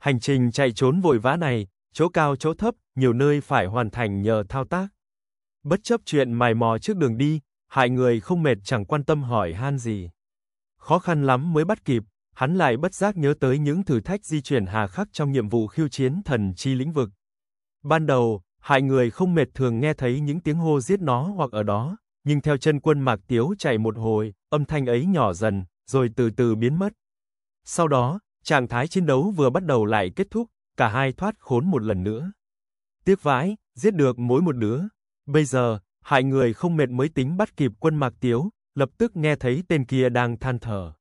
Hành trình chạy trốn vội vã này, chỗ cao chỗ thấp, nhiều nơi phải hoàn thành nhờ thao tác. Bất chấp chuyện mài mò trước đường đi, hai người không mệt chẳng quan tâm hỏi han gì. Khó khăn lắm mới bắt kịp, hắn lại bất giác nhớ tới những thử thách di chuyển hà khắc trong nhiệm vụ khiêu chiến thần chi lĩnh vực. Ban đầu, Hai người không mệt thường nghe thấy những tiếng hô giết nó hoặc ở đó, nhưng theo chân quân Mạc Tiếu chạy một hồi, âm thanh ấy nhỏ dần, rồi từ từ biến mất. Sau đó, trạng thái chiến đấu vừa bắt đầu lại kết thúc, cả hai thoát khốn một lần nữa. Tiếc vãi, giết được mỗi một đứa. Bây giờ, hai người không mệt mới tính bắt kịp quân Mạc Tiếu, lập tức nghe thấy tên kia đang than thở.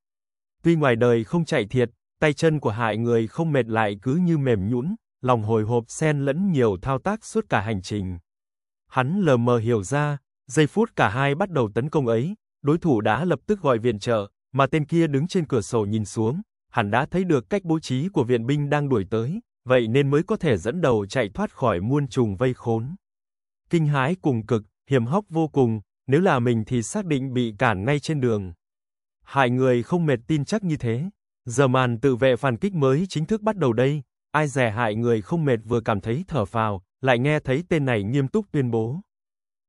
Tuy ngoài đời không chạy thiệt, tay chân của hại người không mệt lại cứ như mềm nhũn, lòng hồi hộp xen lẫn nhiều thao tác suốt cả hành trình. Hắn lờ mờ hiểu ra, giây phút cả hai bắt đầu tấn công ấy, đối thủ đã lập tức gọi viện trợ, mà tên kia đứng trên cửa sổ nhìn xuống, hắn đã thấy được cách bố trí của viện binh đang đuổi tới, vậy nên mới có thể dẫn đầu chạy thoát khỏi muôn trùng vây khốn. Kinh hãi cùng cực, hiểm hóc vô cùng, nếu là mình thì xác định bị cản ngay trên đường. Hai người không mệt tin chắc như thế. Giờ màn tự vệ phản kích mới chính thức bắt đầu đây, ai dè hại người không mệt vừa cảm thấy thở phào, lại nghe thấy tên này nghiêm túc tuyên bố.